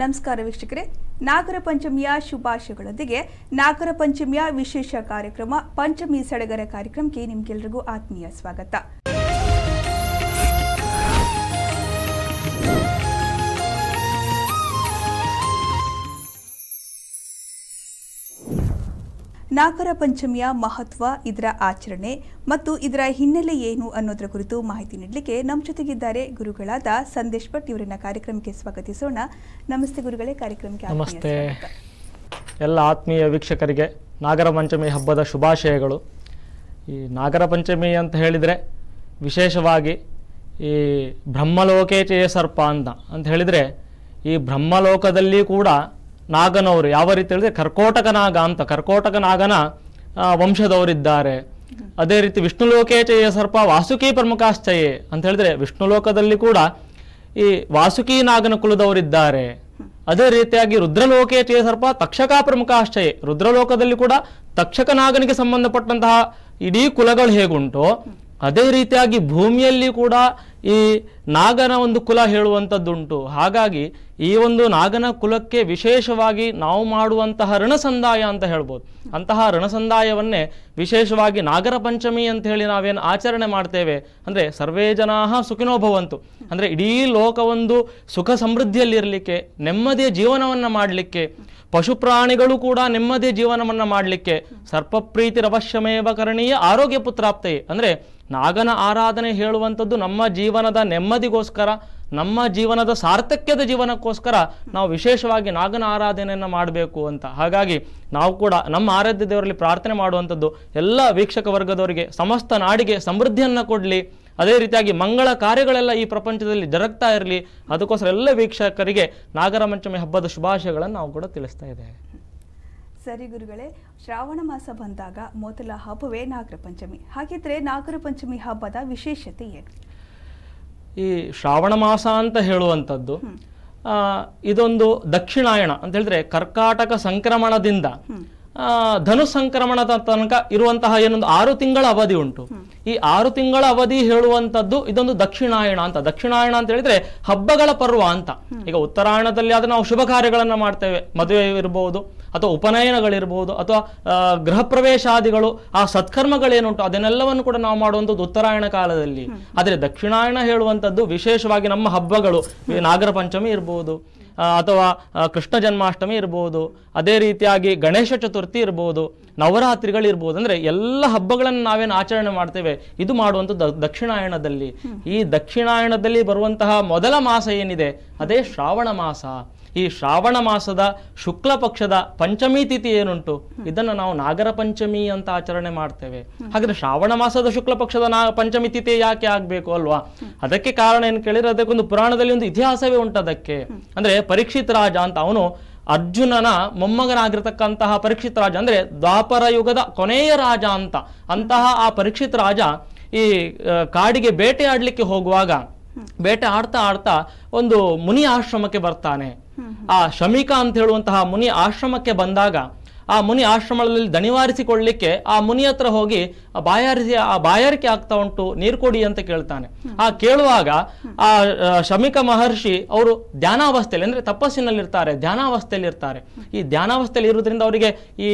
ನಮಸ್ಕಾರ ವೀಕ್ಷಕರೇ ನಾಗರ ಪಂಚಮಿಯ ಶುಭಾಶಯಗಳೊಂದಿಗೆ ನಾಗರ ಪಂಚಮಿಯ ವಿಶೇಷ ಕಾರ್ಯಕ್ರಮ ಪಂಚಮಿ ಸಡಗರ ಕಾರ್ಯಕ್ರಮಕ್ಕೆ ನಿಮ್ಗೆಲ್ರಿಗೂ ಆತ್ಮೀಯ ಸ್ವಾಗತ ನಾಗರ ಪಂಚಮಿಯ ಮಹತ್ವ ಇದರ ಆಚರಣೆ ಮತ್ತು ಇದರ ಹಿನ್ನೆಲೆ ಏನು ಅನ್ನೋದರ ಕುರಿತು ಮಾಹಿತಿ ನೀಡಲಿಕ್ಕೆ ನಮ್ಮ ಜೊತೆಗಿದ್ದಾರೆ ಗುರುಗಳಾದ ಸಂದೇಶ್ ಭಟ್ ಇವರನ್ನ ಕಾರ್ಯಕ್ರಮಕ್ಕೆ ಸ್ವಾಗತಿಸೋಣ ನಮಸ್ತೆ ಗುರುಗಳೇ ಕಾರ್ಯಕ್ರಮಕ್ಕೆ ನಮಸ್ತೆ ಎಲ್ಲ ಆತ್ಮೀಯ ವೀಕ್ಷಕರಿಗೆ ನಾಗರ ಪಂಚಮಿ ಹಬ್ಬದ ಶುಭಾಶಯಗಳು ಈ ನಾಗರ ಪಂಚಮಿ ಅಂತ ಹೇಳಿದರೆ ವಿಶೇಷವಾಗಿ ಈ ಬ್ರಹ್ಮಲೋಕೇಚೆಯ ಸರ್ಪ ಅಂತ ಅಂತ ಹೇಳಿದರೆ ಈ ಬ್ರಹ್ಮಲೋಕದಲ್ಲಿ ಕೂಡ ನಾಗನವರು ಯಾವ ರೀತಿ ಹೇಳಿದ್ರೆ ಕರ್ಕೋಟಕ ನಾಗ ಅಂತ ಕರ್ಕೋಟಕ ನಾಗನ ವಂಶದವರಿದ್ದಾರೆ ಅದೇ ರೀತಿ ವಿಷ್ಣು ಲೋಕೇಚಯ ಸರ್ಪ ವಾಸುಕಿ ಪ್ರಮುಖಾಶ್ಚಯ ಅಂತ ಹೇಳಿದ್ರೆ ವಿಷ್ಣು ಲೋಕದಲ್ಲಿ ಕೂಡ ಈ ವಾಸುಕಿ ನಾಗನ ಕುಲದವರಿದ್ದಾರೆ ಅದೇ ರೀತಿಯಾಗಿ ರುದ್ರಲೋಕೇಚಯ ಸರ್ಪ ತಕ್ಷಕ ರುದ್ರ ರುದ್ರಲೋಕದಲ್ಲಿ ಕೂಡ ತಕ್ಷಕ ನಾಗನಿಗೆ ಸಂಬಂಧಪಟ್ಟಂತಹ ಇಡೀ ಕುಲಗಳು ಹೇಗುಂಟು ಅದೇ ರೀತಿಯಾಗಿ ಭೂಮಿಯಲ್ಲಿ ಕೂಡ ಈ ನಾಗನ ಒಂದು ಕುಲ ಹೇಳುವಂಥದ್ದುಂಟು ಹಾಗಾಗಿ ಈ ಒಂದು ನಾಗನ ಕುಲಕ್ಕೆ ವಿಶೇಷವಾಗಿ ನಾವು ಮಾಡುವಂತಹ ಋಣಸಂದಾಯ ಅಂತ ಹೇಳ್ಬೋದು ಅಂತಹ ಋಣಸಂದಾಯವನ್ನೇ ವಿಶೇಷವಾಗಿ ನಾಗರ ಪಂಚಮಿ ಅಂತ ಹೇಳಿ ನಾವೇನು ಆಚರಣೆ ಮಾಡ್ತೇವೆ ಅಂದರೆ ಸರ್ವೇ ಜನಾಹ ಸುಖಿನೋಭವಂತು ಅಂದರೆ ಇಡೀ ಲೋಕವೊಂದು ಸುಖ ಸಮೃದ್ಧಿಯಲ್ಲಿರಲಿಕ್ಕೆ ನೆಮ್ಮದಿಯ ಜೀವನವನ್ನು ಮಾಡಲಿಕ್ಕೆ ಪಶು ಪ್ರಾಣಿಗಳು ಕೂಡ ನೆಮ್ಮದಿಯ ಜೀವನವನ್ನು ಮಾಡಲಿಕ್ಕೆ ಸರ್ಪ ಪ್ರೀತಿ ರವಶ್ಯಮೇವಕರಣೀಯ ಆರೋಗ್ಯ ಪುತ್ರಾಪ್ತೆಯೇ ಅಂದರೆ ನಾಗನ ಆರಾಧನೆ ಹೇಳುವಂಥದ್ದು ನಮ್ಮ ಜೀವ ಜೀವನದ ನೆಮ್ಮದಿಗೋಸ್ಕರ ನಮ್ಮ ಜೀವನದ ಸಾರ್ಥಕ್ಯದ ಜೀವನಕ್ಕೋಸ್ಕರ ನಾವು ವಿಶೇಷವಾಗಿ ನಾಗನ ಆರಾಧನೆಯನ್ನು ಮಾಡಬೇಕು ಅಂತ ಹಾಗಾಗಿ ನಾವು ಕೂಡ ನಮ್ಮ ಆರಾಧ್ಯ ದೇವರಲ್ಲಿ ಪ್ರಾರ್ಥನೆ ಮಾಡುವಂಥದ್ದು ಎಲ್ಲ ವೀಕ್ಷಕ ವರ್ಗದವರಿಗೆ ಸಮಸ್ತ ನಾಡಿಗೆ ಸಮೃದ್ಧಿಯನ್ನು ಕೊಡಲಿ ಅದೇ ರೀತಿಯಾಗಿ ಮಂಗಳ ಕಾರ್ಯಗಳೆಲ್ಲ ಈ ಪ್ರಪಂಚದಲ್ಲಿ ಜರುಗ್ತಾ ಇರಲಿ ಅದಕ್ಕೋಸ್ಕರ ಎಲ್ಲ ವೀಕ್ಷಕರಿಗೆ ನಾಗರ ಪಂಚಮಿ ಹಬ್ಬದ ಶುಭಾಶಯಗಳನ್ನು ನಾವು ಕೂಡ ತಿಳಿಸ್ತಾ ಇದ್ದೇವೆ ಸರಿ ಗುರುಗಳೇ ಶ್ರಾವಣ ಮಾಸ ಬಂದಾಗ ಮೊದಲ ಹಬ್ಬವೇ ನಾಗರ ಪಂಚಮಿ ಹಾಗಿದ್ರೆ ನಾಗರ ಪಂಚಮಿ ಹಬ್ಬದ ವಿಶೇಷತೆ ಏನು ಈ ಶ್ರಾವಣ ಮಾಸ ಅಂತ ಹೇಳುವಂಥದ್ದು ಇದೊಂದು ದಕ್ಷಿಣಾಯಣ ಅಂತ ಹೇಳಿದ್ರೆ ಕರ್ಕಾಟಕ ಸಂಕ್ರಮಣದಿಂದ ಧನು ಸಂಕ್ರಮಣದ ತನಕ ಇರುವಂತಹ ಏನೊಂದು ಆರು ತಿಂಗಳ ಅವಧಿ ಉಂಟು ಈ ಆರು ತಿಂಗಳ ಅವಧಿ ಹೇಳುವಂಥದ್ದು ಇದೊಂದು ದಕ್ಷಿಣಾಯಣ ಅಂತ ದಕ್ಷಿಣಾಯಣ ಅಂತ ಹೇಳಿದ್ರೆ ಹಬ್ಬಗಳ ಪರ್ವ ಅಂತ ಈಗ ಉತ್ತರಾಯಣದಲ್ಲಿ ಆದ್ರೆ ನಾವು ಶುಭ ಕಾರ್ಯಗಳನ್ನು ಮಾಡ್ತೇವೆ ಮದುವೆ ಇರಬಹುದು ಅಥವಾ ಉಪನಯನಗಳಿರ್ಬೋದು ಅಥವಾ ಗೃಹ ಪ್ರವೇಶಾದಿಗಳು ಆ ಸತ್ಕರ್ಮಗಳೇನುಂಟು ಅದನ್ನೆಲ್ಲವನ್ನು ಕೂಡ ನಾವು ಮಾಡುವಂಥದ್ದು ಉತ್ತರಾಯಣ ಕಾಲದಲ್ಲಿ ಆದರೆ ದಕ್ಷಿಣಾಯಣ ಹೇಳುವಂಥದ್ದು ವಿಶೇಷವಾಗಿ ನಮ್ಮ ಹಬ್ಬಗಳು ನಾಗರ ಪಂಚಮಿ ಇರ್ಬೋದು ಅಥವಾ ಕೃಷ್ಣ ಜನ್ಮಾಷ್ಟಮಿ ಇರ್ಬೋದು ಅದೇ ರೀತಿಯಾಗಿ ಗಣೇಶ ಚತುರ್ಥಿ ಇರ್ಬೋದು ನವರಾತ್ರಿಗಳಿರ್ಬೋದು ಅಂದರೆ ಎಲ್ಲ ಹಬ್ಬಗಳನ್ನು ನಾವೇನು ಆಚರಣೆ ಮಾಡ್ತೇವೆ ಇದು ಮಾಡುವಂಥದ್ದು ದಕ್ಷಿಣಾಯಣದಲ್ಲಿ ಈ ದಕ್ಷಿಣಾಯಣದಲ್ಲಿ ಬರುವಂತಹ ಮೊದಲ ಮಾಸ ಏನಿದೆ ಅದೇ ಶ್ರಾವಣ ಮಾಸ ಈ ಶ್ರಾವಣ ಮಾಸದ ಶುಕ್ಲ ಪಕ್ಷದ ಪಂಚಮಿ ತಿಥಿ ಏನುಂಟು ಇದನ್ನು ನಾವು ನಾಗರ ಪಂಚಮಿ ಅಂತ ಆಚರಣೆ ಮಾಡ್ತೇವೆ ಹಾಗಾದ್ರೆ ಶ್ರಾವಣ ಮಾಸದ ಶುಕ್ಲ ಪಕ್ಷದ ನಾಗ ಪಂಚಮಿ ತಿಥಿ ಯಾಕೆ ಆಗಬೇಕು ಅಲ್ವಾ ಅದಕ್ಕೆ ಕಾರಣ ಏನು ಕೇಳಿದ್ರೆ ಅದಕ್ಕೊಂದು ಪುರಾಣದಲ್ಲಿ ಒಂದು ಇತಿಹಾಸವೇ ಉಂಟು ಅದಕ್ಕೆ ಅಂದ್ರೆ ಪರೀಕ್ಷಿತ್ ರಾಜ ಅಂತ ಅವನು ಅರ್ಜುನನ ಮೊಮ್ಮಗನಾಗಿರ್ತಕ್ಕಂತಹ ಪರೀಕ್ಷಿತ್ ರಾಜ ಅಂದ್ರೆ ದ್ವಾಪರ ಯುಗದ ಕೊನೆಯ ರಾಜ ಅಂತ ಅಂತಹ ಆ ಪರೀಕ್ಷಿತ್ ರಾಜ ಈ ಕಾಡಿಗೆ ಬೇಟೆ ಆಡ್ಲಿಕ್ಕೆ ಹೋಗುವಾಗ ಬೇಟೆ ಆಡ್ತಾ ಆಡ್ತಾ ಒಂದು ಮುನಿ ಆಶ್ರಮಕ್ಕೆ ಬರ್ತಾನೆ ಆ ಶಮಿಕ ಅಂತ ಹೇಳುವಂತಹ ಮುನಿ ಆಶ್ರಮಕ್ಕೆ ಬಂದಾಗ ಆ ಮುನಿ ಆಶ್ರಮದಲ್ಲಿ ದಣಿವಾರಿಸಿಕೊಳ್ಳಲಿಕ್ಕೆ ಆ ಮುನಿ ಹತ್ರ ಹೋಗಿ ಬಾಯಾರಿಸಿ ಆ ಬಾಯಾರಿಕೆ ಆಗ್ತಾ ಉಂಟು ನೀರು ಕೊಡಿ ಅಂತ ಕೇಳ್ತಾನೆ ಆ ಕೇಳುವಾಗ ಆ ಶಮಿಕ ಮಹರ್ಷಿ ಅವರು ಧ್ಯಾನಾವಸ್ಥೆಯಲ್ಲಿ ಅಂದ್ರೆ ತಪಸ್ಸಿನಲ್ಲಿರ್ತಾರೆ ಧ್ಯಾನಾವಸ್ಥೆಯಲ್ಲಿ ಇರ್ತಾರೆ ಈ ಧ್ಯಾನಾವಸ್ಥೆಯಲ್ಲಿ ಇರೋದ್ರಿಂದ ಅವರಿಗೆ ಈ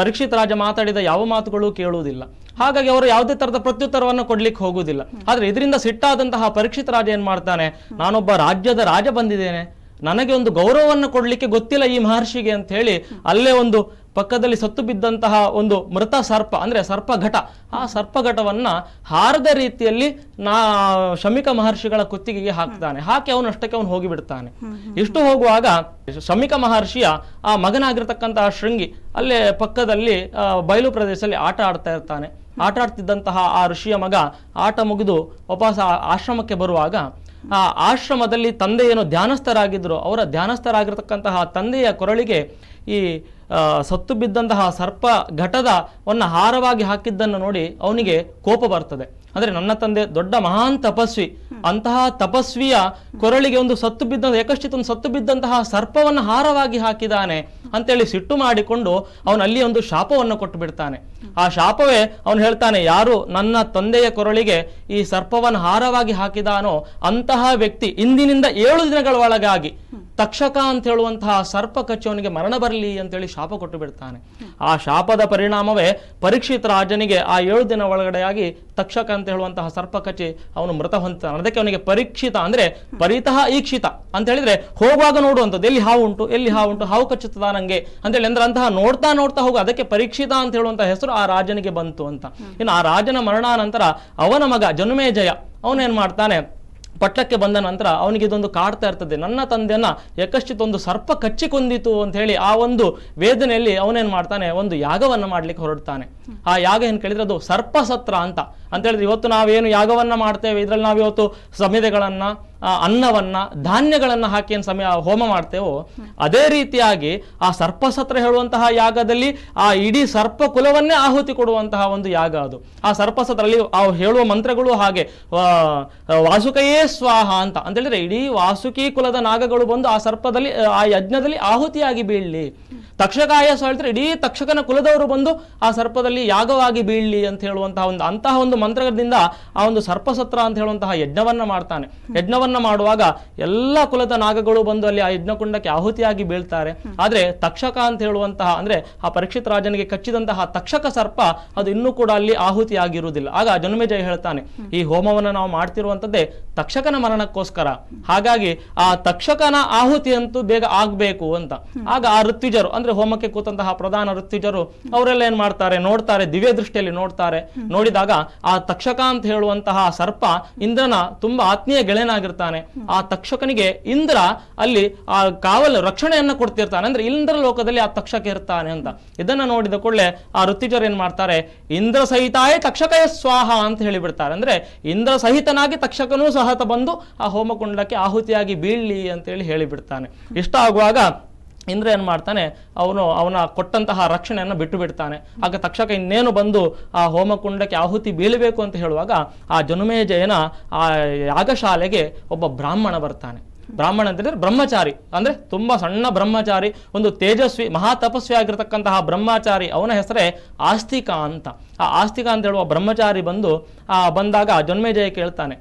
ಪರೀಕ್ಷಿತ ರಾಜ ಮಾತಾಡಿದ ಯಾವ ಮಾತುಗಳು ಕೇಳುವುದಿಲ್ಲ ಹಾಗಾಗಿ ಅವರು ಯಾವುದೇ ತರದ ಪ್ರತ್ಯುತ್ತರವನ್ನು ಕೊಡ್ಲಿಕ್ಕೆ ಹೋಗುವುದಿಲ್ಲ ಆದ್ರೆ ಇದರಿಂದ ಸಿಟ್ಟಾದಂತಹ ಪರೀಕ್ಷಿತ ರಾಜ ಏನ್ ಮಾಡ್ತಾನೆ ನಾನೊಬ್ಬ ರಾಜ್ಯದ ರಾಜ ಬಂದಿದ್ದೇನೆ ನನಗೆ ಒಂದು ಗೌರವವನ್ನು ಕೊಡಲಿಕ್ಕೆ ಗೊತ್ತಿಲ್ಲ ಈ ಮಹರ್ಷಿಗೆ ಅಂತ ಹೇಳಿ ಅಲ್ಲೇ ಒಂದು ಪಕ್ಕದಲ್ಲಿ ಸತ್ತು ಬಿದ್ದಂತಹ ಒಂದು ಮೃತ ಸರ್ಪ ಸರ್ಪ ಸರ್ಪಘಟ ಆ ಘಟವನ್ನ ಹಾರದ ರೀತಿಯಲ್ಲಿ ನಾ ಶಮಿಕ ಮಹರ್ಷಿಗಳ ಕುತ್ತಿಗೆಗೆ ಹಾಕ್ತಾನೆ ಹಾಕಿ ಅವನು ಅಷ್ಟಕ್ಕೆ ಅವನು ಹೋಗಿಬಿಡ್ತಾನೆ ಇಷ್ಟು ಹೋಗುವಾಗ ಶಮಿಕ ಮಹರ್ಷಿಯ ಆ ಮಗನಾಗಿರ್ತಕ್ಕಂತಹ ಶೃಂಗಿ ಅಲ್ಲೇ ಪಕ್ಕದಲ್ಲಿ ಬಯಲು ಪ್ರದೇಶದಲ್ಲಿ ಆಟ ಆಡ್ತಾ ಇರ್ತಾನೆ ಆಟ ಆಡ್ತಿದ್ದಂತಹ ಆ ಋಷಿಯ ಮಗ ಆಟ ಮುಗಿದು ವಾಪಸ್ ಆಶ್ರಮಕ್ಕೆ ಬರುವಾಗ ಆ ಆಶ್ರಮದಲ್ಲಿ ತಂದೆ ಧ್ಯಾನಸ್ಥರಾಗಿದ್ದರು ಅವರ ಧ್ಯಾನಸ್ಥರಾಗಿರ್ತಕ್ಕಂತಹ ತಂದೆಯ ಕೊರಳಿಗೆ ಈ ಸತ್ತು ಬಿದ್ದಂತಹ ಸರ್ಪ ಘಟದವನ್ನು ಹಾರವಾಗಿ ಹಾಕಿದ್ದನ್ನು ನೋಡಿ ಅವನಿಗೆ ಕೋಪ ಬರ್ತದೆ ಅಂದರೆ ನನ್ನ ತಂದೆ ದೊಡ್ಡ ಮಹಾನ್ ತಪಸ್ವಿ ಅಂತಹ ತಪಸ್ವಿಯ ಕೊರಳಿಗೆ ಒಂದು ಸತ್ತು ಬಿದ್ದ ಒಂದು ಸತ್ತು ಬಿದ್ದಂತಹ ಸರ್ಪವನ್ನು ಹಾರವಾಗಿ ಹಾಕಿದಾನೆ ಅಂತೇಳಿ ಸಿಟ್ಟು ಮಾಡಿಕೊಂಡು ಅವನು ಅಲ್ಲಿ ಒಂದು ಶಾಪವನ್ನು ಕೊಟ್ಟು ಬಿಡ್ತಾನೆ ಆ ಶಾಪವೇ ಅವನು ಹೇಳ್ತಾನೆ ಯಾರು ನನ್ನ ತಂದೆಯ ಕೊರಳಿಗೆ ಈ ಸರ್ಪವನ್ನು ಹಾರವಾಗಿ ಹಾಕಿದಾನೋ ಅಂತಹ ವ್ಯಕ್ತಿ ಇಂದಿನಿಂದ ಏಳು ದಿನಗಳ ಒಳಗಾಗಿ ತಕ್ಷಕ ಅಂತ ಹೇಳುವಂತಹ ಸರ್ಪ ಕಚ್ಚವನಿಗೆ ಮರಣ ಬರಲಿ ಅಂತೇಳಿ ಶಾಪ ಕೊಟ್ಟು ಬಿಡ್ತಾನೆ ಆ ಶಾಪದ ಪರಿಣಾಮವೇ ಪರೀಕ್ಷಿತ ರಾಜನಿಗೆ ಆ ಏಳು ದಿನ ಒಳಗಡೆಯಾಗಿ ತಕ್ಷಕ ಅಂತ ಹೇಳುವಂತಹ ಸರ್ಪ ಕಚ್ಚಿ ಅವನು ಮೃತ ಹೊಂದ್ತಾನೆ ಅದಕ್ಕೆ ಅವನಿಗೆ ಪರೀಕ್ಷಿತ ಅಂದ್ರೆ ಪರಿತಃ ಈಕ್ಷಿತ ಅಂತ ಹೇಳಿದ್ರೆ ಹೋಗುವಾಗ ನೋಡುವಂಥದ್ದು ಎಲ್ಲಿ ಹಾವು ಉಂಟು ಎಲ್ಲಿ ಹಾವು ಉಂಟು ಹಾವು ಕಚ್ಚುತ್ತದ ನಂಗೆ ಹೇಳಿ ಅಂದ್ರೆ ಅಂತಹ ನೋಡ್ತಾ ನೋಡ್ತಾ ಹೋಗು ಅದಕ್ಕೆ ಪರೀಕ್ಷಿತ ಅಂತ ಹೇಳುವಂತಹ ಹೆಸರು ಆ ರಾಜನಿಗೆ ಬಂತು ಅಂತ ಇನ್ನು ಆ ರಾಜನ ಮರಣಾನಂತರ ಅವನ ಮಗ ಜನುಮೇಜಯ ಅವನೇನ್ ಮಾಡ್ತಾನೆ ಪಟ್ಟಕ್ಕೆ ಬಂದ ನಂತರ ಅವನಿಗೆ ಇದೊಂದು ಕಾಡ್ತಾ ಇರ್ತದೆ ನನ್ನ ತಂದೆಯನ್ನ ಯಕಶ್ಚಿತ್ ಒಂದು ಸರ್ಪ ಕಚ್ಚಿಕೊಂದಿತು ಅಂತ ಹೇಳಿ ಆ ಒಂದು ವೇದನೆಯಲ್ಲಿ ಅವನೇನ್ ಮಾಡ್ತಾನೆ ಒಂದು ಯಾಗವನ್ನು ಮಾಡ್ಲಿಕ್ಕೆ ಹೊರಡ್ತಾನೆ ಆ ಯಾಗ ಏನು ಕೇಳಿದ್ರೆ ಅದು ಸರ್ಪಸತ್ರ ಅಂತ ಅಂತ ಹೇಳಿದ್ರೆ ಇವತ್ತು ನಾವೇನು ಯಾಗವನ್ನ ಮಾಡ್ತೇವೆ ಇದರಲ್ಲಿ ನಾವು ಇವತ್ತು ಸಮಿಧೆಗಳನ್ನ ಅನ್ನವನ್ನ ಧಾನ್ಯಗಳನ್ನ ಹಾಕಿ ಏನು ಸಮಯ ಹೋಮ ಮಾಡ್ತೇವೋ ಅದೇ ರೀತಿಯಾಗಿ ಆ ಸರ್ಪಸತ್ರ ಹೇಳುವಂತಹ ಯಾಗದಲ್ಲಿ ಆ ಇಡೀ ಸರ್ಪ ಕುಲವನ್ನೇ ಆಹುತಿ ಕೊಡುವಂತಹ ಒಂದು ಯಾಗ ಅದು ಆ ಸರ್ಪಸತ್ರಲ್ಲಿ ಆ ಹೇಳುವ ಮಂತ್ರಗಳು ಹಾಗೆ ವಾಸುಕಯೇ ಸ್ವಾಹ ಅಂತ ಅಂತ ಹೇಳಿದ್ರೆ ಇಡೀ ವಾಸುಕಿ ಕುಲದ ನಾಗಗಳು ಬಂದು ಆ ಸರ್ಪದಲ್ಲಿ ಆ ಯಜ್ಞದಲ್ಲಿ ಆಹುತಿಯಾಗಿ ಬೀಳಲಿ ಆಯಾಸ ಹೇಳ್ತಾರೆ ಇಡೀ ತಕ್ಷಕನ ಕುಲದವರು ಬಂದು ಆ ಸರ್ಪದಲ್ಲಿ ಯಾಗವಾಗಿ ಬೀಳಲಿ ಅಂತ ಹೇಳುವಂತಹ ಒಂದು ಅಂತಹ ಒಂದು ಮಂತ್ರದಿಂದ ಆ ಒಂದು ಸರ್ಪಸತ್ರ ಅಂತ ಹೇಳುವಂತಹ ಯಜ್ಞವನ್ನ ಮಾಡ್ತಾನೆ ಯಜ್ಞವನ್ನ ಮಾಡುವಾಗ ಎಲ್ಲ ಕುಲದ ನಾಗಗಳು ಬಂದು ಅಲ್ಲಿ ಆ ಯಜ್ಞಕುಂಡಕ್ಕೆ ಆಹುತಿಯಾಗಿ ಬೀಳ್ತಾರೆ ಆದ್ರೆ ತಕ್ಷಕ ಅಂತ ಹೇಳುವಂತಹ ಅಂದ್ರೆ ಆ ಪರೀಕ್ಷಿತ ರಾಜನಿಗೆ ಕಚ್ಚಿದಂತಹ ತಕ್ಷಕ ಸರ್ಪ ಅದು ಇನ್ನೂ ಕೂಡ ಅಲ್ಲಿ ಆಹುತಿಯಾಗಿರುವುದಿಲ್ಲ ಆಗ ಜನ್ಮೇಜಯ ಹೇಳ್ತಾನೆ ಈ ಹೋಮವನ್ನು ನಾವು ಮಾಡ್ತಿರುವಂತದ್ದೇ ತಕ್ಷಕನ ಮರಣಕ್ಕೋಸ್ಕರ ಹಾಗಾಗಿ ಆ ತಕ್ಷಕನ ಆಹುತಿ ಅಂತೂ ಬೇಗ ಆಗ್ಬೇಕು ಅಂತ ಆಗ ಆ ಋತ್ವಿಜರು ಅಂದ್ರೆ ಹೋಮಕ್ಕೆ ಕೂತಂತಹ ಪ್ರಧಾನ ಋತ್ವಿಜರು ಅವರೆಲ್ಲ ಏನ್ ಮಾಡ್ತಾರೆ ನೋಡ್ತಾರೆ ನೋಡ್ತಾರೆ ದಿವ್ಯ ದೃಷ್ಟಿಯಲ್ಲಿ ನೋಡ್ತಾರೆ ನೋಡಿದಾಗ ಆ ತಕ್ಷಕ ಅಂತ ಹೇಳುವಂತಹ ಸರ್ಪ ಇಂದ್ರನ ತುಂಬಾ ಆತ್ಮೀಯ ಗೆಳೆಯನಾಗಿರ್ತಾನೆ ಆ ತಕ್ಷಕನಿಗೆ ಇಂದ್ರ ಅಲ್ಲಿ ಆ ಕಾವಲು ರಕ್ಷಣೆಯನ್ನ ಕೊಡ್ತಿರ್ತಾನೆ ಅಂದ್ರೆ ಇಂದ್ರ ಲೋಕದಲ್ಲಿ ಆ ತಕ್ಷಕ ಇರ್ತಾನೆ ಅಂತ ಇದನ್ನ ನೋಡಿದ ಕೂಡಲೇ ಆ ಋತಿಜರು ಏನ್ ಮಾಡ್ತಾರೆ ಇಂದ್ರ ಸಹಿತಾಯ ತಕ್ಷಕ ಸ್ವಾಹ ಅಂತ ಬಿಡ್ತಾರೆ ಅಂದ್ರೆ ಇಂದ್ರ ಸಹಿತನಾಗಿ ತಕ್ಷಕನೂ ಸಹತ ಬಂದು ಆ ಹೋಮಕುಂಡಕ್ಕೆ ಆಹುತಿಯಾಗಿ ಬೀಳ್ಲಿ ಹೇಳಿ ಹೇಳಿಬಿಡ್ತಾನೆ ಇಷ್ಟ ಆಗುವಾಗ ಇಂದ್ರ ಏನು ಮಾಡ್ತಾನೆ ಅವನು ಅವನ ಕೊಟ್ಟಂತಹ ರಕ್ಷಣೆಯನ್ನು ಬಿಟ್ಟು ಬಿಡ್ತಾನೆ ಆಗ ತಕ್ಷಕ ಇನ್ನೇನು ಬಂದು ಆ ಹೋಮಕುಂಡಕ್ಕೆ ಆಹುತಿ ಬೀಳಬೇಕು ಅಂತ ಹೇಳುವಾಗ ಆ ಜನುಮೇಜಯನ ಆ ಯಾಗಶಾಲೆಗೆ ಒಬ್ಬ ಬ್ರಾಹ್ಮಣ ಬರ್ತಾನೆ ಬ್ರಾಹ್ಮಣ ಹೇಳಿದ್ರೆ ಬ್ರಹ್ಮಚಾರಿ ಅಂದ್ರೆ ತುಂಬಾ ಸಣ್ಣ ಬ್ರಹ್ಮಚಾರಿ ಒಂದು ತೇಜಸ್ವಿ ಮಹಾ ತಪಸ್ವಿ ಆಗಿರತಕ್ಕಂತಹ ಬ್ರಹ್ಮಚಾರಿ ಅವನ ಹೆಸರೇ ಆಸ್ತಿಕ ಅಂತ ಆ ಆಸ್ತಿಕ ಅಂತ ಹೇಳುವ ಬ್ರಹ್ಮಚಾರಿ ಬಂದು ಆ ಬಂದಾಗ ಜನ್ಮೇಜಯ ಕೇಳ್ತಾನೆ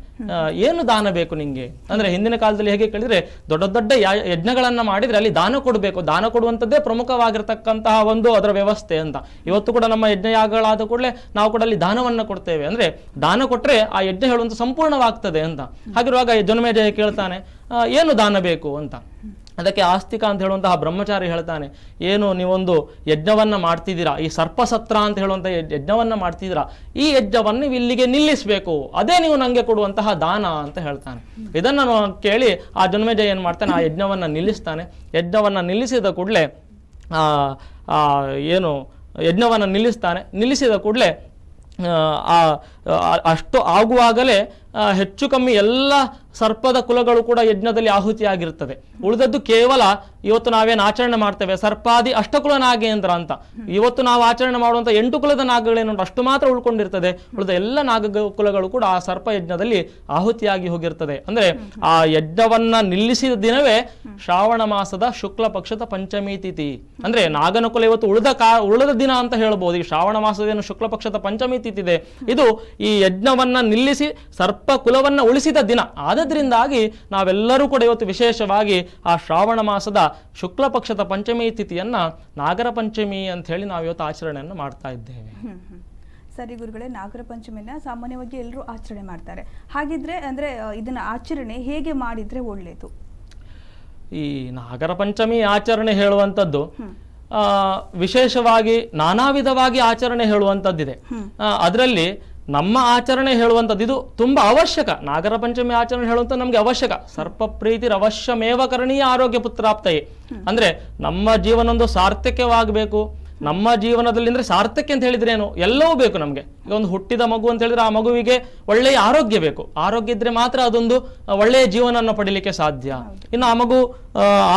ಏನು ದಾನ ಬೇಕು ನಿಂಗೆ ಅಂದ್ರೆ ಹಿಂದಿನ ಕಾಲದಲ್ಲಿ ಹೇಗೆ ಕೇಳಿದ್ರೆ ದೊಡ್ಡ ದೊಡ್ಡ ಯಜ್ಞಗಳನ್ನ ಮಾಡಿದ್ರೆ ಅಲ್ಲಿ ದಾನ ಕೊಡಬೇಕು ದಾನ ಕೊಡುವಂಥದ್ದೇ ಪ್ರಮುಖವಾಗಿರ್ತಕ್ಕಂತಹ ಒಂದು ಅದರ ವ್ಯವಸ್ಥೆ ಅಂತ ಇವತ್ತು ಕೂಡ ನಮ್ಮ ಯಜ್ಞಯಾಗಗಳಾದ ಕೂಡಲೇ ನಾವು ಕೂಡ ಅಲ್ಲಿ ದಾನವನ್ನ ಕೊಡ್ತೇವೆ ಅಂದ್ರೆ ದಾನ ಕೊಟ್ಟರೆ ಆ ಯಜ್ಞ ಹೇಳುವಂತ ಸಂಪೂರ್ಣವಾಗ್ತದೆ ಅಂತ ಹಾಗಿರುವಾಗ ಜನ್ಮೇಜಯ ಕೇಳ್ತಾನೆ ಏನು ದಾನ ಬೇಕು ಅಂತ ಅದಕ್ಕೆ ಆಸ್ತಿಕ ಅಂತ ಹೇಳುವಂತಹ ಬ್ರಹ್ಮಚಾರಿ ಹೇಳ್ತಾನೆ ಏನು ನೀವೊಂದು ಯಜ್ಞವನ್ನ ಮಾಡ್ತಿದ್ದೀರಾ ಈ ಸರ್ಪಸತ್ರ ಅಂತ ಹೇಳುವಂಥ ಯಜ್ಞವನ್ನ ಮಾಡ್ತಿದ್ದೀರಾ ಈ ಯಜ್ಞವನ್ನು ನೀವು ಇಲ್ಲಿಗೆ ನಿಲ್ಲಿಸಬೇಕು ಅದೇ ನೀವು ನನಗೆ ಕೊಡುವಂತಹ ದಾನ ಅಂತ ಹೇಳ್ತಾನೆ ಇದನ್ನು ಕೇಳಿ ಆ ಜನ್ಮೇಜ ಏನು ಮಾಡ್ತಾನೆ ಆ ಯಜ್ಞವನ್ನು ನಿಲ್ಲಿಸ್ತಾನೆ ಯಜ್ಞವನ್ನು ನಿಲ್ಲಿಸಿದ ಕೂಡಲೇ ಏನು ಯಜ್ಞವನ್ನು ನಿಲ್ಲಿಸ್ತಾನೆ ನಿಲ್ಲಿಸಿದ ಕೂಡಲೇ ಅಷ್ಟು ಆಗುವಾಗಲೇ ಹೆಚ್ಚು ಕಮ್ಮಿ ಎಲ್ಲ ಸರ್ಪದ ಕುಲಗಳು ಕೂಡ ಯಜ್ಞದಲ್ಲಿ ಆಹುತಿಯಾಗಿರ್ತದೆ ಉಳಿದದ್ದು ಕೇವಲ ಇವತ್ತು ನಾವೇನು ಆಚರಣೆ ಮಾಡ್ತೇವೆ ಸರ್ಪಾದಿ ಅಷ್ಟಕುಲ ನಾಗೇಂದ್ರ ಅಂತ ಇವತ್ತು ನಾವು ಆಚರಣೆ ಮಾಡುವಂಥ ಎಂಟು ಕುಲದ ನಾಗಗಳೇನು ಅಷ್ಟು ಮಾತ್ರ ಉಳ್ಕೊಂಡಿರ್ತದೆ ಉಳಿದ ಎಲ್ಲ ನಾಗ ಕುಲಗಳು ಕೂಡ ಆ ಸರ್ಪ ಯಜ್ಞದಲ್ಲಿ ಆಹುತಿಯಾಗಿ ಹೋಗಿರ್ತದೆ ಅಂದ್ರೆ ಆ ಯಜ್ಞವನ್ನ ನಿಲ್ಲಿಸಿದ ದಿನವೇ ಶ್ರಾವಣ ಮಾಸದ ಶುಕ್ಲ ಪಕ್ಷದ ಪಂಚಮಿ ತಿಥಿ ಅಂದ್ರೆ ನಾಗನ ಕುಲ ಇವತ್ತು ಉಳಿದ ಕಾ ಉಳಿದ ದಿನ ಅಂತ ಹೇಳ್ಬೋದು ಈ ಶ್ರಾವಣ ಏನು ಶುಕ್ಲ ಪಕ್ಷದ ಪಂಚಮಿ ತಿಥಿ ಇದೆ ಇದು ಈ ಯಜ್ಞವನ್ನ ನಿಲ್ಲಿಸಿ ಸರ್ಪ ಕುಲವನ್ನ ಉಳಿಸಿದ ದಿನ ಆದ ಅನ್ನೋದ್ರಿಂದಾಗಿ ನಾವೆಲ್ಲರೂ ಕೂಡ ಇವತ್ತು ವಿಶೇಷವಾಗಿ ಆ ಶ್ರಾವಣ ಮಾಸದ ಶುಕ್ಲ ಪಕ್ಷದ ಪಂಚಮಿ ತಿಥಿಯನ್ನ ನಾಗರ ಪಂಚಮಿ ಅಂತ ಹೇಳಿ ನಾವು ಇವತ್ತು ಆಚರಣೆಯನ್ನು ಮಾಡ್ತಾ ಇದ್ದೇವೆ ಸರಿ ಗುರುಗಳೇ ನಾಗರ ಪಂಚಮಿನ ಸಾಮಾನ್ಯವಾಗಿ ಎಲ್ಲರೂ ಆಚರಣೆ ಮಾಡ್ತಾರೆ ಹಾಗಿದ್ರೆ ಅಂದ್ರೆ ಇದನ್ನ ಆಚರಣೆ ಹೇಗೆ ಮಾಡಿದ್ರೆ ಒಳ್ಳೇದು ಈ ನಾಗರ ಪಂಚಮಿ ಆಚರಣೆ ಹೇಳುವಂಥದ್ದು ವಿಶೇಷವಾಗಿ ನಾನಾ ವಿಧವಾಗಿ ಆಚರಣೆ ಹೇಳುವಂಥದ್ದಿದೆ ಅದರಲ್ಲಿ ನಮ್ಮ ಆಚರಣೆ ಹೇಳುವಂಥದ್ದು ಇದು ತುಂಬ ಅವಶ್ಯಕ ನಾಗರ ಪಂಚಮಿ ಆಚರಣೆ ಹೇಳುವಂಥ ನಮಗೆ ಅವಶ್ಯಕ ಸರ್ಪ ಪ್ರೀತಿ ಅವಶ್ಯಮೇವ ಆರೋಗ್ಯ ಪುತ್ರಾಪ್ತಯೇ ಅಂದರೆ ನಮ್ಮ ಜೀವನೊಂದು ಸಾರ್ಥಕ್ಯವಾಗಬೇಕು ನಮ್ಮ ಜೀವನದಲ್ಲಿ ಅಂದ್ರೆ ಸಾರ್ಥಕ್ಯ ಅಂತ ಹೇಳಿದ್ರೇನು ಎಲ್ಲವೂ ಬೇಕು ನಮಗೆ ಈಗ ಒಂದು ಹುಟ್ಟಿದ ಮಗು ಅಂತ ಹೇಳಿದ್ರೆ ಆ ಮಗುವಿಗೆ ಒಳ್ಳೆಯ ಆರೋಗ್ಯ ಬೇಕು ಆರೋಗ್ಯ ಇದ್ದರೆ ಮಾತ್ರ ಅದೊಂದು ಒಳ್ಳೆಯ ಜೀವನವನ್ನು ಪಡೀಲಿಕ್ಕೆ ಸಾಧ್ಯ ಇನ್ನು ಆ ಮಗು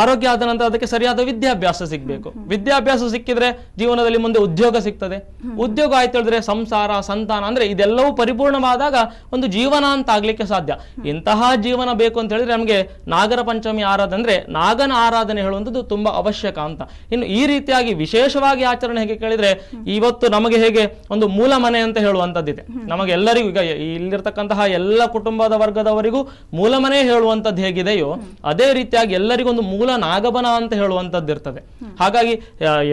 ಆರೋಗ್ಯ ಆದ ನಂತರ ಅದಕ್ಕೆ ಸರಿಯಾದ ವಿದ್ಯಾಭ್ಯಾಸ ಸಿಗಬೇಕು ವಿದ್ಯಾಭ್ಯಾಸ ಸಿಕ್ಕಿದ್ರೆ ಜೀವನದಲ್ಲಿ ಮುಂದೆ ಉದ್ಯೋಗ ಸಿಗ್ತದೆ ಉದ್ಯೋಗ ಆಯ್ತು ಹೇಳಿದ್ರೆ ಸಂಸಾರ ಸಂತಾನ ಅಂದ್ರೆ ಇದೆಲ್ಲವೂ ಪರಿಪೂರ್ಣವಾದಾಗ ಒಂದು ಜೀವನ ಅಂತ ಆಗಲಿಕ್ಕೆ ಸಾಧ್ಯ ಇಂತಹ ಜೀವನ ಬೇಕು ಅಂತ ಹೇಳಿದ್ರೆ ನಮಗೆ ನಾಗರ ಪಂಚಮಿ ಆರಾಧನೆ ಅಂದ್ರೆ ನಾಗನ ಆರಾಧನೆ ಹೇಳುವಂಥದ್ದು ತುಂಬಾ ಅವಶ್ಯಕ ಅಂತ ಇನ್ನು ಈ ರೀತಿಯಾಗಿ ವಿಶೇಷವಾಗಿ ಆಚರಣೆ ಹೇಗೆ ಕೇಳಿದ್ರೆ ಇವತ್ತು ನಮಗೆ ಹೇಗೆ ಒಂದು ಮೂಲ ಮನೆ ಅಂತ ಹೇಳುವಂತದ್ದಿದೆ ನಮಗೆ ಎಲ್ಲರಿಗೂ ಈಗ ಇಲ್ಲಿರ್ತಕ್ಕಂತಹ ಎಲ್ಲ ಕುಟುಂಬದ ವರ್ಗದವರಿಗೂ ಮೂಲ ಮನೆ ಹೇಳುವಂತದ್ದು ಹೇಗಿದೆಯೋ ಅದೇ ರೀತಿಯಾಗಿ ಎಲ್ಲರಿಗೂ ಒಂದು ಮೂಲ ನಾಗಬನ ಅಂತ ಹೇಳುವಂತದ್ದು ಇರ್ತದೆ ಹಾಗಾಗಿ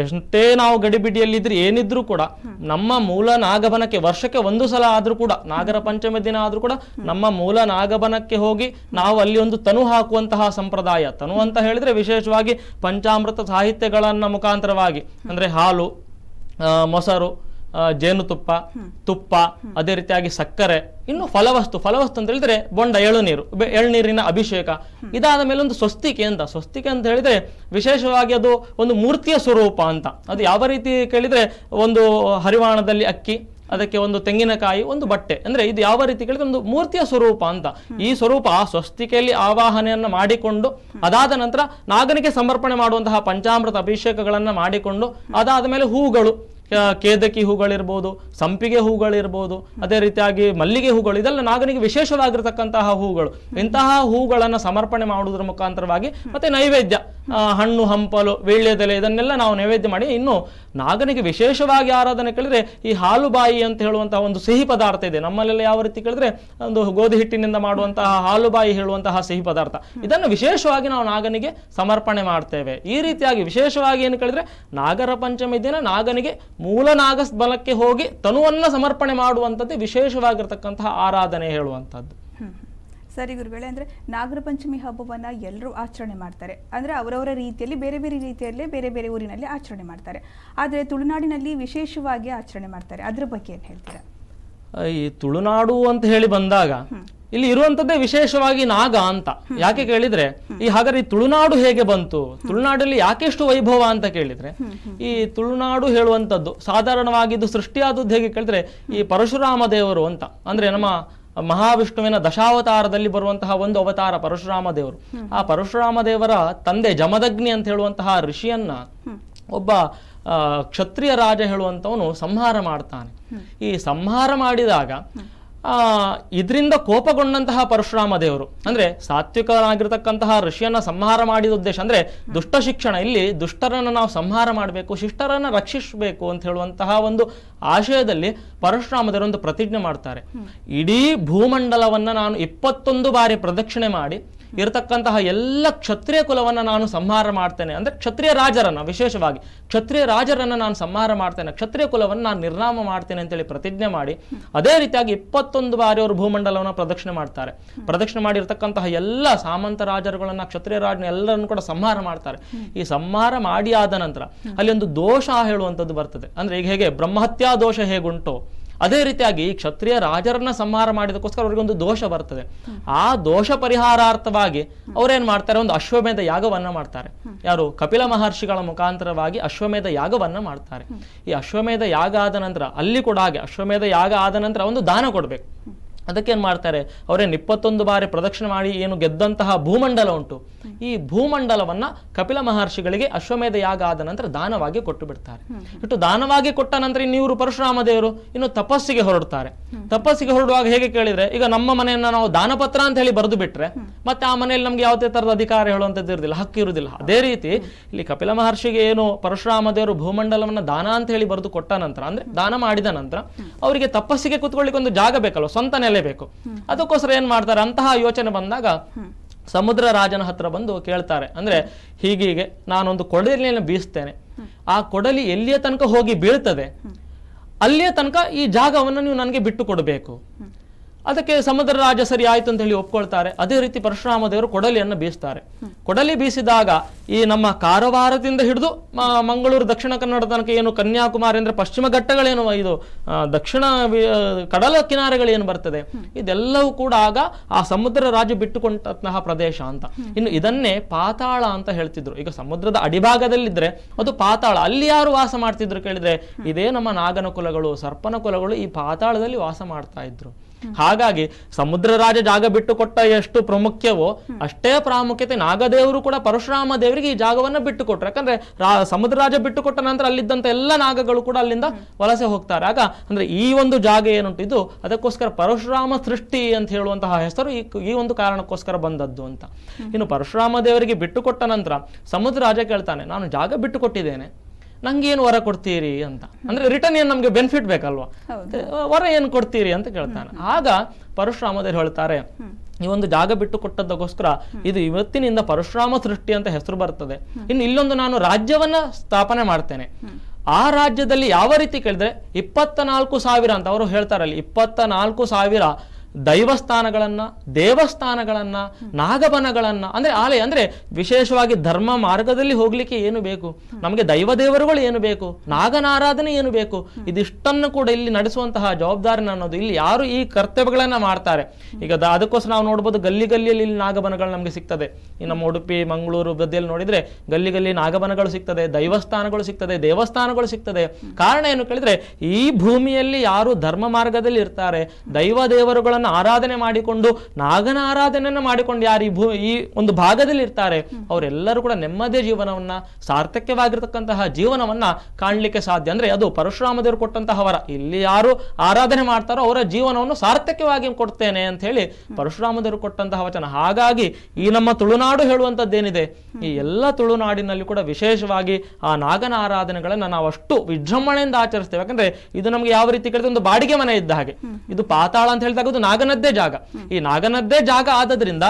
ಎಷ್ಟೇ ನಾವು ಇದ್ರೆ ಏನಿದ್ರು ಕೂಡ ನಮ್ಮ ಮೂಲ ನಾಗಬನಕ್ಕೆ ವರ್ಷಕ್ಕೆ ಒಂದು ಸಲ ಆದ್ರೂ ಕೂಡ ನಾಗರ ಪಂಚಮಿ ದಿನ ಆದ್ರೂ ಕೂಡ ನಮ್ಮ ಮೂಲ ನಾಗಬನಕ್ಕೆ ಹೋಗಿ ನಾವು ಅಲ್ಲಿ ಒಂದು ತನು ಹಾಕುವಂತಹ ಸಂಪ್ರದಾಯ ತನು ಅಂತ ಹೇಳಿದ್ರೆ ವಿಶೇಷವಾಗಿ ಪಂಚಾಮೃತ ಸಾಹಿತ್ಯಗಳನ್ನ ಮುಖಾಂತರವಾಗಿ ಅಂದ್ರೆ ಹಾಲು ಮೊಸರು ಜೇನುತುಪ್ಪ ತುಪ್ಪ ಅದೇ ರೀತಿಯಾಗಿ ಸಕ್ಕರೆ ಇನ್ನು ಫಲವಸ್ತು ಫಲವಸ್ತು ಅಂತ ಹೇಳಿದ್ರೆ ಬೊಂಡ ಎಳುನೀರು ಎಳ್ನೀರಿನ ಅಭಿಷೇಕ ಇದಾದ ಮೇಲೆ ಒಂದು ಸ್ವಸ್ತಿಕೆ ಅಂತ ಸ್ವಸ್ತಿಕೆ ಅಂತ ಹೇಳಿದ್ರೆ ವಿಶೇಷವಾಗಿ ಅದು ಒಂದು ಮೂರ್ತಿಯ ಸ್ವರೂಪ ಅಂತ ಅದು ಯಾವ ರೀತಿ ಕೇಳಿದ್ರೆ ಒಂದು ಹರಿವಾಣದಲ್ಲಿ ಅಕ್ಕಿ ಅದಕ್ಕೆ ಒಂದು ತೆಂಗಿನಕಾಯಿ ಒಂದು ಬಟ್ಟೆ ಅಂದ್ರೆ ಇದು ಯಾವ ರೀತಿ ಕೇಳಿದ್ರೆ ಒಂದು ಮೂರ್ತಿಯ ಸ್ವರೂಪ ಅಂತ ಈ ಸ್ವರೂಪ ಆ ಸ್ವಸ್ತಿಕೆಯಲ್ಲಿ ಆವಾಹನೆಯನ್ನು ಮಾಡಿಕೊಂಡು ಅದಾದ ನಂತರ ನಾಗನಿಗೆ ಸಮರ್ಪಣೆ ಮಾಡುವಂತಹ ಪಂಚಾಮೃತ ಅಭಿಷೇಕಗಳನ್ನು ಮಾಡಿಕೊಂಡು ಅದಾದ ಮೇಲೆ ಹೂಗಳು ಕೇದಕಿ ಹೂಗಳಿರ್ಬೋದು ಸಂಪಿಗೆ ಹೂಗಳಿರ್ಬೋದು ಅದೇ ರೀತಿಯಾಗಿ ಮಲ್ಲಿಗೆ ಹೂಗಳು ಇದೆಲ್ಲ ನಾಗನಿಗೆ ವಿಶೇಷವಾಗಿರ್ತಕ್ಕಂತಹ ಹೂಗಳು ಇಂತಹ ಹೂಗಳನ್ನು ಸಮರ್ಪಣೆ ಮಾಡುವುದರ ಮುಖಾಂತರವಾಗಿ ಮತ್ತೆ ನೈವೇದ್ಯ ಹಣ್ಣು ಹಂಪಲು ವೀಳ್ಯದೆಲೆ ಇದನ್ನೆಲ್ಲ ನಾವು ನೈವೇದ್ಯ ಮಾಡಿ ಇನ್ನು ನಾಗನಿಗೆ ವಿಶೇಷವಾಗಿ ಆರಾಧನೆ ಕೇಳಿದ್ರೆ ಈ ಹಾಲುಬಾಯಿ ಅಂತ ಹೇಳುವಂತಹ ಒಂದು ಸಿಹಿ ಪದಾರ್ಥ ಇದೆ ನಮ್ಮಲ್ಲೆಲ್ಲ ಯಾವ ರೀತಿ ಕೇಳಿದ್ರೆ ಒಂದು ಗೋಧಿ ಹಿಟ್ಟಿನಿಂದ ಮಾಡುವಂತಹ ಹಾಲುಬಾಯಿ ಹೇಳುವಂತಹ ಸಿಹಿ ಪದಾರ್ಥ ಇದನ್ನು ವಿಶೇಷವಾಗಿ ನಾವು ನಾಗನಿಗೆ ಸಮರ್ಪಣೆ ಮಾಡ್ತೇವೆ ಈ ರೀತಿಯಾಗಿ ವಿಶೇಷವಾಗಿ ಏನು ಕೇಳಿದ್ರೆ ನಾಗರ ಪಂಚಮಿ ದಿನ ನಾಗನಿಗೆ ಮೂಲ ನಾಗಸ್ ಬಲಕ್ಕೆ ಹೋಗಿ ತನುವನ್ನು ಸಮರ್ಪಣೆ ಮಾಡುವಂಥದ್ದು ವಿಶೇಷವಾಗಿರ್ತಕ್ಕಂತಹ ಆರಾಧನೆ ಹೇಳುವಂಥದ್ದು ಸರಿ ಗುರುಗಳೇ ಅಂದರೆ ನಾಗರ ಪಂಚಮಿ ಹಬ್ಬವನ್ನು ಎಲ್ಲರೂ ಆಚರಣೆ ಮಾಡ್ತಾರೆ ಅಂದರೆ ಅವರವರ ರೀತಿಯಲ್ಲಿ ಬೇರೆ ಬೇರೆ ರೀತಿಯಲ್ಲೇ ಬೇರೆ ಬೇರೆ ಊರಿನಲ್ಲಿ ಆಚರಣೆ ಮಾಡ್ತಾರೆ ಆದರೆ ತುಳುನಾಡಿನಲ್ಲಿ ವಿಶೇಷವಾಗಿ ಆಚರಣೆ ಮಾಡ್ತಾರೆ ಅದ್ರ ಬಗ್ಗೆ ಏನು ಹೇಳ್ತೀರಾ ಈ ತುಳುನಾಡು ಅಂತ ಹೇಳಿ ಬಂದಾಗ ಇಲ್ಲಿ ಇರುವಂತದ್ದೇ ವಿಶೇಷವಾಗಿ ನಾಗ ಅಂತ ಯಾಕೆ ಕೇಳಿದ್ರೆ ಈ ಹಾಗಾದ್ರೆ ಈ ತುಳುನಾಡು ಹೇಗೆ ಬಂತು ತುಳುನಾಡಲ್ಲಿ ಯಾಕೆಷ್ಟು ವೈಭವ ಅಂತ ಕೇಳಿದ್ರೆ ಈ ತುಳುನಾಡು ಹೇಳುವಂತದ್ದು ಸಾಧಾರಣವಾಗಿದ್ದು ಇದು ಸೃಷ್ಟಿಯಾದದ್ದು ಹೇಗೆ ಕೇಳಿದ್ರೆ ಈ ಪರಶುರಾಮ ದೇವರು ಅಂತ ಅಂದ್ರೆ ನಮ್ಮ ಮಹಾವಿಷ್ಣುವಿನ ದಶಾವತಾರದಲ್ಲಿ ಬರುವಂತಹ ಒಂದು ಅವತಾರ ಪರಶುರಾಮ ದೇವರು ಆ ಪರಶುರಾಮ ದೇವರ ತಂದೆ ಜಮದಗ್ನಿ ಅಂತ ಹೇಳುವಂತಹ ಋಷಿಯನ್ನ ಒಬ್ಬ ಕ್ಷತ್ರಿಯ ರಾಜ ಹೇಳುವಂಥವನು ಸಂಹಾರ ಮಾಡ್ತಾನೆ ಈ ಸಂಹಾರ ಮಾಡಿದಾಗ ಇದರಿಂದ ಕೋಪಗೊಂಡಂತಹ ಪರಶುರಾಮ ದೇವರು ಅಂದರೆ ಸಾತ್ವಿಕರಾಗಿರ್ತಕ್ಕಂತಹ ಋಷಿಯನ್ನು ಸಂಹಾರ ಮಾಡಿದ ಉದ್ದೇಶ ಅಂದರೆ ದುಷ್ಟ ಶಿಕ್ಷಣ ಇಲ್ಲಿ ದುಷ್ಟರನ್ನು ನಾವು ಸಂಹಾರ ಮಾಡಬೇಕು ಶಿಷ್ಟರನ್ನು ರಕ್ಷಿಸಬೇಕು ಅಂತ ಹೇಳುವಂತಹ ಒಂದು ಆಶಯದಲ್ಲಿ ಪರಶುರಾಮ ದೇವರು ಒಂದು ಪ್ರತಿಜ್ಞೆ ಮಾಡ್ತಾರೆ ಇಡೀ ಭೂಮಂಡಲವನ್ನು ನಾನು ಇಪ್ಪತ್ತೊಂದು ಬಾರಿ ಪ್ರದಕ್ಷಿಣೆ ಮಾಡಿ ಇರತಕ್ಕಂತಹ ಎಲ್ಲ ಕ್ಷತ್ರಿಯ ಕುಲವನ್ನು ನಾನು ಸಂಹಾರ ಮಾಡ್ತೇನೆ ಅಂದರೆ ಕ್ಷತ್ರಿಯ ರಾಜರನ್ನು ವಿಶೇಷವಾಗಿ ಕ್ಷತ್ರಿಯ ರಾಜರನ್ನು ನಾನು ಸಂಹಾರ ಮಾಡ್ತೇನೆ ಕ್ಷತ್ರಿಯ ಕುಲವನ್ನು ನಾನು ನಿರ್ನಾಮ ಮಾಡ್ತೇನೆ ಅಂತೇಳಿ ಪ್ರತಿಜ್ಞೆ ಮಾಡಿ ಅದೇ ರೀತಿಯಾಗಿ ಇಪ್ಪತ್ತೊಂದು ಬಾರಿ ಅವರು ಭೂಮಂಡಲವನ್ನು ಪ್ರದಕ್ಷಿಣೆ ಮಾಡ್ತಾರೆ ಪ್ರದಕ್ಷಿಣೆ ಮಾಡಿರ್ತಕ್ಕಂತಹ ಎಲ್ಲ ಸಾಮಂತ ರಾಜರುಗಳನ್ನು ಕ್ಷತ್ರಿಯ ರಾಜನ ಎಲ್ಲರನ್ನು ಕೂಡ ಸಂಹಾರ ಮಾಡ್ತಾರೆ ಈ ಸಂಹಾರ ಮಾಡಿ ಆದ ನಂತರ ಅಲ್ಲಿ ಒಂದು ದೋಷ ಹೇಳುವಂಥದ್ದು ಬರ್ತದೆ ಅಂದರೆ ಈಗ ಹೇಗೆ ಬ್ರಹ್ಮಹತ್ಯಾ ದೋಷ ಹೇಗುಂಟು ಅದೇ ರೀತಿಯಾಗಿ ಕ್ಷತ್ರಿಯ ರಾಜರನ್ನ ಸಂಹಾರ ಮಾಡಿದಕ್ಕೋಸ್ಕರ ಒಂದು ದೋಷ ಬರ್ತದೆ ಆ ದೋಷ ಪರಿಹಾರಾರ್ಥವಾಗಿ ಅವ್ರೇನ್ ಮಾಡ್ತಾರೆ ಒಂದು ಅಶ್ವಮೇಧ ಯಾಗವನ್ನ ಮಾಡ್ತಾರೆ ಯಾರು ಕಪಿಲ ಮಹರ್ಷಿಗಳ ಮುಖಾಂತರವಾಗಿ ಅಶ್ವಮೇಧ ಯಾಗವನ್ನ ಮಾಡ್ತಾರೆ ಈ ಅಶ್ವಮೇಧ ಯಾಗ ಆದ ನಂತರ ಅಲ್ಲಿ ಕೂಡ ಹಾಗೆ ಅಶ್ವಮೇಧ ಯಾಗ ಆದ ನಂತರ ಒಂದು ದಾನ ಕೊಡ್ಬೇಕು ಏನ್ ಮಾಡ್ತಾರೆ ಅವರೇನು ಇಪ್ಪತ್ತೊಂದು ಬಾರಿ ಪ್ರದಕ್ಷಿಣೆ ಮಾಡಿ ಏನು ಗೆದ್ದಂತಹ ಭೂಮಂಡಲ ಉಂಟು ಈ ಭೂಮಂಡಲವನ್ನ ಕಪಿಲ ಮಹರ್ಷಿಗಳಿಗೆ ಅಶ್ವಮೇಧ ಯಾಗ ಆದ ನಂತರ ದಾನವಾಗಿ ಕೊಟ್ಟು ಬಿಡ್ತಾರೆ ಇಟ್ಟು ದಾನವಾಗಿ ಕೊಟ್ಟ ನಂತರ ಇನ್ನಿವರು ಪರಶುರಾಮ ದೇವರು ಇನ್ನು ತಪಸ್ಸಿಗೆ ಹೊರಡ್ತಾರೆ ತಪಸ್ಸಿಗೆ ಹೊರಡುವಾಗ ಹೇಗೆ ಕೇಳಿದ್ರೆ ಈಗ ನಮ್ಮ ಮನೆಯನ್ನ ನಾವು ದಾನಪತ್ರ ಅಂತ ಹೇಳಿ ಬರೆದು ಬಿಟ್ರೆ ಮತ್ತೆ ಆ ಮನೆಯಲ್ಲಿ ನಮ್ಗೆ ಯಾವುದೇ ತರದ ಅಧಿಕಾರ ಹೇಳುವಂತದ್ದು ಇರೋದಿಲ್ಲ ಹಕ್ಕು ಇರುವುದಿಲ್ಲ ಅದೇ ರೀತಿ ಇಲ್ಲಿ ಕಪಿಲ ಮಹರ್ಷಿಗೆ ಏನು ಪರಶುರಾಮ ದೇವರು ಭೂಮಂಡಲವನ್ನ ದಾನ ಅಂತ ಹೇಳಿ ಬರೆದು ಕೊಟ್ಟ ನಂತರ ಅಂದ್ರೆ ದಾನ ಮಾಡಿದ ನಂತರ ಅವರಿಗೆ ತಪಸ್ಸಿಗೆ ಕುತ್ಕೊಳ್ಳಿಕ್ಕೆ ಒಂದು ಜಾಗ ಬೇಕಲ್ವ ಸ್ವಂತ ನೆಲೆ ಬೇಕು ಅದಕ್ಕೋಸ್ಕರ ಏನ್ ಮಾಡ್ತಾರೆ ಅಂತಹ ಯೋಚನೆ ಬಂದಾಗ ಸಮುದ್ರ ರಾಜನ ಹತ್ರ ಬಂದು ಕೇಳ್ತಾರೆ ಅಂದ್ರೆ ಹೀಗೀಗೆ ನಾನೊಂದು ಕೊಡಲಿಯನ್ನು ಬೀಸ್ತೇನೆ ಆ ಕೊಡಲಿ ಎಲ್ಲಿಯ ತನಕ ಹೋಗಿ ಬೀಳ್ತದೆ ಅಲ್ಲಿಯ ತನಕ ಈ ಜಾಗವನ್ನು ನೀವು ನನಗೆ ಬಿಟ್ಟು ಕೊಡಬೇಕು ಅದಕ್ಕೆ ಸಮುದ್ರ ರಾಜ ಸರಿ ಆಯ್ತು ಅಂತ ಹೇಳಿ ಒಪ್ಕೊಳ್ತಾರೆ ಅದೇ ರೀತಿ ಪರಶುರಾಮ ದೇವರು ಕೊಡಲಿಯನ್ನು ಬೀಸ್ತಾರೆ ಕೊಡಲಿ ಬೀಸಿದಾಗ ಈ ನಮ್ಮ ಕಾರವಾರದಿಂದ ಹಿಡಿದು ಮಂಗಳೂರು ದಕ್ಷಿಣ ಕನ್ನಡ ತನಕ ಏನು ಕನ್ಯಾಕುಮಾರಿ ಅಂದ್ರೆ ಪಶ್ಚಿಮ ಘಟ್ಟಗಳೇನು ಇದು ದಕ್ಷಿಣ ಕಡಲ ಕಿನಾರೆಗಳೇನು ಬರ್ತದೆ ಇದೆಲ್ಲವೂ ಕೂಡ ಆಗ ಆ ಸಮುದ್ರ ರಾಜ ಬಿಟ್ಟುಕೊಂಡಂತಹ ಪ್ರದೇಶ ಅಂತ ಇನ್ನು ಇದನ್ನೇ ಪಾತಾಳ ಅಂತ ಹೇಳ್ತಿದ್ರು ಈಗ ಸಮುದ್ರದ ಇದ್ರೆ ಅದು ಪಾತಾಳ ಅಲ್ಲಿ ಯಾರು ವಾಸ ಮಾಡ್ತಿದ್ರು ಕೇಳಿದ್ರೆ ಇದೇ ನಮ್ಮ ನಾಗನ ಕುಲಗಳು ಸರ್ಪನ ಕುಲಗಳು ಈ ಪಾತಾಳದಲ್ಲಿ ವಾಸ ಮಾಡ್ತಾ ಇದ್ರು ಹಾಗಾಗಿ ಸಮುದ್ರ ರಾಜ ಜಾಗ ಬಿಟ್ಟು ಕೊಟ್ಟ ಎಷ್ಟು ಪ್ರಾಮುಖ್ಯವೋ ಅಷ್ಟೇ ಪ್ರಾಮುಖ್ಯತೆ ನಾಗದೇವರು ಕೂಡ ಪರಶುರಾಮ ದೇವರಿಗೆ ಈ ಜಾಗವನ್ನ ಬಿಟ್ಟು ಕೊಟ್ಟರು ಯಾಕಂದ್ರೆ ಸಮುದ್ರರಾಜ ಬಿಟ್ಟು ಕೊಟ್ಟ ನಂತರ ಅಲ್ಲಿದ್ದಂತ ಎಲ್ಲ ನಾಗಗಳು ಕೂಡ ಅಲ್ಲಿಂದ ವಲಸೆ ಹೋಗ್ತಾರೆ ಆಗ ಅಂದ್ರೆ ಈ ಒಂದು ಜಾಗ ಏನುಂಟಿದ್ದು ಅದಕ್ಕೋಸ್ಕರ ಪರಶುರಾಮ ಸೃಷ್ಟಿ ಅಂತ ಹೇಳುವಂತಹ ಹೆಸರು ಈ ಒಂದು ಕಾರಣಕ್ಕೋಸ್ಕರ ಬಂದದ್ದು ಅಂತ ಇನ್ನು ಪರಶುರಾಮ ದೇವರಿಗೆ ಬಿಟ್ಟು ಕೊಟ್ಟ ನಂತರ ಸಮುದ್ರ ರಾಜ ಕೇಳ್ತಾನೆ ನಾನು ಜಾಗ ಬಿಟ್ಟು ಕೊಟ್ಟಿದ್ದೇನೆ ನಂಗೆ ಏನು ವರ ಕೊಡ್ತೀರಿ ಅಂತ ಅಂದ್ರೆ ರಿಟರ್ನ್ ಏನು ನಮಗೆ ಬೆನಿಫಿಟ್ ಬೇಕಲ್ವಾ ವರ ಏನು ಕೊಡ್ತೀರಿ ಅಂತ ಕೇಳ್ತಾನೆ ಆಗ ಪರಶುರಾಮದೇವರು ಹೇಳ್ತಾರೆ ಈ ಒಂದು ಜಾಗ ಬಿಟ್ಟು ಕೊಟ್ಟದ್ದಕ್ಕೋಸ್ಕರ ಇದು ಇವತ್ತಿನಿಂದ ಪರಶುರಾಮ ಸೃಷ್ಟಿ ಅಂತ ಹೆಸರು ಬರ್ತದೆ ಇನ್ನು ಇಲ್ಲೊಂದು ನಾನು ರಾಜ್ಯವನ್ನ ಸ್ಥಾಪನೆ ಮಾಡ್ತೇನೆ ಆ ರಾಜ್ಯದಲ್ಲಿ ಯಾವ ರೀತಿ ಕೇಳಿದ್ರೆ ಇಪ್ಪತ್ತ ನಾಲ್ಕು ಸಾವಿರ ಅಂತ ಅವರು ಹೇಳ್ತಾರಲ್ಲಿ ಇಪ್ಪತ್ತ ನಾಲ್ಕು ಸಾವಿರ ದೈವಸ್ಥಾನಗಳನ್ನ ದೇವಸ್ಥಾನಗಳನ್ನ ನಾಗಬನಗಳನ್ನ ಅಂದ್ರೆ ಆಲಯ ಅಂದ್ರೆ ವಿಶೇಷವಾಗಿ ಧರ್ಮ ಮಾರ್ಗದಲ್ಲಿ ಹೋಗಲಿಕ್ಕೆ ಏನು ಬೇಕು ನಮಗೆ ದೈವ ದೇವರುಗಳು ಏನು ಬೇಕು ನಾಗನಾರಾಧನೆ ಏನು ಬೇಕು ಇದಿಷ್ಟನ್ನು ಕೂಡ ಇಲ್ಲಿ ನಡೆಸುವಂತಹ ಜವಾಬ್ದಾರಿ ಅನ್ನೋದು ಇಲ್ಲಿ ಯಾರು ಈ ಕರ್ತವ್ಯಗಳನ್ನ ಮಾಡ್ತಾರೆ ಈಗ ಅದಕ್ಕೋಸ್ಕರ ನಾವು ನೋಡ್ಬೋದು ಗಲ್ಲಿ ಗಲ್ಲಿಯಲ್ಲಿ ಇಲ್ಲಿ ನಾಗಬನಗಳು ನಮಗೆ ಸಿಗ್ತದೆ ಈ ನಮ್ಮ ಉಡುಪಿ ಮಂಗಳೂರು ಬದಿಯಲ್ಲಿ ನೋಡಿದ್ರೆ ಗಲ್ಲಿ ಗಲ್ಲಿ ನಾಗಬನಗಳು ಸಿಗ್ತದೆ ದೈವಸ್ಥಾನಗಳು ಸಿಗ್ತದೆ ದೇವಸ್ಥಾನಗಳು ಸಿಗ್ತದೆ ಕಾರಣ ಏನು ಕೇಳಿದ್ರೆ ಈ ಭೂಮಿಯಲ್ಲಿ ಯಾರು ಧರ್ಮ ಮಾರ್ಗದಲ್ಲಿ ಇರ್ತಾರೆ ದೈವ ದೇವರುಗಳನ್ನ ಆರಾಧನೆ ಮಾಡಿಕೊಂಡು ನಾಗನ ಆರಾಧನೆಯನ್ನು ಮಾಡಿಕೊಂಡು ಯಾರು ಈ ಭೂ ಈ ಒಂದು ಭಾಗದಲ್ಲಿ ಇರ್ತಾರೆ ಅವರೆಲ್ಲರೂ ಕೂಡ ನೆಮ್ಮದಿಯ ಜೀವನವನ್ನ ಸಾರ್ಥಕ್ಯವಾಗಿರ್ತಕ್ಕಂತಹ ಜೀವನವನ್ನ ಕಾಣಲಿಕ್ಕೆ ಸಾಧ್ಯ ಅಂದ್ರೆ ಅದು ಪರಶುರಾಮ ದೇವರು ಕೊಟ್ಟಂತಹ ವರ ಇಲ್ಲಿ ಯಾರು ಆರಾಧನೆ ಮಾಡ್ತಾರೋ ಅವರ ಜೀವನವನ್ನು ಸಾರ್ಥಕ್ಯವಾಗಿ ಕೊಡ್ತೇನೆ ಅಂತ ಹೇಳಿ ಪರಶುರಾಮ ದೇವರು ಕೊಟ್ಟಂತಹ ವಚನ ಹಾಗಾಗಿ ಈ ನಮ್ಮ ತುಳುನಾಡು ಹೇಳುವಂಥದ್ದೇನಿದೆ ಈ ಎಲ್ಲ ತುಳುನಾಡಿನಲ್ಲಿ ಕೂಡ ವಿಶೇಷವಾಗಿ ಆ ನಾಗನ ಆರಾಧನೆಗಳನ್ನ ನಾವು ಅಷ್ಟು ವಿಜೃಂಭಣೆಯಿಂದ ಆಚರಿಸ್ತೇವೆ ಯಾಕಂದ್ರೆ ಇದು ನಮ್ಗೆ ಯಾವ ರೀತಿ ಕೇಳಿದ್ರೆ ಒಂದು ಬಾಡಿಗೆ ಮನೆ ಇದ್ದ ಹಾಗೆ ಇದು ಪಾತಾಳ ಅಂತ ಹೇಳಿದಾಗ ಅದು ನಾಗನದ್ದೇ ಜಾಗ ಈ ನಾಗನದ್ದೇ ಜಾಗ ಆದದ್ರಿಂದ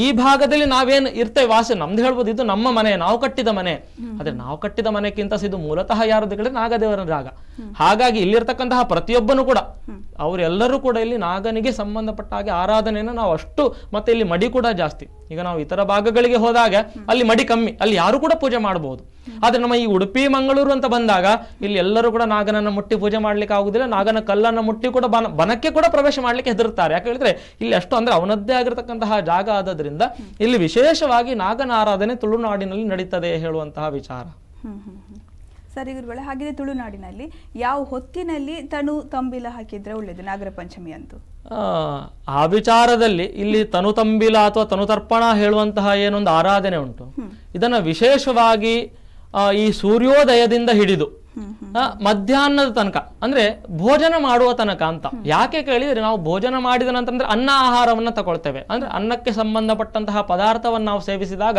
ಈ ಭಾಗದಲ್ಲಿ ನಾವೇನ್ ಇರ್ತೇವೆ ವಾಸ ನಮ್ದು ಹೇಳ್ಬೋದು ಇದು ನಮ್ಮ ಮನೆ ನಾವು ಕಟ್ಟಿದ ಮನೆ ಆದ್ರೆ ನಾವು ಕಟ್ಟಿದ ಮನೆಕ್ಕಿಂತ ಇದು ಮೂಲತಃ ಯಾರದ್ದು ಕೇಳಿದ್ರೆ ನಾಗದೇವರ ಜಾಗ ಹಾಗಾಗಿ ಇಲ್ಲಿರ್ತಕ್ಕಂತಹ ಪ್ರತಿಯೊಬ್ಬನು ಕೂಡ ಅವರೆಲ್ಲರೂ ಕೂಡ ಇಲ್ಲಿ ನಾಗನಿಗೆ ಸಂಬಂಧಪಟ್ಟ ಹಾಗೆ ಆರಾಧನೆಯನ್ನು ನಾವು ಅಷ್ಟು ಮತ್ತೆ ಇಲ್ಲಿ ಮಡಿ ಕೂಡ ಜಾಸ್ತಿ ಈಗ ನಾವು ಇತರ ಭಾಗಗಳಿಗೆ ಹೋದಾಗ ಅಲ್ಲಿ ಮಡಿ ಕಮ್ಮಿ ಅಲ್ಲಿ ಯಾರು ಕೂಡ ಪೂಜೆ ಮಾಡಬಹುದು ಆದ್ರೆ ನಮ್ಮ ಈ ಉಡುಪಿ ಮಂಗಳೂರು ಅಂತ ಬಂದಾಗ ಇಲ್ಲಿ ಎಲ್ಲರೂ ಕೂಡ ನಾಗನನ್ನ ಮುಟ್ಟಿ ಪೂಜೆ ಮಾಡ್ಲಿಕ್ಕೆ ಆಗುದಿಲ್ಲ ನಾಗನ ಕಲ್ಲನ್ನ ಮುಟ್ಟಿ ಕೂಡ ಬನ ಬನಕ್ಕೆ ಕೂಡ ಪ್ರವೇಶ ಮಾಡ್ಲಿಕ್ಕೆ ಹೆದರುತ್ತಾರೆ ಯಾಕೆ ಹೇಳಿದ್ರೆ ಇಲ್ಲಿ ಅಷ್ಟು ಅಂದ್ರೆ ಅವನದ್ದೇ ಆಗಿರತಕ್ಕಂತಹ ಜಾಗ ಆದ್ರಿಂದ ಇಲ್ಲಿ ವಿಶೇಷವಾಗಿ ನಾಗನ ಆರಾಧನೆ ತುಳುನಾಡಿನಲ್ಲಿ ನಡೀತದೆ ಹೇಳುವಂತಹ ವಿಚಾರ ಸರಿ ಗುರುಗಳೇ ಹಾಗೆ ತುಳುನಾಡಿನಲ್ಲಿ ಯಾವ ಹೊತ್ತಿನಲ್ಲಿ ತನು ತಂಬಿಲ ಹಾಕಿದ್ರೆ ಒಳ್ಳೇದು ನಾಗರ ಪಂಚಮಿ ಅಂತ ಆ ವಿಚಾರದಲ್ಲಿ ಇಲ್ಲಿ ತನು ತಂಬಿಲ ಅಥವಾ ತನು ತರ್ಪಣ ಹೇಳುವಂತಹ ಏನೊಂದು ಆರಾಧನೆ ಉಂಟು ಇದನ್ನ ವಿಶೇಷವಾಗಿ ಈ ಸೂರ್ಯೋದಯದಿಂದ ಹಿಡಿದು ಮಧ್ಯಾಹ್ನದ ತನಕ ಅಂದ್ರೆ ಭೋಜನ ಮಾಡುವ ತನಕ ಅಂತ ಯಾಕೆ ಕೇಳಿದ್ರೆ ನಾವು ಭೋಜನ ಮಾಡಿದ ನಂತರ ಅಂದ್ರೆ ಅನ್ನ ಆಹಾರವನ್ನ ತಗೊಳ್ತೇವೆ ಅಂದ್ರೆ ಅನ್ನಕ್ಕೆ ಸಂಬಂಧಪಟ್ಟಂತಹ ಪದಾರ್ಥವನ್ನು ನಾವು ಸೇವಿಸಿದಾಗ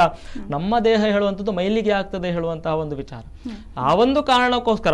ನಮ್ಮ ದೇಹ ಹೇಳುವಂಥದ್ದು ಮೈಲಿಗೆ ಆಗ್ತದೆ ಹೇಳುವಂತಹ ಒಂದು ವಿಚಾರ ಆ ಒಂದು ಕಾರಣಕ್ಕೋಸ್ಕರ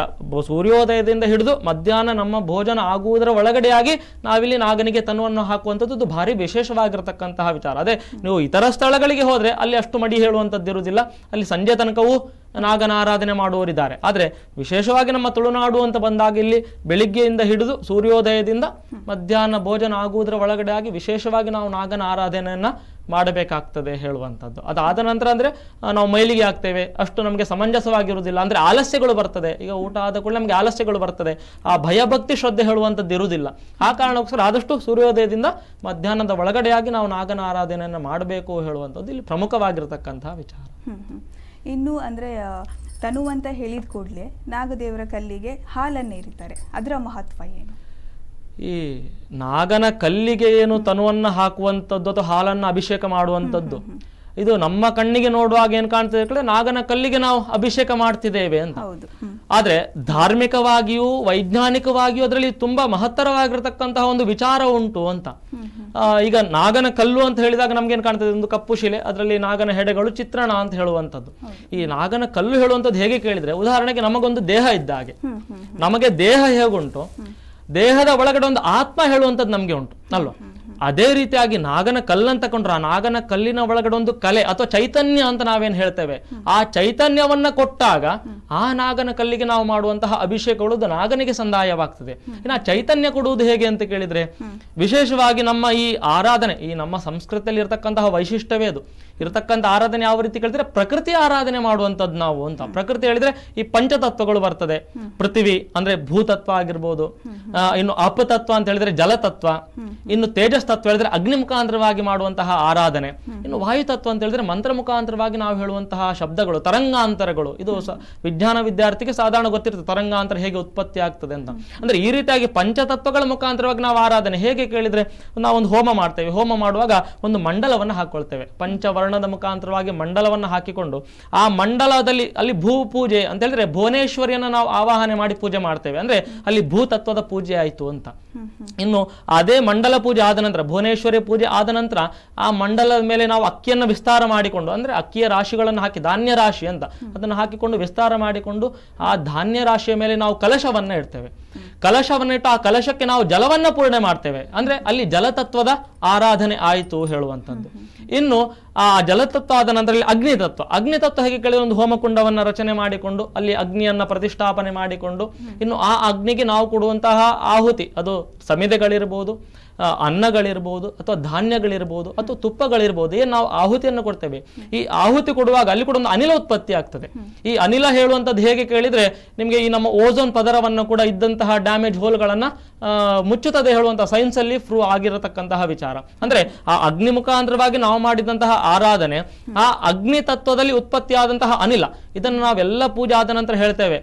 ಸೂರ್ಯೋದಯದಿಂದ ಹಿಡಿದು ಮಧ್ಯಾಹ್ನ ನಮ್ಮ ಭೋಜನ ಆಗುವುದರ ಒಳಗಡೆಯಾಗಿ ನಾವಿಲ್ಲಿ ನಾಗನಿಗೆ ತನ್ನವನ್ನು ಹಾಕುವಂಥದ್ದು ಭಾರಿ ವಿಶೇಷವಾಗಿರತಕ್ಕಂತಹ ವಿಚಾರ ಅದೇ ನೀವು ಇತರ ಸ್ಥಳಗಳಿಗೆ ಹೋದ್ರೆ ಅಲ್ಲಿ ಅಷ್ಟು ಮಡಿ ಹೇಳುವಂಥದ್ದು ಇರುವುದಿಲ್ಲ ಅಲ್ಲಿ ಸಂಜೆ ತನಕವೂ ನಾಗನ ಆರಾಧನೆ ಮಾಡುವವರಿದ್ದಾರೆ ಆದರೆ ವಿಶೇಷವಾಗಿ ನಮ್ಮ ತುಳುನಾಡು ಅಂತ ಬಂದಾಗ ಇಲ್ಲಿ ಬೆಳಿಗ್ಗೆಯಿಂದ ಹಿಡಿದು ಸೂರ್ಯೋದಯದಿಂದ ಮಧ್ಯಾಹ್ನ ಭೋಜನ ಆಗುವುದರ ಒಳಗಡೆ ಆಗಿ ವಿಶೇಷವಾಗಿ ನಾವು ನಾಗನ ಆರಾಧನೆಯನ್ನ ಮಾಡಬೇಕಾಗ್ತದೆ ಹೇಳುವಂಥದ್ದು ಅದಾದ ನಂತರ ಅಂದರೆ ನಾವು ಮೈಲಿಗೆ ಆಗ್ತೇವೆ ಅಷ್ಟು ನಮಗೆ ಸಮಂಜಸವಾಗಿರುವುದಿಲ್ಲ ಅಂದರೆ ಆಲಸ್ಯಗಳು ಬರ್ತದೆ ಈಗ ಊಟ ಆದ ಕೂಡ ನಮಗೆ ಆಲಸ್ಯಗಳು ಬರ್ತದೆ ಆ ಭಯಭಕ್ತಿ ಶ್ರದ್ಧೆ ಹೇಳುವಂಥದ್ದು ಇರುವುದಿಲ್ಲ ಆ ಕಾರಣಕ್ಕೋಸ್ಕರ ಆದಷ್ಟು ಸೂರ್ಯೋದಯದಿಂದ ಮಧ್ಯಾಹ್ನದ ಒಳಗಡೆಯಾಗಿ ನಾವು ನಾಗನ ಆರಾಧನೆಯನ್ನು ಮಾಡಬೇಕು ಹೇಳುವಂಥದ್ದು ಇಲ್ಲಿ ಪ್ರಮುಖವಾಗಿರತಕ್ಕಂತಹ ವಿಚಾರ ಇನ್ನು ಅಂದರೆ ತನು ಅಂತ ಹೇಳಿದ ಕೂಡಲೇ ನಾಗದೇವರ ಕಲ್ಲಿಗೆ ಹಾಲನ್ನು ಎರಿತಾರೆ ಅದರ ಮಹತ್ವ ಏನು ಈ ನಾಗನ ಕಲ್ಲಿಗೆ ಏನು ತನುವನ್ನು ಹಾಕುವಂಥದ್ದು ಅಥವಾ ಹಾಲನ್ನು ಅಭಿಷೇಕ ಮಾಡುವಂಥದ್ದು ಇದು ನಮ್ಮ ಕಣ್ಣಿಗೆ ನೋಡುವಾಗ ಏನ್ ಕಾಣ್ತದೆ ಕಡೆ ನಾಗನ ಕಲ್ಲಿಗೆ ನಾವು ಅಭಿಷೇಕ ಮಾಡ್ತಿದ್ದೇವೆ ಅಂತ ಆದ್ರೆ ಧಾರ್ಮಿಕವಾಗಿಯೂ ವೈಜ್ಞಾನಿಕವಾಗಿಯೂ ಅದರಲ್ಲಿ ತುಂಬಾ ಮಹತ್ತರವಾಗಿರತಕ್ಕಂತಹ ಒಂದು ವಿಚಾರ ಉಂಟು ಅಂತ ಈಗ ನಾಗನ ಕಲ್ಲು ಅಂತ ಹೇಳಿದಾಗ ನಮ್ಗೆ ಏನ್ ಕಾಣ್ತದೆ ಒಂದು ಕಪ್ಪು ಶಿಲೆ ಅದರಲ್ಲಿ ನಾಗನ ಹೆಡೆಗಳು ಚಿತ್ರಣ ಅಂತ ಹೇಳುವಂಥದ್ದು ಈ ನಾಗನ ಕಲ್ಲು ಹೇಳುವಂಥದ್ದು ಹೇಗೆ ಕೇಳಿದ್ರೆ ಉದಾಹರಣೆಗೆ ನಮಗೊಂದು ದೇಹ ಇದ್ದ ಹಾಗೆ ನಮಗೆ ದೇಹ ಹೇಗುಂಟು ದೇಹದ ಒಳಗಡೆ ಒಂದು ಆತ್ಮ ಹೇಳುವಂಥದ್ದು ನಮಗೆ ಉಂಟು ಅಲ್ವಾ ಅದೇ ರೀತಿಯಾಗಿ ನಾಗನ ಕಲ್ಲಂತ ತಕೊಂಡ್ರ ಆ ನಾಗನ ಕಲ್ಲಿನ ಒಳಗಡೆ ಒಂದು ಕಲೆ ಅಥವಾ ಚೈತನ್ಯ ಅಂತ ನಾವೇನ್ ಹೇಳ್ತೇವೆ ಆ ಚೈತನ್ಯವನ್ನ ಕೊಟ್ಟಾಗ ಆ ನಾಗನ ಕಲ್ಲಿಗೆ ನಾವು ಮಾಡುವಂತಹ ಅಭಿಷೇಕಗಳು ನಾಗನಿಗೆ ಸಂದಾಯವಾಗ್ತದೆ ಇನ್ನು ಚೈತನ್ಯ ಕೊಡುವುದು ಹೇಗೆ ಅಂತ ಕೇಳಿದ್ರೆ ವಿಶೇಷವಾಗಿ ನಮ್ಮ ಈ ಆರಾಧನೆ ಈ ನಮ್ಮ ಸಂಸ್ಕೃತಿಯಲ್ಲಿ ಇರತಕ್ಕಂತಹ ವೈಶಿಷ್ಟ್ಯವೇ ಅದು ಇರತಕ್ಕಂಥ ಆರಾಧನೆ ಯಾವ ರೀತಿ ಕೇಳಿದ್ರೆ ಪ್ರಕೃತಿ ಆರಾಧನೆ ಮಾಡುವಂಥದ್ದು ನಾವು ಅಂತ ಪ್ರಕೃತಿ ಹೇಳಿದ್ರೆ ಈ ಪಂಚತತ್ವಗಳು ಬರ್ತದೆ ಪೃಥ್ವಿ ಅಂದ್ರೆ ಭೂತತ್ವ ಆಗಿರ್ಬೋದು ಇನ್ನು ಅಪತತ್ವ ಅಂತ ಹೇಳಿದ್ರೆ ಜಲತತ್ವ ಇನ್ನು ತೇಜಸ್ ತತ್ವ ಹೇಳಿದ್ರೆ ಅಗ್ನಿ ಮುಖಾಂತರವಾಗಿ ಮಾಡುವಂತಹ ಆರಾಧನೆ ಇನ್ನು ವಾಯುತತ್ವ ಅಂತ ಹೇಳಿದ್ರೆ ಮಂತ್ರ ಮುಖಾಂತರವಾಗಿ ನಾವು ಹೇಳುವಂತಹ ಶಬ್ದಗಳು ತರಂಗಾಂತರಗಳು ಇದು ವಿಜ್ಞಾನ ವಿದ್ಯಾರ್ಥಿಗೆ ಸಾಧಾರಣ ಗೊತ್ತಿರ್ತದೆ ತರಂಗಾಂತರ ಹೇಗೆ ಉತ್ಪತ್ತಿ ಆಗ್ತದೆ ಅಂತ ಅಂದ್ರೆ ಈ ರೀತಿಯಾಗಿ ಪಂಚತತ್ವಗಳ ಮುಖಾಂತರವಾಗಿ ನಾವು ಆರಾಧನೆ ಹೇಗೆ ಕೇಳಿದ್ರೆ ಒಂದು ಹೋಮ ಮಾಡ್ತೇವೆ ಹೋಮ ಮಾಡುವಾಗ ಒಂದು ಮಂಡಲವನ್ನು ಹಾಕೊಳ್ತೇವೆ ಪಂಚವರ್ಣ ಸ್ವರ್ಣದ ಮುಖಾಂತರವಾಗಿ ಮಂಡಲವನ್ನು ಹಾಕಿಕೊಂಡು ಆ ಮಂಡಲದಲ್ಲಿ ಅಲ್ಲಿ ಭೂ ಪೂಜೆ ಅಂತ ಹೇಳಿದ್ರೆ ಭುವನೇಶ್ವರಿಯನ್ನು ನಾವು ಆವಾಹನೆ ಮಾಡಿ ಪೂಜೆ ಮಾಡ್ತೇವೆ ಅಂದ್ರೆ ಅಲ್ಲಿ ಭೂತತ್ವದ ಪೂಜೆ ಆಯಿತು ಅಂತ ಇನ್ನು ಅದೇ ಮಂಡಲ ಪೂಜೆ ಆದ ನಂತರ ಭುವನೇಶ್ವರಿ ಪೂಜೆ ಆದ ನಂತರ ಆ ಮಂಡಲದ ಮೇಲೆ ನಾವು ಅಕ್ಕಿಯನ್ನು ವಿಸ್ತಾರ ಮಾಡಿಕೊಂಡು ಅಂದ್ರೆ ಅಕ್ಕಿಯ ರಾಶಿಗಳನ್ನು ಹಾಕಿ ಧಾನ್ಯ ರಾಶಿ ಅಂತ ಅದನ್ನು ಹಾಕಿಕೊಂಡು ವಿಸ್ತಾರ ಮಾಡಿಕೊಂಡು ಆ ಧಾನ್ಯ ರಾಶಿಯ ಮೇಲೆ ನಾವು ಕಲಶವನ್ನ ಇಡ್ತೇವೆ ಕಲಶವನ್ನಿಟ್ಟು ಆ ಕಲಶಕ್ಕೆ ನಾವು ಜಲವನ್ನ ಪೂರ್ಣೆ ಮಾಡ್ತೇವೆ ಅಂದ್ರೆ ಅಲ್ಲಿ ಜಲತತ್ವದ ಆರಾಧನೆ ಆಯಿತು ಹೇಳುವಂಥದ್ದು ಇನ್ನು ಆ ಜಲತತ್ವ ಆದ ನಂತರ ಅಗ್ನಿತತ್ವ ಅಗ್ನಿತತ್ವ ಹೇಗೆ ಕೇಳಿದ್ರೆ ಒಂದು ಹೋಮಕುಂಡವನ್ನು ರಚನೆ ಮಾಡಿಕೊಂಡು ಅಲ್ಲಿ ಅಗ್ನಿಯನ್ನ ಪ್ರತಿಷ್ಠಾಪನೆ ಮಾಡಿಕೊಂಡು ಇನ್ನು ಆ ಅಗ್ನಿಗೆ ನಾವು ಕೊಡುವಂತಹ ಆಹುತಿ ಅದು ಸಮಿಧೆಗಳಿರ್ಬೋದು ಅನ್ನಗಳಿರ್ಬೋದು ಅಥವಾ ಧಾನ್ಯಗಳಿರ್ಬೋದು ಅಥವಾ ತುಪ್ಪಗಳಿರ್ಬೋದು ಏನು ನಾವು ಆಹುತಿಯನ್ನು ಕೊಡ್ತೇವೆ ಈ ಆಹುತಿ ಕೊಡುವಾಗ ಅಲ್ಲಿ ಕೂಡ ಒಂದು ಅನಿಲ ಉತ್ಪತ್ತಿ ಆಗ್ತದೆ ಈ ಅನಿಲ ಹೇಳುವಂಥದ್ದು ಹೇಗೆ ಕೇಳಿದರೆ ನಿಮಗೆ ಈ ನಮ್ಮ ಓಝೋನ್ ಪದರವನ್ನು ಕೂಡ ಇದ್ದಂತಹ ಡ್ಯಾಮೇಜ್ ಹೋಲ್ಗಳನ್ನು ಮುಚ್ಚುತ್ತದೆ ಹೇಳುವಂಥ ಸೈನ್ಸಲ್ಲಿ ಪ್ರೂವ್ ಆಗಿರತಕ್ಕಂತಹ ವಿಚಾರ ಅಂದರೆ ಆ ಅಗ್ನಿ ಮುಖಾಂತರವಾಗಿ ನಾವು ಮಾಡಿದಂತಹ ಆರಾಧನೆ ಆ ಅಗ್ನಿ ತತ್ವದಲ್ಲಿ ಉತ್ಪತ್ತಿಯಾದಂತಹ ಅನಿಲ ಇದನ್ನು ನಾವೆಲ್ಲ ಪೂಜೆ ಆದ ನಂತರ ಹೇಳ್ತೇವೆ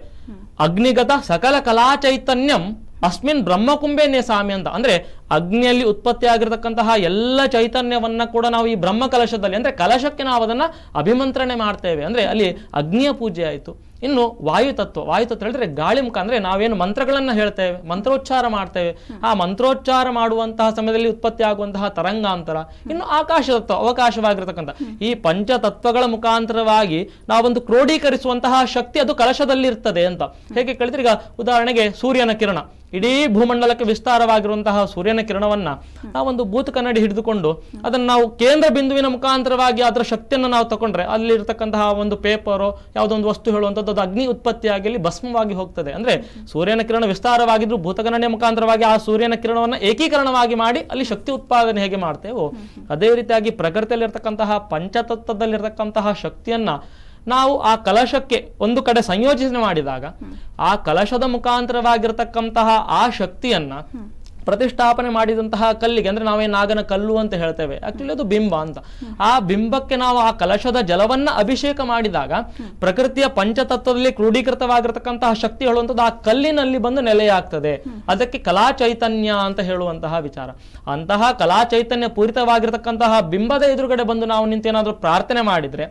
ಅಗ್ನಿಗತ ಸಕಲ ಕಲಾ ಚೈತನ್ಯಂ ಅಸ್ಮಿನ್ ಬ್ರಹ್ಮಕುಂಬೆ ಸ್ವಾಮಿ ಅಂತ ಅಂದ್ರೆ ಅಗ್ನಿಯಲ್ಲಿ ಉತ್ಪತ್ತಿ ಆಗಿರತಕ್ಕಂತಹ ಎಲ್ಲ ಚೈತನ್ಯವನ್ನ ಕೂಡ ನಾವು ಈ ಬ್ರಹ್ಮ ಕಲಶದಲ್ಲಿ ಅಂದ್ರೆ ಕಲಶಕ್ಕೆ ನಾವು ಅದನ್ನ ಅಭಿಮಂತ್ರಣೆ ಮಾಡ್ತೇವೆ ಅಂದ್ರೆ ಅಲ್ಲಿ ಅಗ್ನಿಯ ಪೂಜೆ ಆಯಿತು ಇನ್ನು ವಾಯು ತತ್ವ ವಾಯು ತತ್ವ ಹೇಳಿದ್ರೆ ಗಾಳಿ ಮುಖ ಅಂದ್ರೆ ನಾವೇನು ಮಂತ್ರಗಳನ್ನ ಹೇಳ್ತೇವೆ ಮಂತ್ರೋಚ್ಚಾರ ಮಾಡ್ತೇವೆ ಆ ಮಂತ್ರೋಚ್ಚಾರ ಮಾಡುವಂತಹ ಸಮಯದಲ್ಲಿ ಉತ್ಪತ್ತಿ ಆಗುವಂತಹ ತರಂಗಾಂತರ ಇನ್ನು ಆಕಾಶ ತತ್ವ ಅವಕಾಶವಾಗಿರತಕ್ಕಂಥ ಈ ಪಂಚ ತತ್ವಗಳ ಮುಖಾಂತರವಾಗಿ ನಾವೊಂದು ಕ್ರೋಢೀಕರಿಸುವಂತಹ ಶಕ್ತಿ ಅದು ಕಲಶದಲ್ಲಿ ಅಂತ ಹೇಗೆ ಕೇಳಿದ್ರೆ ಈಗ ಉದಾಹರಣೆಗೆ ಸೂರ್ಯನ ಕಿರಣ ಇಡೀ ಭೂಮಂಡಲಕ್ಕೆ ವಿಸ್ತಾರವಾಗಿರುವಂತಹ ಸೂರ್ಯನ ಕಿರಣವನ್ನ ಆ ಒಂದು ಭೂತ ಕನ್ನಡಿ ಹಿಡಿದುಕೊಂಡು ಅದನ್ನು ನಾವು ಕೇಂದ್ರ ಬಿಂದುವಿನ ಮುಖಾಂತರವಾಗಿ ಅದರ ಶಕ್ತಿಯನ್ನು ನಾವು ತಗೊಂಡ್ರೆ ಅಲ್ಲಿ ಇರತಕ್ಕಂತಹ ಒಂದು ಪೇಪರು ಯಾವುದೋ ಒಂದು ವಸ್ತು ಹೇಳುವಂಥದ್ದು ಅದು ಅಗ್ನಿ ಉತ್ಪತ್ತಿಯಾಗಿ ಭಸ್ಮವಾಗಿ ಹೋಗ್ತದೆ ಅಂದ್ರೆ ಸೂರ್ಯನ ಕಿರಣ ವಿಸ್ತಾರವಾಗಿದ್ರು ಭೂತಗನ್ನಡಿಯ ಮುಖಾಂತರವಾಗಿ ಆ ಸೂರ್ಯನ ಕಿರಣವನ್ನು ಏಕೀಕರಣವಾಗಿ ಮಾಡಿ ಅಲ್ಲಿ ಶಕ್ತಿ ಉತ್ಪಾದನೆ ಹೇಗೆ ಮಾಡ್ತೇವೋ ಅದೇ ರೀತಿಯಾಗಿ ಪ್ರಕೃತಿಯಲ್ಲಿರ್ತಕ್ಕಂತಹ ಪಂಚತತ್ವದಲ್ಲಿರ್ತಕ್ಕಂತಹ ಶಕ್ತಿಯನ್ನ ನಾವು ಆ ಕಲಶಕ್ಕೆ ಒಂದು ಕಡೆ ಸಂಯೋಜನೆ ಮಾಡಿದಾಗ ಆ ಕಲಶದ ಮುಖಾಂತರವಾಗಿರ್ತಕ್ಕಂತಹ ಆ ಶಕ್ತಿಯನ್ನ ಪ್ರತಿಷ್ಠಾಪನೆ ಮಾಡಿದಂತಹ ಕಲ್ಲಿಗೆ ಅಂದ್ರೆ ನಾವೇ ನಾಗನ ಕಲ್ಲು ಅಂತ ಹೇಳ್ತೇವೆ ಆಕ್ಚುಲಿ ಅದು ಬಿಂಬ ಅಂತ ಆ ಬಿಂಬಕ್ಕೆ ನಾವು ಆ ಕಲಶದ ಜಲವನ್ನ ಅಭಿಷೇಕ ಮಾಡಿದಾಗ ಪ್ರಕೃತಿಯ ಪಂಚತತ್ವದಲ್ಲಿ ಕ್ರೋಢೀಕೃತವಾಗಿರತಕ್ಕಂತಹ ಶಕ್ತಿ ಹೇಳುವಂಥದ್ದು ಆ ಕಲ್ಲಿನಲ್ಲಿ ಬಂದು ನೆಲೆಯಾಗ್ತದೆ ಅದಕ್ಕೆ ಕಲಾ ಚೈತನ್ಯ ಅಂತ ಹೇಳುವಂತಹ ವಿಚಾರ ಅಂತಹ ಕಲಾ ಚೈತನ್ಯ ಪೂರಿತವಾಗಿರ್ತಕ್ಕಂತಹ ಬಿಂಬದ ಎದುರುಗಡೆ ಬಂದು ನಾವು ನಿಂತೇನಾದ್ರೂ ಪ್ರಾರ್ಥನೆ ಮಾಡಿದ್ರೆ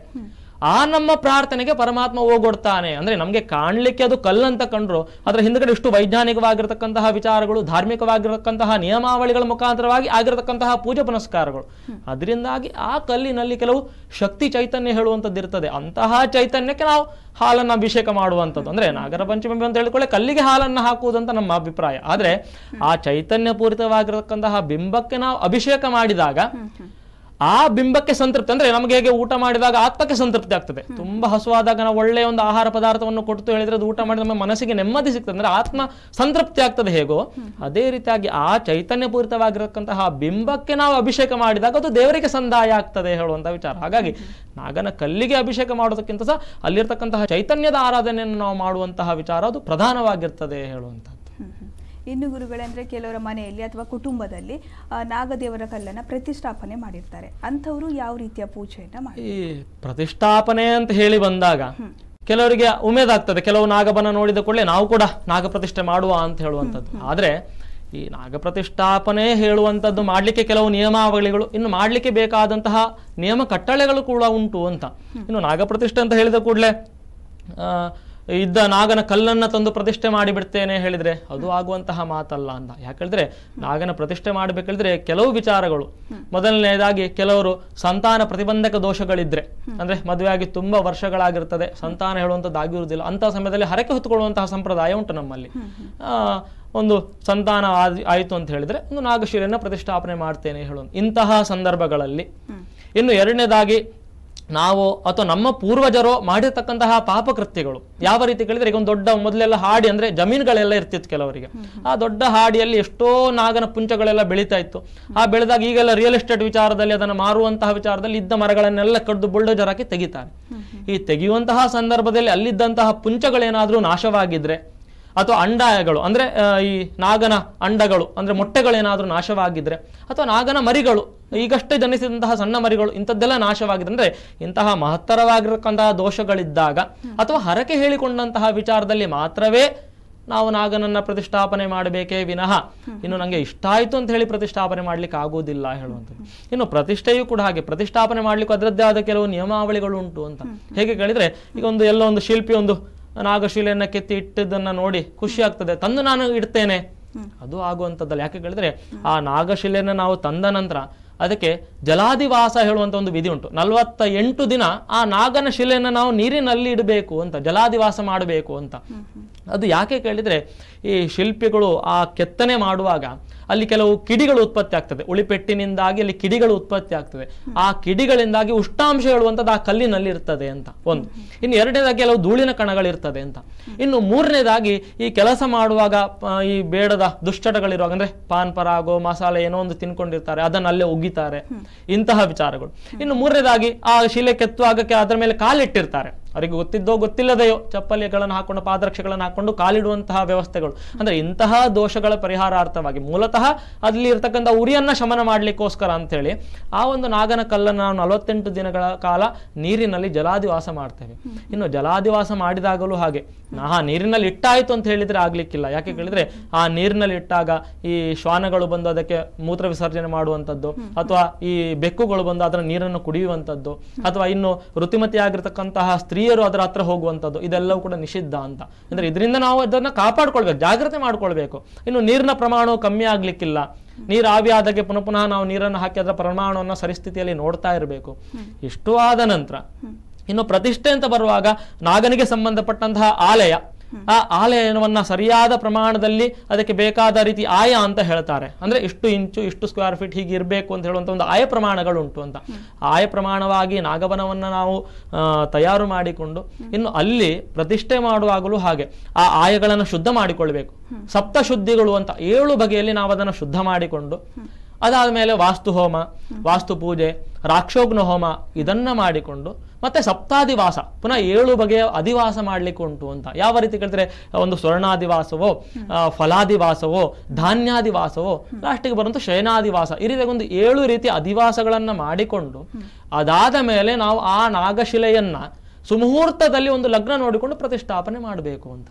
ಆ ನಮ್ಮ ಪ್ರಾರ್ಥನೆಗೆ ಪರಮಾತ್ಮ ಓಗೊಡ್ತಾನೆ ಅಂದ್ರೆ ನಮಗೆ ಕಾಣ್ಲಿಕ್ಕೆ ಅದು ಕಲ್ಲಂತ ಕಂಡ್ರು ಅದರ ಹಿಂದ್ಗಡೆ ಇಷ್ಟು ವೈಜ್ಞಾನಿಕವಾಗಿರತಕ್ಕಂತಹ ವಿಚಾರಗಳು ಧಾರ್ಮಿಕವಾಗಿರತಕ್ಕಂತಹ ನಿಯಮಾವಳಿಗಳ ಮುಖಾಂತರವಾಗಿ ಆಗಿರತಕ್ಕಂತಹ ಪೂಜೆ ಪುನಸ್ಕಾರಗಳು ಅದರಿಂದಾಗಿ ಆ ಕಲ್ಲಿನಲ್ಲಿ ಕೆಲವು ಶಕ್ತಿ ಚೈತನ್ಯ ಹೇಳುವಂಥದ್ದು ಇರ್ತದೆ ಅಂತಹ ಚೈತನ್ಯಕ್ಕೆ ನಾವು ಹಾಲನ್ನು ಅಭಿಷೇಕ ಮಾಡುವಂಥದ್ದು ಅಂದ್ರೆ ನಾಗರ ಪಂಚಮಿ ಅಂತ ಹೇಳಿಕೊಳ್ಳೆ ಕಲ್ಲಿಗೆ ಹಾಲನ್ನು ಹಾಕುವುದಂತ ನಮ್ಮ ಅಭಿಪ್ರಾಯ ಆದರೆ ಆ ಚೈತನ್ಯ ಪೂರಿತವಾಗಿರತಕ್ಕಂತಹ ಬಿಂಬಕ್ಕೆ ನಾವು ಅಭಿಷೇಕ ಮಾಡಿದಾಗ ಆ ಬಿಂಬಕ್ಕೆ ಸಂತೃಪ್ತಿ ಅಂದ್ರೆ ನಮ್ಗೆ ಹೇಗೆ ಊಟ ಮಾಡಿದಾಗ ಆತ್ಮಕ್ಕೆ ಸಂತೃಪ್ತಿ ಆಗ್ತದೆ ತುಂಬಾ ಹಸುವಾದಾಗ ನಾವು ಒಳ್ಳೆಯ ಒಂದು ಆಹಾರ ಪದಾರ್ಥವನ್ನು ಕೊಟ್ಟು ಹೇಳಿದ್ರೆ ಅದು ಊಟ ಮಾಡಿ ನಮ್ಮ ಮನಸ್ಸಿಗೆ ನೆಮ್ಮದಿ ಸಿಗ್ತದೆ ಅಂದ್ರೆ ಆತ್ಮ ಸಂತೃಪ್ತಿ ಆಗ್ತದೆ ಹೇಗೋ ಅದೇ ರೀತಿಯಾಗಿ ಆ ಚೈತನ್ಯ ಪೂರಿತವಾಗಿರತಕ್ಕಂತಹ ಬಿಂಬಕ್ಕೆ ನಾವು ಅಭಿಷೇಕ ಮಾಡಿದಾಗ ಅದು ದೇವರಿಗೆ ಸಂದಾಯ ಆಗ್ತದೆ ಹೇಳುವಂತಹ ವಿಚಾರ ಹಾಗಾಗಿ ನಾಗನ ಕಲ್ಲಿಗೆ ಅಭಿಷೇಕ ಮಾಡೋದಕ್ಕಿಂತ ಸಹ ಅಲ್ಲಿರ್ತಕ್ಕಂತಹ ಚೈತನ್ಯದ ಆರಾಧನೆಯನ್ನು ನಾವು ಮಾಡುವಂತಹ ವಿಚಾರ ಅದು ಪ್ರಧಾನವಾಗಿರ್ತದೆ ಹೇಳುವಂತಹ ಇನ್ನು ಗುರುಗಳಂದರೆ ಕೆಲವರ ಮನೆಯಲ್ಲಿ ಅಥವಾ ಕುಟುಂಬದಲ್ಲಿ ನಾಗದೇವರ ಕಲ್ಲನ್ನು ಪ್ರತಿಷ್ಠಾಪನೆ ಮಾಡಿರ್ತಾರೆ ಅಂಥವರು ಯಾವ ರೀತಿಯ ಪೂಜೆಯನ್ನು ಮಾಡಿ ಈ ಪ್ರತಿಷ್ಠಾಪನೆ ಅಂತ ಹೇಳಿ ಬಂದಾಗ ಕೆಲವರಿಗೆ ಉಮೇದಾಗ್ತದೆ ಕೆಲವು ನಾಗಬನ ನೋಡಿದ ಕೂಡಲೇ ನಾವು ಕೂಡ ನಾಗ ಪ್ರತಿಷ್ಠೆ ಮಾಡುವ ಅಂತ ಹೇಳುವಂಥದ್ದು ಆದರೆ ಈ ನಾಗ ಪ್ರತಿಷ್ಠಾಪನೆ ಹೇಳುವಂಥದ್ದು ಮಾಡಲಿಕ್ಕೆ ಕೆಲವು ನಿಯಮಾವಳಿಗಳು ಇನ್ನು ಮಾಡಲಿಕ್ಕೆ ಬೇಕಾದಂತಹ ನಿಯಮ ಕಟ್ಟಳೆಗಳು ಕೂಡ ಉಂಟು ಅಂತ ಇನ್ನು ನಾಗ ಅಂತ ಹೇಳಿದ ಕೂಡಲೇ ಇದ್ದ ನಾಗನ ಕಲ್ಲನ್ನು ತಂದು ಪ್ರತಿಷ್ಠೆ ಮಾಡಿಬಿಡ್ತೇನೆ ಹೇಳಿದರೆ ಅದು ಆಗುವಂತಹ ಮಾತಲ್ಲ ಅಂತ ಯಾಕಂದ್ರೆ ನಾಗನ ಪ್ರತಿಷ್ಠೆ ಮಾಡಬೇಕಿದ್ರೆ ಕೆಲವು ವಿಚಾರಗಳು ಮೊದಲನೆಯದಾಗಿ ಕೆಲವರು ಸಂತಾನ ಪ್ರತಿಬಂಧಕ ದೋಷಗಳಿದ್ರೆ ಅಂದ್ರೆ ಮದುವೆಯಾಗಿ ತುಂಬಾ ವರ್ಷಗಳಾಗಿರ್ತದೆ ಸಂತಾನ ಹೇಳುವಂಥದ್ದಾಗಿರುವುದಿಲ್ಲ ಅಂತಹ ಸಮಯದಲ್ಲಿ ಹರಕೆ ಹೊತ್ತುಕೊಳ್ಳುವಂತಹ ಸಂಪ್ರದಾಯ ಉಂಟು ನಮ್ಮಲ್ಲಿ ಒಂದು ಸಂತಾನ ಆಯಿತು ಅಂತ ಹೇಳಿದ್ರೆ ಒಂದು ನಾಗಶಿಲೆಯನ್ನು ಪ್ರತಿಷ್ಠಾಪನೆ ಮಾಡ್ತೇನೆ ಹೇಳುವ ಇಂತಹ ಸಂದರ್ಭಗಳಲ್ಲಿ ಇನ್ನು ಎರಡನೇದಾಗಿ ನಾವು ಅಥವಾ ನಮ್ಮ ಪೂರ್ವಜರು ಮಾಡಿರ್ತಕ್ಕಂತಹ ಪಾಪಕೃತ್ಯಗಳು ಯಾವ ರೀತಿ ಕೇಳಿದ್ರೆ ಈಗ ಒಂದು ದೊಡ್ಡ ಮೊದಲೆಲ್ಲ ಹಾಡಿ ಅಂದ್ರೆ ಜಮೀನುಗಳೆಲ್ಲ ಇರ್ತಿತ್ತು ಕೆಲವರಿಗೆ ಆ ದೊಡ್ಡ ಹಾಡಿಯಲ್ಲಿ ಎಷ್ಟೋ ನಾಗನ ಪುಂಚಗಳೆಲ್ಲ ಬೆಳೀತಾ ಇತ್ತು ಆ ಬೆಳೆದಾಗ ಈಗೆಲ್ಲ ರಿಯಲ್ ಎಸ್ಟೇಟ್ ವಿಚಾರದಲ್ಲಿ ಅದನ್ನು ಮಾರುವಂತಹ ವಿಚಾರದಲ್ಲಿ ಇದ್ದ ಮರಗಳನ್ನೆಲ್ಲ ಕಡ್ದು ಬುಲ್ಡೋಜರ್ ಹಾಕಿ ತೆಗಿತಾರೆ ಈ ತೆಗೆಯುವಂತಹ ಸಂದರ್ಭದಲ್ಲಿ ಅಲ್ಲಿದ್ದಂತಹ ಪುಂಚಗಳೇನಾದ್ರೂ ನಾಶವಾಗಿದ್ರೆ ಅಥವಾ ಅಂಡಾಯಗಳು ಅಂದ್ರೆ ಈ ನಾಗನ ಅಂಡಗಳು ಅಂದ್ರೆ ಮೊಟ್ಟೆಗಳೇನಾದರೂ ನಾಶವಾಗಿದ್ರೆ ಅಥವಾ ನಾಗನ ಮರಿಗಳು ಈಗಷ್ಟೇ ಜನಿಸಿದಂತಹ ಸಣ್ಣ ಮರಿಗಳು ಇಂಥದ್ದೆಲ್ಲ ನಾಶವಾಗಿದೆ ಅಂದ್ರೆ ಇಂತಹ ಮಹತ್ತರವಾಗಿರಕ್ಕಂತಹ ದೋಷಗಳಿದ್ದಾಗ ಅಥವಾ ಹರಕೆ ಹೇಳಿಕೊಂಡಂತಹ ವಿಚಾರದಲ್ಲಿ ಮಾತ್ರವೇ ನಾವು ನಾಗನನ್ನ ಪ್ರತಿಷ್ಠಾಪನೆ ಮಾಡಬೇಕೇ ವಿನಃ ಇನ್ನು ನನಗೆ ಇಷ್ಟ ಆಯ್ತು ಅಂತ ಹೇಳಿ ಪ್ರತಿಷ್ಠಾಪನೆ ಮಾಡ್ಲಿಕ್ಕೆ ಆಗುವುದಿಲ್ಲ ಹೇಳುವಂಥದ್ದು ಇನ್ನು ಪ್ರತಿಷ್ಠೆಯೂ ಕೂಡ ಹಾಗೆ ಪ್ರತಿಷ್ಠಾಪನೆ ಮಾಡ್ಲಿಕ್ಕೆ ಅದರದ್ದೇ ಆದ ಕೆಲವು ನಿಯಮಾವಳಿಗಳು ಉಂಟು ಅಂತ ಹೇಗೆ ಕೇಳಿದ್ರೆ ಈಗ ಒಂದು ಎಲ್ಲೋ ಒಂದು ಶಿಲ್ಪಿ ಒಂದು ನಾಗಶಿಲೆಯನ್ನ ಕೆತ್ತಿ ಇಟ್ಟಿದ್ದನ್ನ ನೋಡಿ ಖುಷಿ ಆಗ್ತದೆ ತಂದು ನಾನು ಇಡ್ತೇನೆ ಅದು ಆಗುವಂಥದ್ದಲ್ಲ ಯಾಕೆ ಕೇಳಿದ್ರೆ ಆ ನಾಗಶಿಲೆಯನ್ನ ನಾವು ತಂದ ನಂತರ ಅದಕ್ಕೆ ಜಲಾದಿವಾಸ ಹೇಳುವಂಥ ಒಂದು ವಿಧಿ ಉಂಟು ನಲವತ್ತ ಎಂಟು ದಿನ ಆ ನಾಗನ ಶಿಲೆಯನ್ನು ನಾವು ನೀರಿನಲ್ಲಿ ಇಡಬೇಕು ಅಂತ ಜಲಾದಿವಾಸ ಮಾಡಬೇಕು ಅಂತ ಅದು ಯಾಕೆ ಕೇಳಿದರೆ ಈ ಶಿಲ್ಪಿಗಳು ಆ ಕೆತ್ತನೆ ಮಾಡುವಾಗ ಅಲ್ಲಿ ಕೆಲವು ಕಿಡಿಗಳು ಉತ್ಪತ್ತಿ ಆಗ್ತದೆ ಉಳಿಪೆಟ್ಟಿನಿಂದಾಗಿ ಅಲ್ಲಿ ಕಿಡಿಗಳು ಉತ್ಪತ್ತಿ ಆಗ್ತದೆ ಆ ಕಿಡಿಗಳಿಂದಾಗಿ ಉಷ್ಣಾಂಶ ಹೇಳುವಂಥದ್ದು ಆ ಕಲ್ಲಿನಲ್ಲಿ ಇರ್ತದೆ ಅಂತ ಒಂದು ಇನ್ನು ಎರಡನೇದಾಗಿ ಕೆಲವು ಧೂಳಿನ ಕಣಗಳಿರ್ತದೆ ಅಂತ ಇನ್ನು ಮೂರನೇದಾಗಿ ಈ ಕೆಲಸ ಮಾಡುವಾಗ ಈ ಬೇಡದ ದುಶ್ಚಟಗಳಿರುವಾಗ ಅಂದ್ರೆ ಪಾನ್ ಪರಾಗೋ ಮಸಾಲೆ ಏನೋ ಒಂದು ತಿನ್ಕೊಂಡಿರ್ತಾರೆ ಅದನ್ನ ಅಲ್ಲೇ ಉಗಿತಾರೆ ಇಂತಹ ವಿಚಾರಗಳು ಇನ್ನು ಮೂರನೇದಾಗಿ ಆ ಶಿಲೆ ಕೆತ್ತುವಾಗಕ್ಕೆ ಅದರ ಮೇಲೆ ಕಾಲಿಟ್ಟಿರ್ತಾರೆ ಅವರಿಗೆ ಗೊತ್ತಿದ್ದೋ ಗೊತ್ತಿಲ್ಲದೆಯೋ ಚಪ್ಪಲಿಗಳನ್ನು ಹಾಕೊಂಡು ಪಾದರಕ್ಷೆಗಳನ್ನು ಹಾಕೊಂಡು ಕಾಲಿಡುವಂತಹ ವ್ಯವಸ್ಥೆಗಳು ಅಂದ್ರೆ ಇಂತಹ ದೋಷಗಳ ಪರಿಹಾರಾರ್ಥವಾಗಿ ಮೂಲತಃ ಅಲ್ಲಿ ಇರ್ತಕ್ಕಂಥ ಉರಿಯನ್ನ ಶಮನ ಮಾಡಲಿಕ್ಕೋಸ್ಕರ ಹೇಳಿ ಆ ಒಂದು ನಾಗನ ಕಲ್ಲನ್ನು ನಾವು ನಲವತ್ತೆಂಟು ದಿನಗಳ ಕಾಲ ನೀರಿನಲ್ಲಿ ಜಲಾದಿವಾಸ ಮಾಡ್ತೇವೆ ಇನ್ನು ಜಲಾದಿವಾಸ ಮಾಡಿದಾಗಲೂ ಹಾಗೆ ಆ ನೀರಿನಲ್ಲಿ ಇಟ್ಟಾಯಿತು ಅಂತ ಹೇಳಿದ್ರೆ ಆಗಲಿಕ್ಕಿಲ್ಲ ಯಾಕೆ ಕೇಳಿದ್ರೆ ಆ ನೀರಿನಲ್ಲಿ ಇಟ್ಟಾಗ ಈ ಶ್ವಾನಗಳು ಬಂದು ಅದಕ್ಕೆ ಮೂತ್ರ ವಿಸರ್ಜನೆ ಮಾಡುವಂಥದ್ದು ಅಥವಾ ಈ ಬೆಕ್ಕುಗಳು ಬಂದು ಅದರ ನೀರನ್ನು ಕುಡಿಯುವಂಥದ್ದು ಅಥವಾ ಇನ್ನು ಋತಿಮತಿಯಾಗಿರ್ತಕ್ಕಂತಹ ಸ್ತ್ರೀ ಸ್ತ್ರೀಯರು ಅದರ ಹತ್ರ ಹೋಗುವಂಥದ್ದು ಇದೆಲ್ಲವೂ ಕೂಡ ನಿಷಿದ್ಧ ಅಂತ ಅಂದ್ರೆ ಇದರಿಂದ ನಾವು ಅದನ್ನ ಕಾಪಾಡ್ಕೊಳ್ಬೇಕು ಜಾಗ್ರತೆ ಮಾಡ್ಕೊಳ್ಬೇಕು ಇನ್ನು ನೀರಿನ ಪ್ರಮಾಣವು ಕಮ್ಮಿ ಆಗಲಿಕ್ಕಿಲ್ಲ ನೀರು ಆದಾಗೆ ಪುನಃ ಪುನಃ ನಾವು ನೀರನ್ನು ಹಾಕಿ ಅದರ ಪ್ರಮಾಣವನ್ನು ಸರಿಸ್ಥಿತಿಯಲ್ಲಿ ನೋಡ್ತಾ ಇರಬೇಕು ಇಷ್ಟು ಆದ ನಂತರ ಇನ್ನು ಪ್ರತಿಷ್ಠೆ ಅಂತ ಬರುವಾಗ ನಾಗನಿಗೆ ಸಂಬಂಧಪಟ್ಟಂತಹ ಆಲಯ ಆ ಆಲಯವನ್ನ ಸರಿಯಾದ ಪ್ರಮಾಣದಲ್ಲಿ ಅದಕ್ಕೆ ಬೇಕಾದ ರೀತಿ ಆಯ ಅಂತ ಹೇಳ್ತಾರೆ ಅಂದ್ರೆ ಇಷ್ಟು ಇಂಚು ಇಷ್ಟು ಸ್ಕ್ವೇರ್ ಫೀಟ್ ಹೀಗೆ ಇರಬೇಕು ಅಂತ ಹೇಳುವಂತ ಒಂದು ಆಯ ಪ್ರಮಾಣಗಳುಂಟು ಅಂತ ಆಯ ಪ್ರಮಾಣವಾಗಿ ನಾಗವನವನ್ನ ನಾವು ತಯಾರು ಮಾಡಿಕೊಂಡು ಇನ್ನು ಅಲ್ಲಿ ಪ್ರತಿಷ್ಠೆ ಮಾಡುವಾಗಲೂ ಹಾಗೆ ಆ ಆಯಗಳನ್ನು ಶುದ್ಧ ಮಾಡಿಕೊಳ್ಬೇಕು ಸಪ್ತ ಶುದ್ಧಿಗಳು ಅಂತ ಏಳು ಬಗೆಯಲ್ಲಿ ನಾವು ಅದನ್ನು ಶುದ್ಧ ಮಾಡಿಕೊಂಡು ಮೇಲೆ ವಾಸ್ತು ಹೋಮ ವಾಸ್ತು ಪೂಜೆ ರಾಕ್ಷೋಗ್ನ ಹೋಮ ಇದನ್ನ ಮಾಡಿಕೊಂಡು ಮತ್ತೆ ಸಪ್ತಾದಿವಾಸ ಪುನಃ ಏಳು ಬಗೆಯ ಅಧಿವಾಸ ಮಾಡ್ಲಿಕ್ಕೆ ಉಂಟು ಅಂತ ಯಾವ ರೀತಿ ಕೇಳಿದ್ರೆ ಒಂದು ಸ್ವರ್ಣಾದಿವಾಸವೋ ಫಲಾದಿವಾಸವೋ ಧಾನ್ಯಾದಿವಾಸವೋ ಲಾಸ್ಟಿಗೆ ಬರುವಂಥ ಶಯನಾದಿವಾಸ ಈ ರೀತಿಯಾಗಿ ಒಂದು ಏಳು ರೀತಿಯ ಅಧಿವಾಸಗಳನ್ನ ಮಾಡಿಕೊಂಡು ಅದಾದ ಮೇಲೆ ನಾವು ಆ ನಾಗಶಿಲೆಯನ್ನ ಸುಮುಹೂರ್ತದಲ್ಲಿ ಒಂದು ಲಗ್ನ ನೋಡಿಕೊಂಡು ಪ್ರತಿಷ್ಠಾಪನೆ ಮಾಡಬೇಕು ಅಂತ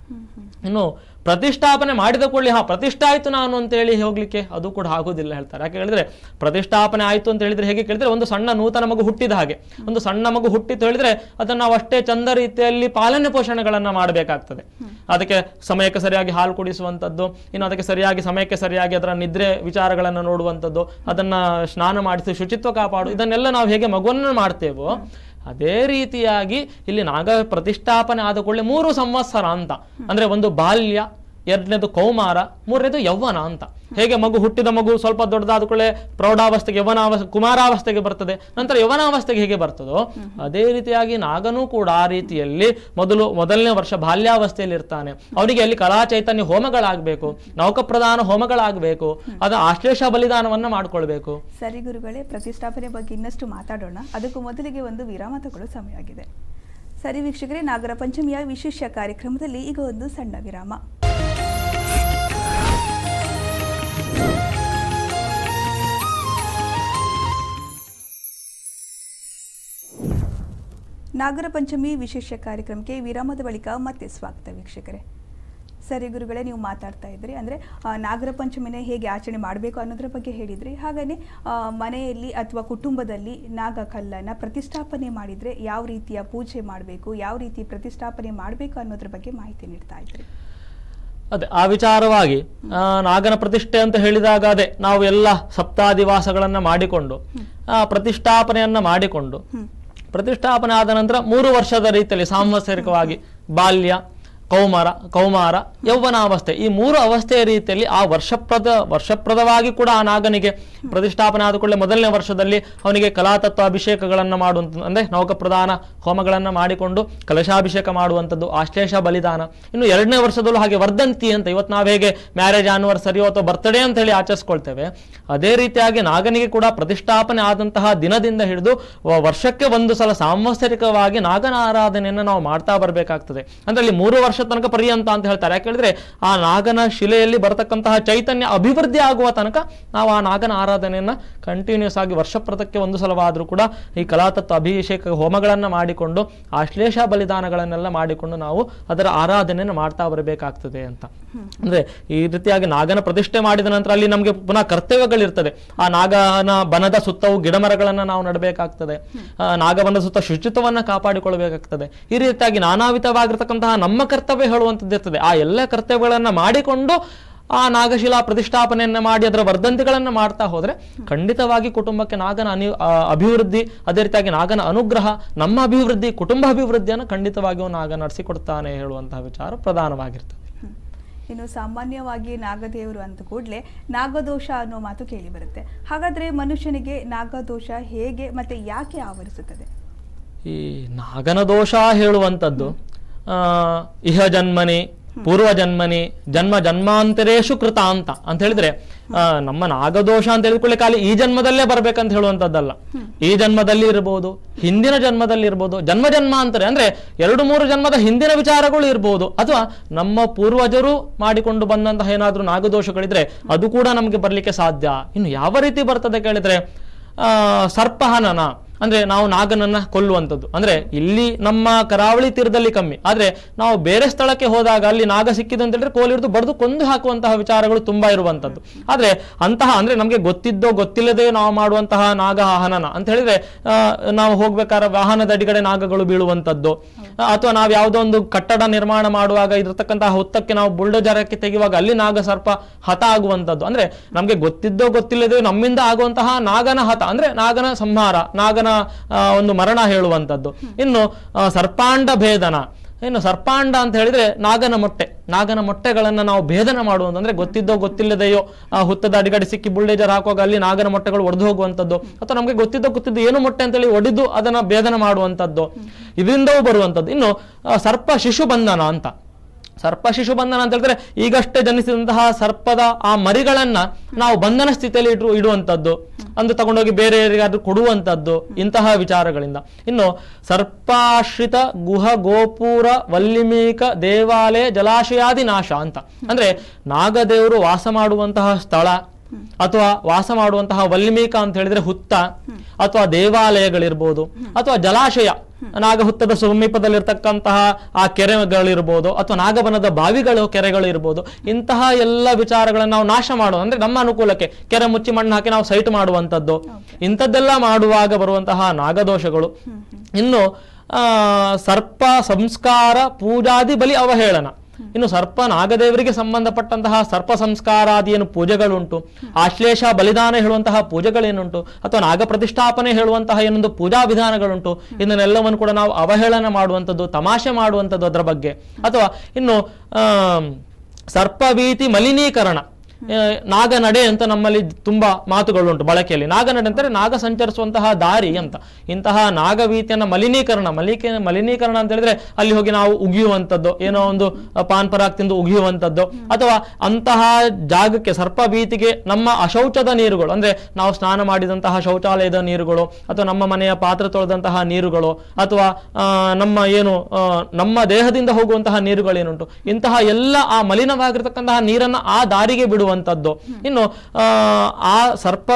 ಇನ್ನು ಪ್ರತಿಷ್ಠಾಪನೆ ಮಾಡಿದ ಕೂಡಲೇ ಹಾ ಪ್ರತಿಷ್ಠೆ ಆಯಿತು ನಾನು ಅಂತೇಳಿ ಹೋಗಲಿಕ್ಕೆ ಅದು ಕೂಡ ಆಗೋದಿಲ್ಲ ಹೇಳ್ತಾರೆ ಯಾಕೆ ಹೇಳಿದ್ರೆ ಪ್ರತಿಷ್ಠಾಪನೆ ಆಯಿತು ಅಂತ ಹೇಳಿದ್ರೆ ಹೇಗೆ ಕೇಳಿದ್ರೆ ಒಂದು ಸಣ್ಣ ನೂತನ ಮಗು ಹುಟ್ಟಿದ ಹಾಗೆ ಒಂದು ಸಣ್ಣ ಮಗು ಹುಟ್ಟಿತು ಹೇಳಿದ್ರೆ ಅದನ್ನು ನಾವು ಅಷ್ಟೇ ಚಂದ ರೀತಿಯಲ್ಲಿ ಪಾಲನೆ ಪೋಷಣೆಗಳನ್ನು ಮಾಡಬೇಕಾಗ್ತದೆ ಅದಕ್ಕೆ ಸಮಯಕ್ಕೆ ಸರಿಯಾಗಿ ಹಾಲು ಕುಡಿಸುವಂಥದ್ದು ಇನ್ನು ಅದಕ್ಕೆ ಸರಿಯಾಗಿ ಸಮಯಕ್ಕೆ ಸರಿಯಾಗಿ ಅದರ ನಿದ್ರೆ ವಿಚಾರಗಳನ್ನು ನೋಡುವಂಥದ್ದು ಅದನ್ನು ಸ್ನಾನ ಮಾಡಿಸಿ ಶುಚಿತ್ವ ಕಾಪಾಡು ಇದನ್ನೆಲ್ಲ ನಾವು ಹೇಗೆ ಮಗುವನ್ನು ಮಾಡ್ತೇವೋ ಅದೇ ರೀತಿಯಾಗಿ ಇಲ್ಲಿ ನಾಗ ಪ್ರತಿಷ್ಠಾಪನೆ ಆದ ಕೂಡಲೇ ಮೂರು ಸಂವತ್ಸರ ಅಂತ ಅಂದ್ರೆ ಒಂದು ಬಾಲ್ಯ ಎರಡನೇದು ಕೌಮಾರ ಮೂರನೇದು ಯೌವನ ಅಂತ ಹೇಗೆ ಮಗು ಹುಟ್ಟಿದ ಮಗು ಸ್ವಲ್ಪ ದೊಡ್ಡದಾದ ಕೂಡಲೇ ಪ್ರೌಢಾವಸ್ಥೆಗೆ ಯವನಾವಸ್ ಕುಮಾರಾವಸ್ಥೆಗೆ ಬರ್ತದೆ ನಂತರ ಯವನಾವಸ್ಥೆಗೆ ಹೇಗೆ ಬರ್ತದೋ ಅದೇ ರೀತಿಯಾಗಿ ನಾಗನೂ ಕೂಡ ಆ ರೀತಿಯಲ್ಲಿ ಮೊದಲು ಮೊದಲನೇ ವರ್ಷ ಬಾಲ್ಯಾವಸ್ಥೆಯಲ್ಲಿ ಇರ್ತಾನೆ ಅವರಿಗೆ ಅಲ್ಲಿ ಕಲಾ ಚೈತನ್ಯ ಹೋಮಗಳಾಗಬೇಕು ನೌಕಪ್ರಧಾನ ಹೋಮಗಳಾಗಬೇಕು ಅದು ಆಶ್ಲೇಷ ಬಲಿದಾನವನ್ನು ಮಾಡಿಕೊಳ್ಬೇಕು ಸರಿ ಗುರುಗಳೇ ಪ್ರತಿಷ್ಠಾಪನೆ ಬಗ್ಗೆ ಇನ್ನಷ್ಟು ಮಾತಾಡೋಣ ಅದಕ್ಕೂ ಮೊದಲಿಗೆ ಒಂದು ವಿರಾಮ ತಗೊಳ್ಳೋ ಸಮಯ ಆಗಿದೆ ಸರಿ ವೀಕ್ಷಕರೇ ನಾಗರ ಪಂಚಮಿಯ ವಿಶೇಷ ಕಾರ್ಯಕ್ರಮದಲ್ಲಿ ಈಗ ಒಂದು ಸಣ್ಣ ವಿರಾಮ ನಾಗರ ಪಂಚಮಿ ವಿಶೇಷ ಕಾರ್ಯಕ್ರಮಕ್ಕೆ ವಿರಾಮದ ಬಳಿಕ ಮತ್ತೆ ಸ್ವಾಗತ ವೀಕ್ಷಕರೇ ಸರಿ ಗುರುಗಳೇ ನೀವು ಮಾತಾಡ್ತಾ ಇದ್ರಿ ಅಂದರೆ ನಾಗರ ಪಂಚಮಿನ ಹೇಗೆ ಆಚರಣೆ ಮಾಡಬೇಕು ಅನ್ನೋದ್ರ ಬಗ್ಗೆ ಹೇಳಿದ್ರಿ ಹಾಗೆಯೇ ಮನೆಯಲ್ಲಿ ಅಥವಾ ಕುಟುಂಬದಲ್ಲಿ ನಾಗ ಕಲ್ಲನ್ನು ಪ್ರತಿಷ್ಠಾಪನೆ ಮಾಡಿದರೆ ಯಾವ ರೀತಿಯ ಪೂಜೆ ಮಾಡಬೇಕು ಯಾವ ರೀತಿ ಪ್ರತಿಷ್ಠಾಪನೆ ಮಾಡಬೇಕು ಅನ್ನೋದ್ರ ಬಗ್ಗೆ ಮಾಹಿತಿ ನೀಡ್ತಾ ಇದ್ರಿ ಅದೇ ಆ ವಿಚಾರವಾಗಿ ನಾಗನ ಪ್ರತಿಷ್ಠೆ ಅಂತ ಹೇಳಿದಾಗ ಅದೇ ನಾವು ಎಲ್ಲ ಸಪ್ತಾದಿವಾಸಗಳನ್ನು ಮಾಡಿಕೊಂಡು ಪ್ರತಿಷ್ಠಾಪನೆಯನ್ನು ಮಾಡಿಕೊಂಡು ಪ್ರತಿಷ್ಠಾಪನೆ ಆದ ನಂತರ ಮೂರು ವರ್ಷದ ರೀತಿಯಲ್ಲಿ ಸಾಂವತ್ಸರಿಕವಾಗಿ ಬಾಲ್ಯ ಕೌಮಾರ ಕೌಮಾರ ಯೌವನಾವಸ್ಥೆ ಈ ಮೂರು ಅವಸ್ಥೆಯ ರೀತಿಯಲ್ಲಿ ಆ ವರ್ಷಪ್ರದ ವರ್ಷಪ್ರದವಾಗಿ ಕೂಡ ಆ ನಾಗನಿಗೆ ಪ್ರತಿಷ್ಠಾಪನೆ ಆದ ಕೂಡಲೇ ಮೊದಲನೇ ವರ್ಷದಲ್ಲಿ ಅವನಿಗೆ ಕಲಾತತ್ವ ಅಭಿಷೇಕಗಳನ್ನು ಮಾಡುವಂಥದ್ದು ಅಂದರೆ ನೌಕಪ್ರಧಾನ ಹೋಮಗಳನ್ನು ಮಾಡಿಕೊಂಡು ಕಲಶಾಭಿಷೇಕ ಮಾಡುವಂಥದ್ದು ಆಶ್ಲೇಷ ಬಲಿದಾನ ಇನ್ನು ಎರಡನೇ ವರ್ಷದಲ್ಲೂ ಹಾಗೆ ವರ್ಧಂತಿ ಅಂತ ಇವತ್ತು ನಾವು ಹೇಗೆ ಮ್ಯಾರೇಜ್ ಆನಿವರ್ಸರಿ ಅಥವಾ ಬರ್ತ್ಡೇ ಅಂತ ಹೇಳಿ ಆಚರಿಸ್ಕೊಳ್ತೇವೆ ಅದೇ ರೀತಿಯಾಗಿ ನಾಗನಿಗೆ ಕೂಡ ಪ್ರತಿಷ್ಠಾಪನೆ ಆದಂತಹ ದಿನದಿಂದ ಹಿಡಿದು ವರ್ಷಕ್ಕೆ ಒಂದು ಸಲ ಸಾಂವತ್ಸರಿಕವಾಗಿ ನಾಗನ ಆರಾಧನೆಯನ್ನು ನಾವು ಮಾಡ್ತಾ ಬರಬೇಕಾಗ್ತದೆ ಅಲ್ಲಿ ಮೂರು ವರ್ಷ ತನಕ ಪರ್ಯಂತ ಅಂತ ಹೇಳ್ತಾರೆ ಯಾಕೆ ಹೇಳಿದ್ರೆ ಆ ನಾಗನ ಶಿಲೆಯಲ್ಲಿ ಬರತಕ್ಕಂತಹ ಚೈತನ್ಯ ಅಭಿವೃದ್ಧಿ ಆಗುವ ತನಕ ನಾವು ಆ ನಾಗನ ಆರಾಧನೆಯನ್ನ ಕಂಟಿನ್ಯೂಸ್ ಆಗಿ ವರ್ಷಪ್ರತಕ್ಕೆ ಒಂದು ಸಲವಾದ್ರೂ ಕೂಡ ಈ ಕಲಾತತ್ವ ಅಭಿಷೇಕ ಹೋಮಗಳನ್ನು ಮಾಡಿಕೊಂಡು ಆ ಬಲಿದಾನಗಳನ್ನೆಲ್ಲ ಮಾಡಿಕೊಂಡು ನಾವು ಅದರ ಆರಾಧನೆಯನ್ನು ಮಾಡ್ತಾ ಬರಬೇಕಾಗ್ತದೆ ಅಂತ ಅಂದ್ರೆ ಈ ರೀತಿಯಾಗಿ ನಾಗನ ಪ್ರತಿಷ್ಠೆ ಮಾಡಿದ ನಂತರ ಅಲ್ಲಿ ನಮಗೆ ಪುನಃ ಕರ್ತವ್ಯಗಳಿರ್ತದೆ ಆ ನಾಗನ ಬನದ ಸುತ್ತವು ಗಿಡಮರಗಳನ್ನು ನಾವು ನಡಬೇಕಾಗ್ತದೆ ನಾಗವನದ ಸುತ್ತ ಶುಚಿತ್ವವನ್ನು ಕಾಪಾಡಿಕೊಳ್ಳಬೇಕಾಗ್ತದೆ ಈ ರೀತಿಯಾಗಿ ನಾನಾವಿತವಾಗಿರ್ತಕ್ಕಂತಹ ನಮ್ಮ ಕರ್ತವ್ಯ ಕರ್ತವ್ಯ ಹೇಳುವಂಥದ್ದು ಇರ್ತದೆ ಆ ಎಲ್ಲ ಕರ್ತವ್ಯಗಳನ್ನು ಮಾಡಿಕೊಂಡು ಆ ನಾಗಶಿಲಾ ಪ್ರತಿಷ್ಠಾಪನೆಯನ್ನು ಮಾಡಿ ಅದರ ವರ್ಧಂತಿಗಳನ್ನು ಮಾಡ್ತಾ ಹೋದರೆ ಖಂಡಿತವಾಗಿ ಕುಟುಂಬಕ್ಕೆ ನಾಗನ ಅನಿ ಅಭಿವೃದ್ಧಿ ಅದೇ ರೀತಿಯಾಗಿ ನಾಗನ ಅನುಗ್ರಹ ನಮ್ಮ ಅಭಿವೃದ್ಧಿ ಕುಟುಂಬ ಅಭಿವೃದ್ಧಿಯನ್ನು ಖಂಡಿತವಾಗಿಯೂ ನಾಗ ನಡೆಸಿಕೊಡ್ತಾನೆ ಹೇಳುವಂತಹ ವಿಚಾರ ಪ್ರಧಾನವಾಗಿರ್ತದೆ ಇನ್ನು ಸಾಮಾನ್ಯವಾಗಿ ನಾಗದೇವರು ಅಂತ ಕೂಡಲೇ ನಾಗದೋಷ ಅನ್ನೋ ಮಾತು ಕೇಳಿ ಬರುತ್ತೆ ಹಾಗಾದರೆ ಮನುಷ್ಯನಿಗೆ ನಾಗದೋಷ ಹೇಗೆ ಮತ್ತೆ ಯಾಕೆ ಆವರಿಸುತ್ತದೆ ಈ ನಾಗನ ದೋಷ ಹೇಳುವಂಥದ್ದು ಇಹ ಜನ್ಮನಿ ಪೂರ್ವ ಜನ್ಮನಿ ಜನ್ಮ ಜನ್ಮಾಂತರೇಶು ಕೃತ ಅಂತ ಅಂತ ಹೇಳಿದ್ರೆ ನಮ್ಮ ನಾಗದೋಷ ಅಂತ ಹೇಳಿಕೊಳ್ಳಿ ಖಾಲಿ ಈ ಜನ್ಮದಲ್ಲೇ ಬರ್ಬೇಕಂತ ಹೇಳುವಂತದ್ದಲ್ಲ ಈ ಜನ್ಮದಲ್ಲಿ ಇರ್ಬೋದು ಹಿಂದಿನ ಜನ್ಮದಲ್ಲಿ ಇರ್ಬೋದು ಜನ್ಮ ಜನ್ಮಾಂತರ ಅಂದ್ರೆ ಎರಡು ಮೂರು ಜನ್ಮದ ಹಿಂದಿನ ವಿಚಾರಗಳು ಇರ್ಬೋದು ಅಥವಾ ನಮ್ಮ ಪೂರ್ವಜರು ಮಾಡಿಕೊಂಡು ಬಂದಂತಹ ಏನಾದ್ರೂ ನಾಗದೋಷಗಳಿದ್ರೆ ಅದು ಕೂಡ ನಮಗೆ ಬರ್ಲಿಕ್ಕೆ ಸಾಧ್ಯ ಇನ್ನು ಯಾವ ರೀತಿ ಬರ್ತದೆ ಕೇಳಿದ್ರೆ ಸರ್ಪಹನನ ಅಂದ್ರೆ ನಾವು ನಾಗನನ್ನ ಕೊಲ್ಲುವಂಥದ್ದು ಅಂದ್ರೆ ಇಲ್ಲಿ ನಮ್ಮ ಕರಾವಳಿ ತೀರದಲ್ಲಿ ಕಮ್ಮಿ ಆದ್ರೆ ನಾವು ಬೇರೆ ಸ್ಥಳಕ್ಕೆ ಹೋದಾಗ ಅಲ್ಲಿ ನಾಗ ಸಿಕ್ಕಿದೆ ಅಂತ ಹೇಳಿದ್ರೆ ಹಿಡಿದು ಬಡದು ಕೊಂದು ಹಾಕುವಂತಹ ವಿಚಾರಗಳು ತುಂಬಾ ಇರುವಂತದ್ದು ಆದ್ರೆ ಅಂತಹ ಅಂದ್ರೆ ನಮಗೆ ಗೊತ್ತಿದ್ದೋ ಗೊತ್ತಿಲ್ಲದೆ ನಾವು ಮಾಡುವಂತಹ ನಾಗ ಆಹನನ ಅಂತ ಹೇಳಿದ್ರೆ ನಾವು ಹೋಗ್ಬೇಕಾದ್ರೆ ವಾಹನದ ಅಡಿಗಡೆ ನಾಗಗಳು ಬೀಳುವಂತದ್ದು ಅಥವಾ ನಾವು ಯಾವುದೋ ಒಂದು ಕಟ್ಟಡ ನಿರ್ಮಾಣ ಮಾಡುವಾಗ ಇದ್ರತಕ್ಕಂತಹ ಹೊತ್ತಕ್ಕೆ ನಾವು ಬುಲ್ಡೋಜರಕ್ಕೆ ತೆಗೆಯುವಾಗ ಅಲ್ಲಿ ನಾಗ ಸರ್ಪ ಹತ ಆಗುವಂತದ್ದು ಅಂದ್ರೆ ನಮ್ಗೆ ಗೊತ್ತಿದ್ದೋ ಗೊತ್ತಿಲ್ಲದೆ ನಮ್ಮಿಂದ ಆಗುವಂತಹ ನಾಗನ ಹತ ಅಂದ್ರೆ ನಾಗನ ಸಂಹಾರ ನಾಗನ ಒಂದು ಮರಣ ಹೇಳುವಂಥದ್ದು ಇನ್ನು ಸರ್ಪಾಂಡ ಭೇದನ ಇನ್ನು ಸರ್ಪಾಂಡ ಅಂತ ಹೇಳಿದ್ರೆ ನಾಗನ ಮೊಟ್ಟೆ ನಾಗನ ಮೊಟ್ಟೆಗಳನ್ನು ನಾವು ಭೇದನ ಮಾಡುವಂತಂದ್ರೆ ಗೊತ್ತಿದ್ದೋ ಗೊತ್ತಿಲ್ಲದೆಯೋ ಹುತ್ತದ ಅಡಿಗಡೆ ಸಿಕ್ಕಿ ಬುಳ್ಳೇಜರ್ ಹಾಕುವಾಗ ಅಲ್ಲಿ ನಾಗನ ಮೊಟ್ಟೆಗಳು ಒಡೆದು ಹೋಗುವಂಥದ್ದು ಅಥವಾ ನಮಗೆ ಗೊತ್ತಿದ್ದೋ ಗೊತ್ತಿದ್ದು ಏನು ಮೊಟ್ಟೆ ಅಂತೇಳಿ ಒಡೆದು ಅದನ್ನ ಭೇದನ ಮಾಡುವಂಥದ್ದು ಇದರಿಂದವೂ ಬರುವಂಥದ್ದು ಇನ್ನು ಸರ್ಪ ಶಿಶು ಬಂಧನ ಅಂತ ಸರ್ಪ ಶಿಶು ಬಂಧನ ಅಂತ ಹೇಳಿದ್ರೆ ಈಗಷ್ಟೇ ಜನಿಸಿದಂತಹ ಸರ್ಪದ ಆ ಮರಿಗಳನ್ನ ನಾವು ಬಂಧನ ಸ್ಥಿತಿಯಲ್ಲಿ ಇಟ್ಟು ಇಡುವಂಥದ್ದು ಅಂದ್ರೆ ತಗೊಂಡೋಗಿ ಬೇರೆ ಯಾರಿಗಾದ್ರೂ ಕೊಡುವಂತದ್ದು ಇಂತಹ ವಿಚಾರಗಳಿಂದ ಇನ್ನು ಸರ್ಪಾಶ್ರಿತ ಗುಹ ಗೋಪುರ ವಲ್ಲಿಮೀಕ ದೇವಾಲಯ ಜಲಾಶಯಾದಿ ನಾಶ ಅಂತ ಅಂದ್ರೆ ನಾಗದೇವರು ವಾಸ ಮಾಡುವಂತಹ ಸ್ಥಳ ಅಥವಾ ವಾಸ ಮಾಡುವಂತಹ ವಲ್ಮೀಕ ಅಂತ ಹೇಳಿದ್ರೆ ಹುತ್ತ ಅಥವಾ ದೇವಾಲಯಗಳಿರ್ಬೋದು ಅಥವಾ ಜಲಾಶಯ ನಾಗಹುತ್ತದ ಸಮೀಪದಲ್ಲಿರ್ತಕ್ಕಂತಹ ಆ ಕೆರೆಗಳಿರ್ಬೋದು ಅಥವಾ ನಾಗಬನದ ಬಾವಿಗಳು ಕೆರೆಗಳು ಇರ್ಬೋದು ಇಂತಹ ಎಲ್ಲ ವಿಚಾರಗಳನ್ನು ನಾವು ನಾಶ ಮಾಡೋದು ಅಂದ್ರೆ ನಮ್ಮ ಅನುಕೂಲಕ್ಕೆ ಕೆರೆ ಮುಚ್ಚಿ ಮಣ್ಣು ಹಾಕಿ ನಾವು ಸೈಟ್ ಮಾಡುವಂಥದ್ದು ಇಂಥದ್ದೆಲ್ಲ ಮಾಡುವಾಗ ಬರುವಂತಹ ನಾಗದೋಷಗಳು ಇನ್ನು ಸರ್ಪ ಸಂಸ್ಕಾರ ಪೂಜಾದಿ ಬಲಿ ಅವಹೇಳನ ಇನ್ನು ಸರ್ಪ ನಾಗದೇವರಿಗೆ ಸಂಬಂಧಪಟ್ಟಂತಹ ಸರ್ಪ ಸಂಸ್ಕಾರಾದಿ ಏನು ಪೂಜೆಗಳುಂಟು ಆಶ್ಲೇಷ ಬಲಿದಾನ ಹೇಳುವಂತಹ ಪೂಜೆಗಳೇನುಂಟು ಅಥವಾ ನಾಗ ಪ್ರತಿಷ್ಠಾಪನೆ ಹೇಳುವಂತಹ ಏನೊಂದು ಪೂಜಾ ವಿಧಾನಗಳುಂಟು ಇದನ್ನೆಲ್ಲವನ್ನು ಕೂಡ ನಾವು ಅವಹೇಳನ ಮಾಡುವಂಥದ್ದು ತಮಾಷೆ ಮಾಡುವಂಥದ್ದು ಅದರ ಬಗ್ಗೆ ಅಥವಾ ಇನ್ನು ಸರ್ಪವೀತಿ ಮಲಿನೀಕರಣ ನಾಗನಡೆ ಅಂತ ನಮ್ಮಲ್ಲಿ ತುಂಬಾ ಮಾತುಗಳುಂಟು ಬಳಕೆಯಲ್ಲಿ ನಾಗನಡೆ ಅಂತಾರೆ ನಾಗ ಸಂಚರಿಸುವಂತಹ ದಾರಿ ಅಂತ ಇಂತಹ ನಾಗವೀತಿಯನ್ನ ಮಲಿನೀಕರಣ ಮಲಿಕೆ ಮಲಿನೀಕರಣ ಅಂತ ಹೇಳಿದ್ರೆ ಅಲ್ಲಿ ಹೋಗಿ ನಾವು ಉಗಿಯುವಂಥದ್ದು ಏನೋ ಒಂದು ಪಾನ್ ಪರಾಕ್ ತಿಂದು ಉಗಿಯುವಂಥದ್ದು ಅಥವಾ ಅಂತಹ ಜಾಗಕ್ಕೆ ಸರ್ಪ ಭೀತಿಗೆ ನಮ್ಮ ಅಶೌಚದ ನೀರುಗಳು ಅಂದ್ರೆ ನಾವು ಸ್ನಾನ ಮಾಡಿದಂತಹ ಶೌಚಾಲಯದ ನೀರುಗಳು ಅಥವಾ ನಮ್ಮ ಮನೆಯ ಪಾತ್ರ ತೊಳೆದಂತಹ ನೀರುಗಳು ಅಥವಾ ನಮ್ಮ ಏನು ನಮ್ಮ ದೇಹದಿಂದ ಹೋಗುವಂತಹ ನೀರುಗಳೇನುಂಟು ಇಂತಹ ಎಲ್ಲ ಆ ಮಲಿನವಾಗಿರ್ತಕ್ಕಂತಹ ನೀರನ್ನ ಆ ದಾರಿಗೆ ಬಿಡುವ ಅನ್ನುವಂಥದ್ದು ಇನ್ನು ಆ ಸರ್ಪ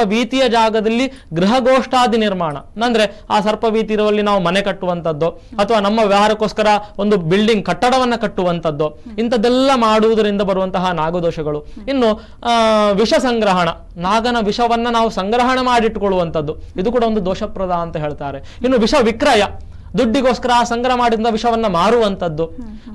ಜಾಗದಲ್ಲಿ ಗೃಹಗೋಷ್ಠಾದಿ ನಿರ್ಮಾಣ ಅಂದ್ರೆ ಆ ಸರ್ಪ ಇರುವಲ್ಲಿ ನಾವು ಮನೆ ಕಟ್ಟುವಂಥದ್ದು ಅಥವಾ ನಮ್ಮ ವ್ಯವಹಾರಕ್ಕೋಸ್ಕರ ಒಂದು ಬಿಲ್ಡಿಂಗ್ ಕಟ್ಟಡವನ್ನ ಕಟ್ಟುವಂಥದ್ದು ಇಂಥದ್ದೆಲ್ಲ ಮಾಡುವುದರಿಂದ ಬರುವಂತಹ ನಾಗದೋಷಗಳು ಇನ್ನು ವಿಷ ಸಂಗ್ರಹಣ ನಾಗನ ವಿಷವನ್ನ ನಾವು ಸಂಗ್ರಹಣ ಮಾಡಿಟ್ಟುಕೊಳ್ಳುವಂಥದ್ದು ಇದು ಕೂಡ ಒಂದು ದೋಷಪ್ರದ ಅಂತ ಹೇಳ್ತಾರೆ ಇನ್ನು ವಿಷ ವಿಕ್ರಯ ದುಡ್ಡಿಗೋಸ್ಕರ ಆ ಸಂಗ್ರಹ ಮಾಡಿದ ವಿಷವನ್ನ ಮಾರುವಂತದ್ದು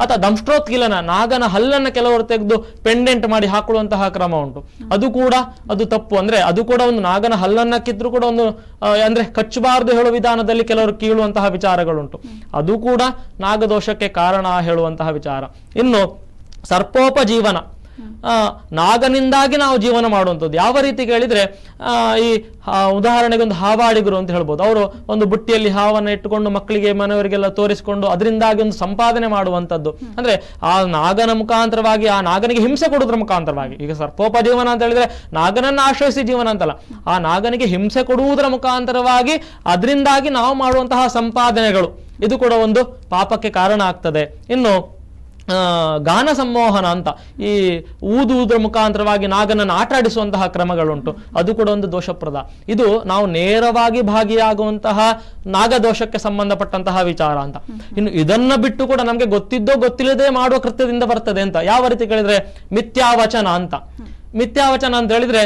ಅಥವಾ ದಂಶ್ರೋತ್ಗಿಲನ ನಾಗನ ಹಲ್ಲನ್ನ ಕೆಲವರು ತೆಗೆದು ಪೆಂಡೆಂಟ್ ಮಾಡಿ ಹಾಕೊಳ್ಳುವಂತಹ ಕ್ರಮ ಉಂಟು ಅದು ಕೂಡ ಅದು ತಪ್ಪು ಅಂದ್ರೆ ಅದು ಕೂಡ ಒಂದು ನಾಗನ ಹಲ್ಲನ್ನ ಕಿದ್ರು ಕೂಡ ಒಂದು ಅಂದ್ರೆ ಕಚ್ಚಬಾರದು ಹೇಳುವ ವಿಧಾನದಲ್ಲಿ ಕೆಲವರು ಕೀಳುವಂತಹ ವಿಚಾರಗಳುಂಟು ಅದು ಕೂಡ ನಾಗದೋಷಕ್ಕೆ ಕಾರಣ ಹೇಳುವಂತಹ ವಿಚಾರ ಇನ್ನು ಸರ್ಪೋಪಜೀವನ ನಾಗನಿಂದಾಗಿ ನಾವು ಜೀವನ ಮಾಡುವಂಥದ್ದು ಯಾವ ರೀತಿ ಕೇಳಿದರೆ ಈ ಉದಾಹರಣೆಗೆ ಒಂದು ಹಾವಾಡಿಗರು ಅಂತ ಹೇಳ್ಬೋದು ಅವರು ಒಂದು ಬುಟ್ಟಿಯಲ್ಲಿ ಹಾವನ್ನು ಇಟ್ಟುಕೊಂಡು ಮಕ್ಕಳಿಗೆ ಮನೆಯವರಿಗೆಲ್ಲ ತೋರಿಸಿಕೊಂಡು ಅದರಿಂದಾಗಿ ಒಂದು ಸಂಪಾದನೆ ಮಾಡುವಂಥದ್ದು ಅಂದ್ರೆ ಆ ನಾಗನ ಮುಖಾಂತರವಾಗಿ ಆ ನಾಗನಿಗೆ ಹಿಂಸೆ ಕೊಡೋದ್ರ ಮುಖಾಂತರವಾಗಿ ಈಗ ಸರ್ಪೋಪ ಜೀವನ ಅಂತ ಹೇಳಿದ್ರೆ ನಾಗನನ್ನು ಆಶ್ರಯಿಸಿ ಜೀವನ ಅಂತಲ್ಲ ಆ ನಾಗನಿಗೆ ಹಿಂಸೆ ಕೊಡುವುದರ ಮುಖಾಂತರವಾಗಿ ಅದರಿಂದಾಗಿ ನಾವು ಮಾಡುವಂತಹ ಸಂಪಾದನೆಗಳು ಇದು ಕೂಡ ಒಂದು ಪಾಪಕ್ಕೆ ಕಾರಣ ಆಗ್ತದೆ ಇನ್ನು ಗಾನ ಸಂಮೋಹನ ಅಂತ ಈ ಊದುವುದರ ಮುಖಾಂತರವಾಗಿ ನಾಗನನ್ನು ಆಟಾಡಿಸುವಂತಹ ಕ್ರಮಗಳುಂಟು ಅದು ಕೂಡ ಒಂದು ದೋಷಪ್ರದ ಇದು ನಾವು ನೇರವಾಗಿ ಭಾಗಿಯಾಗುವಂತಹ ನಾಗದೋಷಕ್ಕೆ ಸಂಬಂಧಪಟ್ಟಂತಹ ವಿಚಾರ ಅಂತ ಇನ್ನು ಇದನ್ನ ಬಿಟ್ಟು ಕೂಡ ನಮಗೆ ಗೊತ್ತಿದ್ದೋ ಗೊತ್ತಿಲ್ಲದೆ ಮಾಡುವ ಕೃತ್ಯದಿಂದ ಬರ್ತದೆ ಅಂತ ಯಾವ ರೀತಿ ಕೇಳಿದ್ರೆ ಮಿಥ್ಯಾವಚನ ಅಂತ ಮಿಥ್ಯಾವಚನ ಅಂತ ಹೇಳಿದ್ರೆ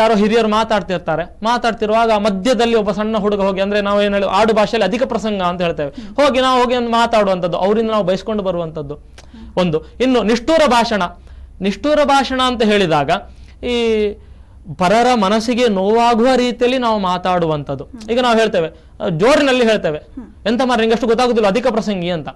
ಯಾರೋ ಹಿರಿಯರು ಮಾತಾಡ್ತಿರ್ತಾರೆ ಮಾತಾಡ್ತಿರುವಾಗ ಮಧ್ಯದಲ್ಲಿ ಒಬ್ಬ ಸಣ್ಣ ಹುಡುಗ ಹೋಗಿ ಅಂದ್ರೆ ನಾವು ಏನೇಳಿ ಆಡು ಭಾಷೆಯಲ್ಲಿ ಅಧಿಕ ಪ್ರಸಂಗ ಅಂತ ಹೇಳ್ತೇವೆ ಹೋಗಿ ನಾವು ಹೋಗಿ ಮಾತಾಡುವಂಥದ್ದು ಅವರಿಂದ ನಾವು ಬಯಸ್ಕೊಂಡು ಬರುವಂಥದ್ದು ಒಂದು ಇನ್ನು ನಿಷ್ಠೂರ ಭಾಷಣ ನಿಷ್ಠೂರ ಭಾಷಣ ಅಂತ ಹೇಳಿದಾಗ ಈ ಪರರ ಮನಸ್ಸಿಗೆ ನೋವಾಗುವ ರೀತಿಯಲ್ಲಿ ನಾವು ಮಾತಾಡುವಂಥದ್ದು ಈಗ ನಾವು ಹೇಳ್ತೇವೆ ಜೋರಿನಲ್ಲಿ ಹೇಳ್ತೇವೆ ಎಂತ ಮಾರ ನಿಂಗೆ ಅಷ್ಟು ಗೊತ್ತಾಗುದಿಲ್ಲ ಅಧಿಕ ಪ್ರಸಂಗಿ ಅಂತ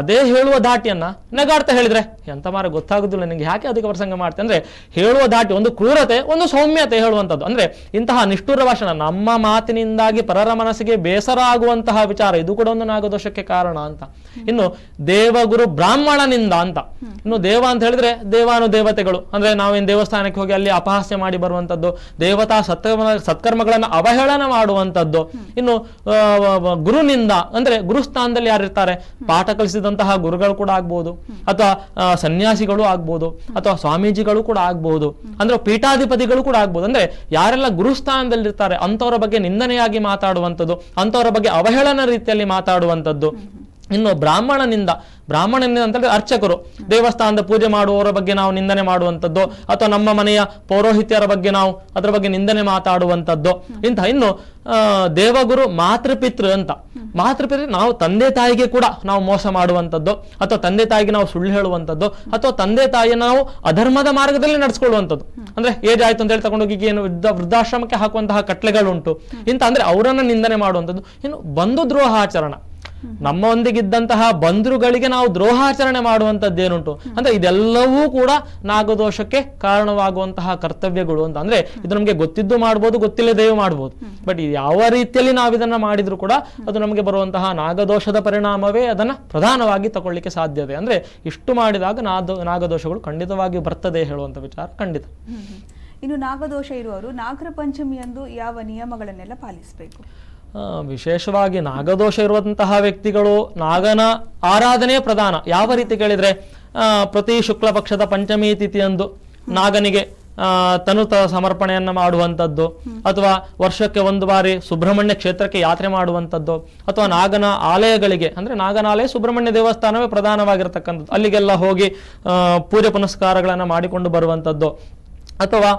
ಅದೇ ಹೇಳುವ ಧಾಟಿಯನ್ನ ನಗಾಡ್ತಾ ಹೇಳಿದ್ರೆ ಎಂತ ಮಾರ ಗೊತ್ತಾಗುದಿಲ್ಲ ನಿಮಗೆ ಯಾಕೆ ಅದಕ್ಕೆ ಪ್ರಸಂಗ ಮಾಡ್ತೆ ಅಂದ್ರೆ ಹೇಳುವ ಧಾಟಿ ಒಂದು ಕ್ರೂರತೆ ಒಂದು ಸೌಮ್ಯತೆ ಹೇಳುವಂತದ್ದು ಅಂದ್ರೆ ಇಂತಹ ನಿಷ್ಠುರ ಭಾಷಣ ನಮ್ಮ ಮಾತಿನಿಂದಾಗಿ ಪರರ ಮನಸ್ಸಿಗೆ ಬೇಸರ ಆಗುವಂತಹ ವಿಚಾರ ಇದು ಕೂಡ ಒಂದು ನಾಗದೋಷಕ್ಕೆ ಕಾರಣ ಅಂತ ಇನ್ನು ದೇವಗುರು ಬ್ರಾಹ್ಮಣನಿಂದ ಅಂತ ಇನ್ನು ದೇವ ಅಂತ ಹೇಳಿದ್ರೆ ದೇವಾನು ದೇವತೆಗಳು ಅಂದ್ರೆ ನಾವೇನು ದೇವಸ್ಥಾನಕ್ಕೆ ಹೋಗಿ ಅಲ್ಲಿ ಅಪಹಾಸ್ಯ ಮಾಡಿ ಬರುವಂತದ್ದು ದೇವತಾ ಸತ್ಕರ್ಮ ಸತ್ಕರ್ಮಗಳನ್ನ ಅವಹೇಳನ ಮಾಡುವಂತದ್ದು ಇನ್ನು ಗುರುನಿಂದ ಅಂದ್ರೆ ಗುರುಸ್ಥಾನದಲ್ಲಿ ಯಾರಿರ್ತಾರೆ ಪಾಠ ಕಲಿಸಿದ ಮಾಡಿದಂತಹ ಗುರುಗಳು ಕೂಡ ಆಗ್ಬಹುದು ಅಥವಾ ಸನ್ಯಾಸಿಗಳು ಆಗ್ಬಹುದು ಅಥವಾ ಸ್ವಾಮೀಜಿಗಳು ಕೂಡ ಆಗ್ಬಹುದು ಅಂದ್ರೆ ಪೀಠಾಧಿಪತಿಗಳು ಕೂಡ ಆಗ್ಬಹುದು ಅಂದ್ರೆ ಯಾರೆಲ್ಲ ಗುರುಸ್ಥಾನದಲ್ಲಿರ್ತಾರೆ ಅಂತವರ ಬಗ್ಗೆ ನಿಂದನೆಯಾಗಿ ಮಾತಾಡುವಂಥದ್ದು ಅಂತವರ ಬಗ್ಗೆ ಅವಹೇಳನ ರೀತಿಯಲ್ಲಿ ಮಾತಾಡುವಂಥದ್ದು ಇನ್ನು ಬ್ರಾಹ್ಮಣನಿಂದ ಬ್ರಾಹ್ಮಣನಿಂದ ಅಂತಂದ್ರೆ ಅರ್ಚಕರು ದೇವಸ್ಥಾನದ ಪೂಜೆ ಮಾಡುವವರ ಬಗ್ಗೆ ನಾವು ನಿಂದನೆ ಮಾಡುವಂಥದ್ದು ಅಥವಾ ನಮ್ಮ ಮನೆಯ ಪೌರೋಹಿತ್ಯರ ಬಗ್ಗೆ ನಾವು ಅದರ ಬಗ್ಗೆ ನಿಂದನೆ ಮಾತಾಡುವಂಥದ್ದು ಇಂತಹ ಇನ್ನು ದೇವಗುರು ಮಾತೃಪಿತೃ ಅಂತ ಮಾತೃಪಿತೃ ನಾವು ತಂದೆ ತಾಯಿಗೆ ಕೂಡ ನಾವು ಮೋಸ ಮಾಡುವಂಥದ್ದು ಅಥವಾ ತಂದೆ ತಾಯಿಗೆ ನಾವು ಸುಳ್ಳು ಹೇಳುವಂಥದ್ದು ಅಥವಾ ತಂದೆ ತಾಯಿಯನ್ನು ನಾವು ಅಧರ್ಮದ ಮಾರ್ಗದಲ್ಲಿ ನಡೆಸ್ಕೊಳ್ಳುವಂಥದ್ದು ಅಂದ್ರೆ ಏಜ್ ಆಯ್ತು ಅಂತ ಹೇಳಿ ತಗೊಂಡೋಗಿ ಏನು ವೃದ್ಧ ವೃದ್ಧಾಶ್ರಮಕ್ಕೆ ಹಾಕುವಂತಹ ಕಟ್ಲೆಗಳುಂಟು ಇಂತ ಅಂದ್ರೆ ಅವರನ್ನ ನಿಂದನೆ ಮಾಡುವಂಥದ್ದು ಇನ್ನು ಬಂಧು ಆಚರಣೆ ನಮ್ಮೊಂದಿಗಿದ್ದಂತಹ ಬಂಧುಗಳಿಗೆ ನಾವು ದ್ರೋಹಾಚರಣೆ ಮಾಡುವಂತದ್ದೇನುಂಟು ಅಂದ್ರೆ ಇದೆಲ್ಲವೂ ಕೂಡ ನಾಗದೋಷಕ್ಕೆ ಕಾರಣವಾಗುವಂತಹ ಕರ್ತವ್ಯಗಳು ಅಂತ ಅಂದ್ರೆ ಇದು ನಮಗೆ ಗೊತ್ತಿದ್ದು ಮಾಡ್ಬೋದು ಗೊತ್ತಿಲ್ಲದೆಯೂ ಮಾಡ್ಬೋದು ಬಟ್ ಯಾವ ರೀತಿಯಲ್ಲಿ ನಾವು ಇದನ್ನ ಮಾಡಿದ್ರು ಕೂಡ ಅದು ನಮಗೆ ಬರುವಂತಹ ನಾಗದೋಷದ ಪರಿಣಾಮವೇ ಅದನ್ನ ಪ್ರಧಾನವಾಗಿ ತಗೊಳ್ಳಿಕ್ಕೆ ಸಾಧ್ಯತೆ ಅಂದ್ರೆ ಇಷ್ಟು ಮಾಡಿದಾಗ ನಾಗದೋಷಗಳು ಖಂಡಿತವಾಗಿ ಬರ್ತದೆ ಹೇಳುವಂತ ವಿಚಾರ ಖಂಡಿತ ಇನ್ನು ನಾಗದೋಷ ಇರುವವರು ನಾಗರ ಪಂಚಮಿಯಂದು ಯಾವ ನಿಯಮಗಳನ್ನೆಲ್ಲ ಪಾಲಿಸಬೇಕು ವಿಶೇಷವಾಗಿ ನಾಗದೋಷ ಇರುವಂತಹ ವ್ಯಕ್ತಿಗಳು ನಾಗನ ಆರಾಧನೆ ಪ್ರಧಾನ ಯಾವ ರೀತಿ ಕೇಳಿದ್ರೆ ಪ್ರತಿ ಶುಕ್ಲ ಪಕ್ಷದ ಪಂಚಮಿ ತಿಥಿಯಂದು ನಾಗನಿಗೆ ತನುತ ಸಮರ್ಪಣೆಯನ್ನು ಮಾಡುವಂಥದ್ದು ಅಥವಾ ವರ್ಷಕ್ಕೆ ಒಂದು ಬಾರಿ ಸುಬ್ರಹ್ಮಣ್ಯ ಕ್ಷೇತ್ರಕ್ಕೆ ಯಾತ್ರೆ ಮಾಡುವಂಥದ್ದು ಅಥವಾ ನಾಗನ ಆಲಯಗಳಿಗೆ ಅಂದರೆ ನಾಗನಾಲಯ ಸುಬ್ರಹ್ಮಣ್ಯ ದೇವಸ್ಥಾನವೇ ಪ್ರಧಾನವಾಗಿರ್ತಕ್ಕಂಥದ್ದು ಅಲ್ಲಿಗೆಲ್ಲ ಹೋಗಿ ಪೂಜೆ ಪುನಸ್ಕಾರಗಳನ್ನು ಮಾಡಿಕೊಂಡು ಬರುವಂಥದ್ದು ಅಥವಾ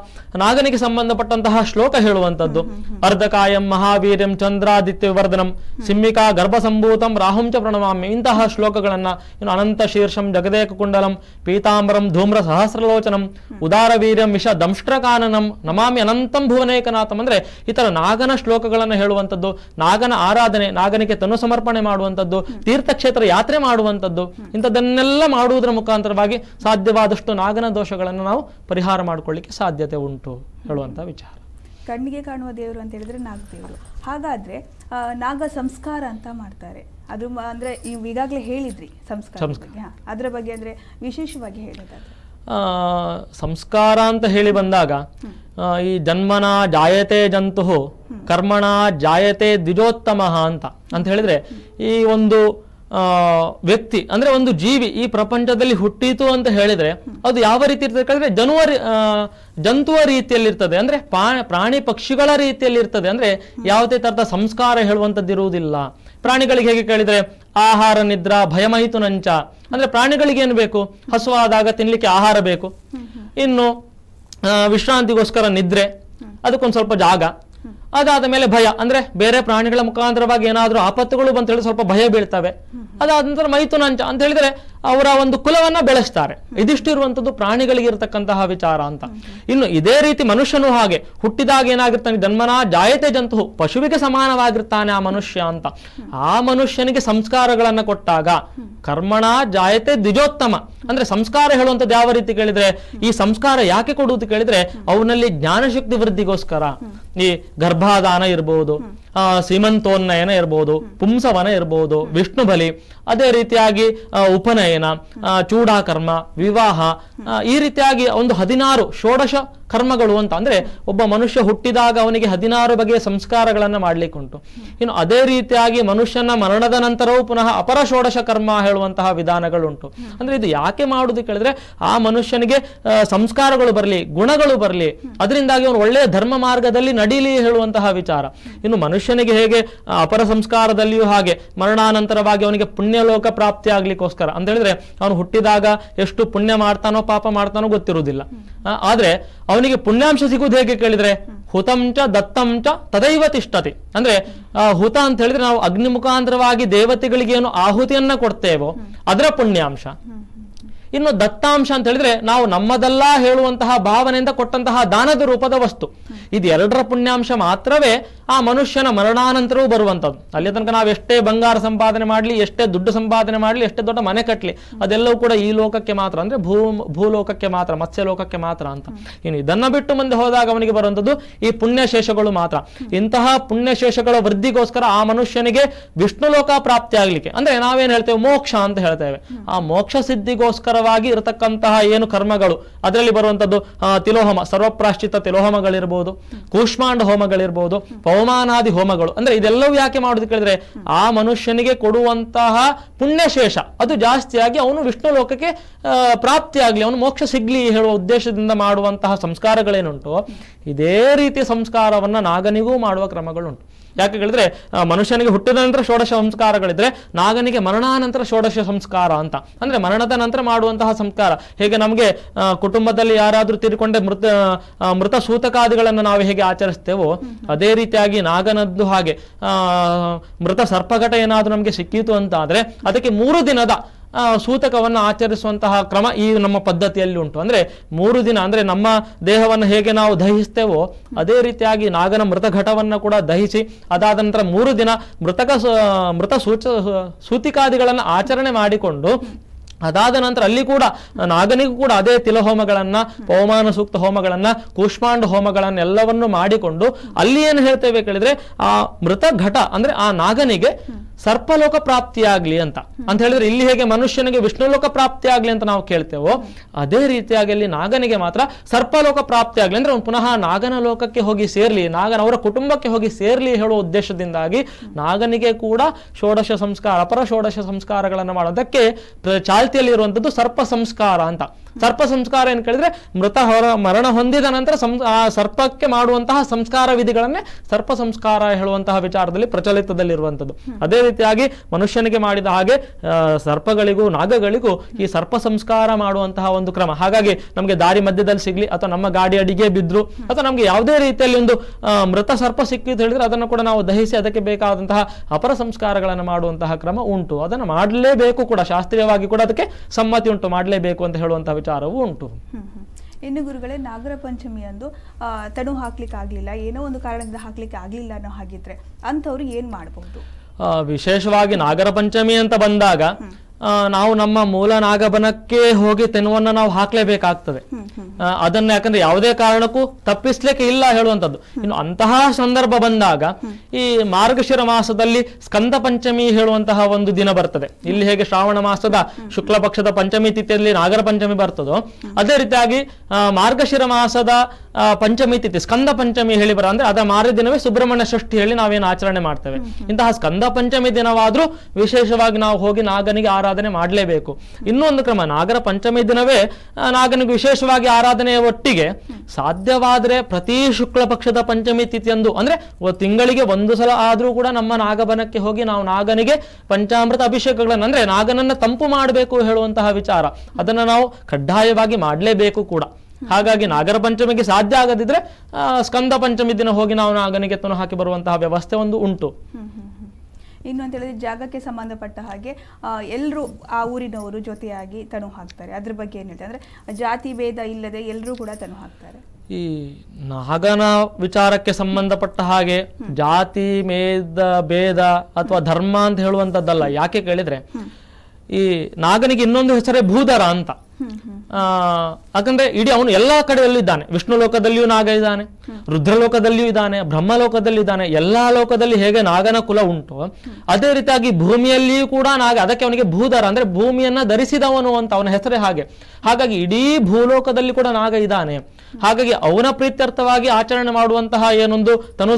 ನಾಗನಿಗೆ ಸಂಬಂಧಪಟ್ಟಂತಹ ಶ್ಲೋಕ ಹೇಳುವಂತದ್ದು ಅರ್ಧಕಾಯಂ ಮಹಾವೀರ್ಯಂ ಚಂದ್ರಾದಿತ್ಯ ವಿವರ್ಧನಂ ಸಿಮ್ಮಿಕಾ ಗರ್ಭಸಂಭೂತಂ ರಾಹುಂಚ ಪ್ರಣವಾಮಿ ಇಂತಹ ಶ್ಲೋಕಗಳನ್ನ ಇನ್ನು ಅನಂತ ಶೀರ್ಷಂ ಜಗದೇಕ ಕುಂಡಲಂ ಪೀತಾಂಬರಂ ಧೂಮ್ರ ಸಹಸ್ರಲೋಚನಂ ಉದಾರವೀರ್ಯಂ ವಿಷ ದಂಷ್ಟ್ರಕಾನನಂ ನಮಾಮಿ ಅನಂತಂ ಭುವನೇಕನಾಥಂ ಅಂದ್ರೆ ಇತರ ನಾಗನ ಶ್ಲೋಕಗಳನ್ನು ಹೇಳುವಂಥದ್ದು ನಾಗನ ಆರಾಧನೆ ನಾಗನಿಗೆ ತನು ಸಮರ್ಪಣೆ ಮಾಡುವಂಥದ್ದು ತೀರ್ಥಕ್ಷೇತ್ರ ಯಾತ್ರೆ ಮಾಡುವಂಥದ್ದು ಇಂಥದ್ದನ್ನೆಲ್ಲ ಮಾಡುವುದರ ಮುಖಾಂತರವಾಗಿ ಸಾಧ್ಯವಾದಷ್ಟು ನಾಗನ ದೋಷಗಳನ್ನು ನಾವು ಪರಿಹಾರ ಮಾಡಿಕೊಳ್ಳಿ ಸಾಧ್ಯತೆ ಉಂಟು ಹೇಳುವಂತ ವಿಚಾರ ಕಣ್ಣಿಗೆ ಕಾಣುವ ದೇವರು ಅಂತ ಹೇಳಿದ್ರೆ ನಾಗದೇವರು ಹಾಗಾದ್ರೆ ನಾಗ ಸಂಸ್ಕಾರ ಅಂತ ಮಾಡ್ತಾರೆ ಅದು ಅಂದ್ರೆ ಈಗಾಗಲೇ ಹೇಳಿದ್ರಿ ಸಂಸ್ಕಾರ ಅದರ ಬಗ್ಗೆ ಅಂದ್ರೆ ವಿಶೇಷವಾಗಿ ಹೇಳೋದಾದ್ರೆ ಸಂಸ್ಕಾರ ಅಂತ ಹೇಳಿ ಬಂದಾಗ ಈ ಜನ್ಮನ ಜಾಯತೆ ಜಂತು ಕರ್ಮಣ ಜಾಯತೆ ದ್ವಿಜೋತ್ತಮ ಅಂತ ಅಂತ ಹೇಳಿದ್ರೆ ಈ ಒಂದು ವ್ಯಕ್ತಿ ಅಂದ್ರೆ ಒಂದು ಜೀವಿ ಈ ಪ್ರಪಂಚದಲ್ಲಿ ಹುಟ್ಟಿತು ಅಂತ ಹೇಳಿದ್ರೆ ಅದು ಯಾವ ರೀತಿ ಇರ್ತದೆ ಜನುವರಿ ಜಂತುವ ರೀತಿಯಲ್ಲಿ ಇರ್ತದೆ ಅಂದ್ರೆ ಪ್ರಾಣಿ ಪಕ್ಷಿಗಳ ರೀತಿಯಲ್ಲಿ ಇರ್ತದೆ ಅಂದ್ರೆ ಯಾವುದೇ ತರದ ಸಂಸ್ಕಾರ ಹೇಳುವಂತದ್ದು ಇರುವುದಿಲ್ಲ ಪ್ರಾಣಿಗಳಿಗೆ ಹೇಗೆ ಕೇಳಿದ್ರೆ ಆಹಾರ ನಿದ್ರಾ ಭಯಮಹಿತು ನಂಚ ಅಂದ್ರೆ ಪ್ರಾಣಿಗಳಿಗೆ ಏನು ಬೇಕು ಹಸುವಾದಾಗ ತಿನ್ಲಿಕ್ಕೆ ಆಹಾರ ಬೇಕು ಇನ್ನು ವಿಶ್ರಾಂತಿಗೋಸ್ಕರ ನಿದ್ರೆ ಅದಕ್ಕೊಂದು ಸ್ವಲ್ಪ ಜಾಗ ಅದಾದ ಮೇಲೆ ಭಯ ಅಂದ್ರೆ ಬೇರೆ ಪ್ರಾಣಿಗಳ ಮುಖಾಂತರವಾಗಿ ಏನಾದರೂ ಆಪತ್ತುಗಳು ಬಂತ ಹೇಳಿ ಸ್ವಲ್ಪ ಭಯ ಬೀಳ್ತವೆ ಅದಾದ ನಂತರ ಮೈತುನಂಚ ಅಂತ ಹೇಳಿದ್ರೆ ಅವರ ಒಂದು ಕುಲವನ್ನ ಬೆಳೆಸ್ತಾರೆ ಇದಿಷ್ಟು ಇರುವಂತದ್ದು ಪ್ರಾಣಿಗಳಿಗೆ ಇರತಕ್ಕಂತಹ ವಿಚಾರ ಅಂತ ಇನ್ನು ಇದೇ ರೀತಿ ಮನುಷ್ಯನು ಹಾಗೆ ಹುಟ್ಟಿದಾಗ ಏನಾಗಿರ್ತಾನೆ ಜನ್ಮನಾ ಜಾಯತೆ ಜಂತು ಪಶುವಿಗೆ ಸಮಾನವಾಗಿರ್ತಾನೆ ಆ ಮನುಷ್ಯ ಅಂತ ಆ ಮನುಷ್ಯನಿಗೆ ಸಂಸ್ಕಾರಗಳನ್ನ ಕೊಟ್ಟಾಗ ಕರ್ಮಣ ಜಾಯತೆ ದ್ವಿಜೋತ್ತಮ ಅಂದ್ರೆ ಸಂಸ್ಕಾರ ಹೇಳುವಂಥದ್ದು ಯಾವ ರೀತಿ ಕೇಳಿದ್ರೆ ಈ ಸಂಸ್ಕಾರ ಯಾಕೆ ಕೊಡುವುದು ಕೇಳಿದ್ರೆ ಅವನಲ್ಲಿ ಜ್ಞಾನಶಕ್ತಿ ವೃದ್ಧಿಗೋಸ್ಕರ ಈ ಗರ್ಭಾದಾನ ಇರ್ಬೋದು ಸೀಮಂತೋನ್ನಯನ ಇರ್ಬೋದು ಪುಂಸವನ ಇರ್ಬೋದು ವಿಷ್ಣು ಬಲಿ ಅದೇ ರೀತಿಯಾಗಿ ಉಪನಯನ ಚೂಡಾಕರ್ಮ ವಿವಾಹ ಈ ರೀತಿಯಾಗಿ ಒಂದು ಹದಿನಾರು ಷೋಡಶ ಕರ್ಮಗಳು ಅಂತ ಅಂದ್ರೆ ಒಬ್ಬ ಮನುಷ್ಯ ಹುಟ್ಟಿದಾಗ ಅವನಿಗೆ ಹದಿನಾರು ಬಗೆಯ ಸಂಸ್ಕಾರಗಳನ್ನ ಉಂಟು ಇನ್ನು ಅದೇ ರೀತಿಯಾಗಿ ಮನುಷ್ಯನ ಮರಣದ ನಂತರವೂ ಪುನಃ ಅಪರ ಷೋಡಶ ಕರ್ಮ ಹೇಳುವಂತಹ ವಿಧಾನಗಳುಂಟು ಅಂದ್ರೆ ಇದು ಯಾಕೆ ಮಾಡುದು ಕೇಳಿದ್ರೆ ಆ ಮನುಷ್ಯನಿಗೆ ಸಂಸ್ಕಾರಗಳು ಬರಲಿ ಗುಣಗಳು ಬರಲಿ ಅದರಿಂದಾಗಿ ಅವನು ಒಳ್ಳೆಯ ಧರ್ಮ ಮಾರ್ಗದಲ್ಲಿ ನಡೀಲಿ ಹೇಳುವಂತಹ ವಿಚಾರ ಇನ್ನು ಮನುಷ್ಯ ಮನುಷ್ಯನಿಗೆ ಹೇಗೆ ಅಪರ ಸಂಸ್ಕಾರದಲ್ಲಿಯೂ ಹಾಗೆ ಮರಣಾನಂತರವಾಗಿ ಅವನಿಗೆ ಪುಣ್ಯಲೋಕ ಪ್ರಾಪ್ತಿ ಆಗ್ಲಿಕ್ಕೋಸ್ಕರ ಅಂತ ಹೇಳಿದ್ರೆ ಅವನು ಹುಟ್ಟಿದಾಗ ಎಷ್ಟು ಪುಣ್ಯ ಮಾಡ್ತಾನೋ ಪಾಪ ಮಾಡ್ತಾನೋ ಗೊತ್ತಿರುವುದಿಲ್ಲ ಆದ್ರೆ ಅವನಿಗೆ ಪುಣ್ಯಾಂಶ ಸಿಗುವುದು ಹೇಗೆ ಕೇಳಿದ್ರೆ ಹುತಂಚ ದತ್ತಂಚ ತದೈವ ತಿಷ್ಟತಿ ಅಂದ್ರೆ ಹುತ ಅಂತ ಹೇಳಿದ್ರೆ ನಾವು ಅಗ್ನಿ ಮುಖಾಂತರವಾಗಿ ದೇವತೆಗಳಿಗೆ ಏನು ಆಹುತಿಯನ್ನ ಕೊಡ್ತೇವೋ ಅದರ ಪುಣ್ಯಾಂಶ ಇನ್ನು ದತ್ತಾಂಶ ಅಂತ ಹೇಳಿದ್ರೆ ನಾವು ನಮ್ಮದೆಲ್ಲ ಹೇಳುವಂತಹ ಭಾವನೆಯಿಂದ ಕೊಟ್ಟಂತಹ ದಾನದ ರೂಪದ ವಸ್ತು ಎರಡರ ಪುಣ್ಯಾಂಶ ಮಾತ್ರವೇ ಆ ಮನುಷ್ಯನ ಮರಣಾನಂತರವೂ ಬರುವಂಥದ್ದು ಅಲ್ಲಿ ತನಕ ನಾವು ಎಷ್ಟೇ ಬಂಗಾರ ಸಂಪಾದನೆ ಮಾಡಲಿ ಎಷ್ಟೇ ದುಡ್ಡು ಸಂಪಾದನೆ ಮಾಡಲಿ ಎಷ್ಟೇ ದೊಡ್ಡ ಮನೆ ಕಟ್ಟಲಿ ಅದೆಲ್ಲವೂ ಕೂಡ ಈ ಲೋಕಕ್ಕೆ ಮಾತ್ರ ಅಂದರೆ ಭೂ ಭೂಲೋಕಕ್ಕೆ ಮಾತ್ರ ಮತ್ಸ್ಯ ಲೋಕಕ್ಕೆ ಮಾತ್ರ ಅಂತ ಇನ್ನು ಇದನ್ನು ಬಿಟ್ಟು ಮುಂದೆ ಹೋದಾಗ ಅವನಿಗೆ ಬರುವಂಥದ್ದು ಈ ಪುಣ್ಯಶೇಷಗಳು ಮಾತ್ರ ಇಂತಹ ಪುಣ್ಯಶೇಷಗಳ ವೃದ್ಧಿಗೋಸ್ಕರ ಆ ಮನುಷ್ಯನಿಗೆ ವಿಷ್ಣು ಲೋಕ ಪ್ರಾಪ್ತಿ ಆಗಲಿಕ್ಕೆ ಅಂದರೆ ನಾವೇನು ಹೇಳ್ತೇವೆ ಮೋಕ್ಷ ಅಂತ ಹೇಳ್ತೇವೆ ಆ ಮೋಕ್ಷ ಸಿದ್ಧಿಗೋಸ್ಕರವಾಗಿ ಇರತಕ್ಕಂತಹ ಏನು ಕರ್ಮಗಳು ಅದರಲ್ಲಿ ಬರುವಂಥದ್ದು ತಿಲೋಹಮ ಸರ್ವಪ್ರಾಶ್ಚಿತ ತಿಲೋಹಮಗಳಿರ್ಬೋದು ಕೂಷ್ಮಾಂಡ ಹೋಮಗಳಿರ್ಬೋದು ಹೋಮಾನಾದಿ ಹೋಮಗಳು ಅಂದ್ರೆ ಇದೆಲ್ಲವೂ ಯಾಕೆ ಮಾಡೋದು ಕೇಳಿದ್ರೆ ಆ ಮನುಷ್ಯನಿಗೆ ಕೊಡುವಂತಹ ಪುಣ್ಯಶೇಷ ಅದು ಜಾಸ್ತಿಯಾಗಿ ಅವನು ವಿಷ್ಣು ಲೋಕಕ್ಕೆ ಪ್ರಾಪ್ತಿಯಾಗಲಿ ಅವನು ಮೋಕ್ಷ ಸಿಗ್ಲಿ ಹೇಳುವ ಉದ್ದೇಶದಿಂದ ಮಾಡುವಂತಹ ಸಂಸ್ಕಾರಗಳೇನುಂಟು ಇದೇ ರೀತಿಯ ಸಂಸ್ಕಾರವನ್ನ ನಾಗನಿಗೂ ಮಾಡುವ ಕ್ರಮಗಳುಂಟು ಯಾಕೆ ಹೇಳಿದ್ರೆ ಮನುಷ್ಯನಿಗೆ ಹುಟ್ಟಿದ ನಂತರ ಷೋಡಶ ಸಂಸ್ಕಾರಗಳಿದ್ರೆ ನಾಗನಿಗೆ ಮರಣಾನಂತರ ಷೋಡಶ ಸಂಸ್ಕಾರ ಅಂತ ಅಂದ್ರೆ ಮರಣದ ನಂತರ ಮಾಡುವಂತಹ ಸಂಸ್ಕಾರ ಹೇಗೆ ನಮಗೆ ಕುಟುಂಬದಲ್ಲಿ ಯಾರಾದರೂ ತೀರಿಕೊಂಡೆ ಮೃತ ಮೃತ ಸೂತಕಾದಿಗಳನ್ನು ನಾವು ಹೇಗೆ ಆಚರಿಸ್ತೇವೋ ಅದೇ ರೀತಿಯಾಗಿ ನಾಗನದ್ದು ಹಾಗೆ ಮೃತ ಸರ್ಪಘಟ ಏನಾದರೂ ನಮಗೆ ಸಿಕ್ಕಿತು ಅಂತ ಆದ್ರೆ ಅದಕ್ಕೆ ಮೂರು ದಿನದ ಸೂತಕವನ್ನು ಆಚರಿಸುವಂತಹ ಕ್ರಮ ಈ ನಮ್ಮ ಪದ್ಧತಿಯಲ್ಲಿ ಉಂಟು ಅಂದರೆ ಮೂರು ದಿನ ಅಂದರೆ ನಮ್ಮ ದೇಹವನ್ನು ಹೇಗೆ ನಾವು ದಹಿಸ್ತೇವೋ ಅದೇ ರೀತಿಯಾಗಿ ನಾಗನ ಮೃತ ಘಟವನ್ನು ಕೂಡ ದಹಿಸಿ ಅದಾದ ನಂತರ ಮೂರು ದಿನ ಮೃತಕ ಮೃತ ಸೂಚ ಸೂತಿಕಾದಿಗಳನ್ನು ಆಚರಣೆ ಮಾಡಿಕೊಂಡು ಅದಾದ ನಂತರ ಅಲ್ಲಿ ಕೂಡ ನಾಗನಿಗೂ ಕೂಡ ಅದೇ ಹೋಮಗಳನ್ನ ಪವಮಾನ ಸೂಕ್ತ ಹೋಮಗಳನ್ನ ಕೂಷ್ಮಾಂಡ ಹೋಮಗಳನ್ನೆಲ್ಲವನ್ನು ಮಾಡಿಕೊಂಡು ಅಲ್ಲಿ ಏನು ಹೇಳ್ತೇವೆ ಕೇಳಿದ್ರೆ ಆ ಮೃತ ಘಟ ಅಂದ್ರೆ ಆ ನಾಗನಿಗೆ ಸರ್ಪಲೋಕ ಪ್ರಾಪ್ತಿಯಾಗ್ಲಿ ಅಂತ ಅಂತ ಹೇಳಿದ್ರೆ ಇಲ್ಲಿ ಹೇಗೆ ಮನುಷ್ಯನಿಗೆ ವಿಷ್ಣುಲೋಕ ಪ್ರಾಪ್ತಿ ಆಗ್ಲಿ ಅಂತ ನಾವು ಕೇಳ್ತೇವೋ ಅದೇ ರೀತಿಯಾಗಿ ಅಲ್ಲಿ ನಾಗನಿಗೆ ಮಾತ್ರ ಸರ್ಪಲೋಕ ಪ್ರಾಪ್ತಿ ಆಗ್ಲಿ ಅಂದ್ರೆ ಅವ್ನು ಪುನಃ ನಾಗನ ಲೋಕಕ್ಕೆ ಹೋಗಿ ಸೇರ್ಲಿ ನಾಗನ ಅವರ ಕುಟುಂಬಕ್ಕೆ ಹೋಗಿ ಸೇರ್ಲಿ ಹೇಳುವ ಉದ್ದೇಶದಿಂದಾಗಿ ನಾಗನಿಗೆ ಕೂಡ ಷೋಡಶ ಸಂಸ್ಕಾರ ಅಪರ ಷೋಡಶ ಸಂಸ್ಕಾರಗಳನ್ನು ಮಾಡೋದಕ್ಕೆ ಚಾಲ್ತಿಯಲ್ಲಿ ಇರುವಂತದ್ದು ಸರ್ಪ ಸಂಸ್ಕಾರ ಅಂತ ಸರ್ಪ ಸಂಸ್ಕಾರ ಏನು ಕೇಳಿದ್ರೆ ಮೃತ ಹೊರ ಮರಣ ಹೊಂದಿದ ನಂತರ ಸರ್ಪಕ್ಕೆ ಮಾಡುವಂತಹ ಸಂಸ್ಕಾರ ವಿಧಿಗಳನ್ನೇ ಸರ್ಪ ಸಂಸ್ಕಾರ ಹೇಳುವಂತಹ ವಿಚಾರದಲ್ಲಿ ಪ್ರಚಲಿತದಲ್ಲಿರುವಂಥದ್ದು ಅದೇ ರೀತಿಯಾಗಿ ಮನುಷ್ಯನಿಗೆ ಮಾಡಿದ ಹಾಗೆ ಸರ್ಪಗಳಿಗೂ ನಾಗಗಳಿಗೂ ಈ ಸರ್ಪ ಸಂಸ್ಕಾರ ಮಾಡುವಂತಹ ಒಂದು ಕ್ರಮ ಹಾಗಾಗಿ ನಮಗೆ ದಾರಿ ಮಧ್ಯದಲ್ಲಿ ಸಿಗ್ಲಿ ಅಥವಾ ನಮ್ಮ ಗಾಡಿ ಅಡಿಗೆ ಬಿದ್ರು ಅಥವಾ ನಮಗೆ ಯಾವುದೇ ರೀತಿಯಲ್ಲಿ ಒಂದು ಮೃತ ಸರ್ಪ ಸಿಕ್ಕಿದ್ದು ಹೇಳಿದ್ರೆ ಅದನ್ನು ಕೂಡ ನಾವು ದಹಿಸಿ ಅದಕ್ಕೆ ಬೇಕಾದಂತಹ ಅಪರ ಸಂಸ್ಕಾರಗಳನ್ನು ಮಾಡುವಂತಹ ಕ್ರಮ ಉಂಟು ಅದನ್ನು ಮಾಡಲೇಬೇಕು ಕೂಡ ಶಾಸ್ತ್ರೀಯವಾಗಿ ಕೂಡ ಅದಕ್ಕೆ ಸಮ್ಮತಿ ಉಂಟು ಮಾಡಲೇಬೇಕು ಅಂತ ಹೇಳುವಂತಹ ವಿಚಾರ ವಿಚಾರವೂ ಉಂಟು ಇನ್ನು ಗುರುಗಳೇ ನಾಗರ ಪಂಚಮಿಯಂದು ತಣು ಹಾಕ್ಲಿಕ್ಕೆ ಆಗಲಿಲ್ಲ ಏನೋ ಒಂದು ಕಾರಣದಿಂದ ಹಾಕ್ಲಿಕ್ಕೆ ಆಗಲಿಲ್ಲ ಅನ್ನೋ ಹಾಗಿದ್ರೆ ಅಂಥವ್ರು ಏನ್ ಮಾಡಬಹುದು ವಿಶೇಷವಾಗಿ ನಾಗರ ಪಂಚಮಿ ಅಂತ ಬಂದಾಗ ನಾವು ನಮ್ಮ ಮೂಲ ನಾಗಬನಕ್ಕೆ ಹೋಗಿ ತೆನುವನ್ನ ನಾವು ಹಾಕ್ಲೇಬೇಕಾಗ್ತದೆ ಅದನ್ನ ಯಾಕಂದ್ರೆ ಯಾವುದೇ ಕಾರಣಕ್ಕೂ ತಪ್ಪಿಸ್ಲಿಕ್ಕೆ ಇಲ್ಲ ಹೇಳುವಂತದ್ದು ಇನ್ನು ಅಂತಹ ಸಂದರ್ಭ ಬಂದಾಗ ಈ ಮಾರ್ಗಶಿರ ಮಾಸದಲ್ಲಿ ಸ್ಕಂದ ಪಂಚಮಿ ಹೇಳುವಂತಹ ಒಂದು ದಿನ ಬರ್ತದೆ ಇಲ್ಲಿ ಹೇಗೆ ಶ್ರಾವಣ ಮಾಸದ ಶುಕ್ಲ ಪಕ್ಷದ ಪಂಚಮಿ ತಿಥಿಯಲ್ಲಿ ನಾಗರ ಪಂಚಮಿ ಬರ್ತದೋ ಅದೇ ರೀತಿಯಾಗಿ ಮಾರ್ಗಶಿರ ಮಾಸದ ಪಂಚಮಿ ತಿಥಿ ಸ್ಕಂದ ಪಂಚಮಿ ಹೇಳಿ ಬರ ಅಂದ್ರೆ ಅದ ಮಾರಿ ದಿನವೇ ಸುಬ್ರಹ್ಮಣ್ಯ ಷಷ್ಠಿ ಹೇಳಿ ನಾವೇನು ಆಚರಣೆ ಮಾಡ್ತೇವೆ ಇಂತಹ ಸ್ಕಂದ ಪಂಚಮಿ ದಿನವಾದ್ರೂ ವಿಶೇಷವಾಗಿ ನಾವು ಹೋಗಿ ನಾಗನಿಗೆ ಆರಾಧನೆ ಮಾಡಲೇಬೇಕು ಇನ್ನೊಂದು ಕ್ರಮ ನಾಗರ ಪಂಚಮಿ ದಿನವೇ ನಾಗನಿಗೆ ವಿಶೇಷವಾಗಿ ಆರಾಧನೆಯ ಒಟ್ಟಿಗೆ ಸಾಧ್ಯವಾದ್ರೆ ಪ್ರತಿ ಶುಕ್ಲ ಪಕ್ಷದ ಪಂಚಮಿ ಎಂದು ಅಂದ್ರೆ ತಿಂಗಳಿಗೆ ಒಂದು ಸಲ ಆದ್ರೂ ಕೂಡ ನಮ್ಮ ನಾಗಬನಕ್ಕೆ ಹೋಗಿ ನಾವು ನಾಗನಿಗೆ ಪಂಚಾಮೃತ ಅಭಿಷೇಕಗಳನ್ನು ಅಂದ್ರೆ ನಾಗನನ್ನ ತಂಪು ಮಾಡಬೇಕು ಹೇಳುವಂತಹ ವಿಚಾರ ಅದನ್ನ ನಾವು ಕಡ್ಡಾಯವಾಗಿ ಮಾಡಲೇಬೇಕು ಕೂಡ ಹಾಗಾಗಿ ನಾಗರ ಪಂಚಮಿಗೆ ಸಾಧ್ಯ ಆಗದಿದ್ರೆ ಸ್ಕಂದ ಪಂಚಮಿ ದಿನ ಹೋಗಿ ನಾವು ನಾಗನಿಗೆ ತನು ಹಾಕಿ ಬರುವಂತಹ ವ್ಯವಸ್ಥೆ ಒಂದು ಉಂಟು ಇನ್ನು ಅಂತ ಹೇಳಿದ್ರೆ ಜಾಗಕ್ಕೆ ಸಂಬಂಧಪಟ್ಟ ಹಾಗೆ ಎಲ್ಲರೂ ಆ ಊರಿನವರು ಜೊತೆಯಾಗಿ ತಣು ಹಾಕ್ತಾರೆ ಅದ್ರ ಬಗ್ಗೆ ಏನಿದೆ ಅಂದ್ರೆ ಜಾತಿ ಭೇದ ಇಲ್ಲದೆ ಎಲ್ಲರೂ ಕೂಡ ತಣು ಹಾಕ್ತಾರೆ ಈ ನಾಗನ ವಿಚಾರಕ್ಕೆ ಸಂಬಂಧಪಟ್ಟ ಹಾಗೆ ಜಾತಿ ಮೇದ ಭೇದ ಅಥವಾ ಧರ್ಮ ಅಂತ ಹೇಳುವಂತದ್ದಲ್ಲ ಯಾಕೆ ಕೇಳಿದ್ರೆ ಈ ನಾಗನಿಗೆ ಇನ್ನೊಂದು ಹೆಸರೇ ಭೂಧರ ಅಂತ ಯಾಕಂದ್ರೆ ಇಡೀ ಅವನು ಎಲ್ಲಾ ಕಡೆಯಲ್ಲೂ ಇದ್ದಾನೆ ವಿಷ್ಣು ಲೋಕದಲ್ಲಿಯೂ ನಾಗ ಇದ್ದಾನೆ ರುದ್ರಲೋಕದಲ್ಲಿಯೂ ಇದ್ದಾನೆ ಬ್ರಹ್ಮಲೋಕದಲ್ಲಿ ಇದ್ದಾನೆ ಎಲ್ಲಾ ಲೋಕದಲ್ಲಿ ಹೇಗೆ ನಾಗನ ಕುಲ ಉಂಟು ಅದೇ ರೀತಿಯಾಗಿ ಭೂಮಿಯಲ್ಲಿಯೂ ಕೂಡ ನಾಗ ಅದಕ್ಕೆ ಅವನಿಗೆ ಭೂಧರ ಅಂದ್ರೆ ಭೂಮಿಯನ್ನ ಧರಿಸಿದವನು ಅಂತ ಅವನ ಹೆಸರೇ ಹಾಗೆ ಹಾಗಾಗಿ ಇಡೀ ಭೂಲೋಕದಲ್ಲಿ ಕೂಡ ನಾಗ ಇದ್ದಾನೆ ಹಾಗಾಗಿ ಅವನ ಪ್ರೀತ್ಯರ್ಥವಾಗಿ ಆಚರಣೆ ಮಾಡುವಂತಹ ಏನೊಂದು ತನು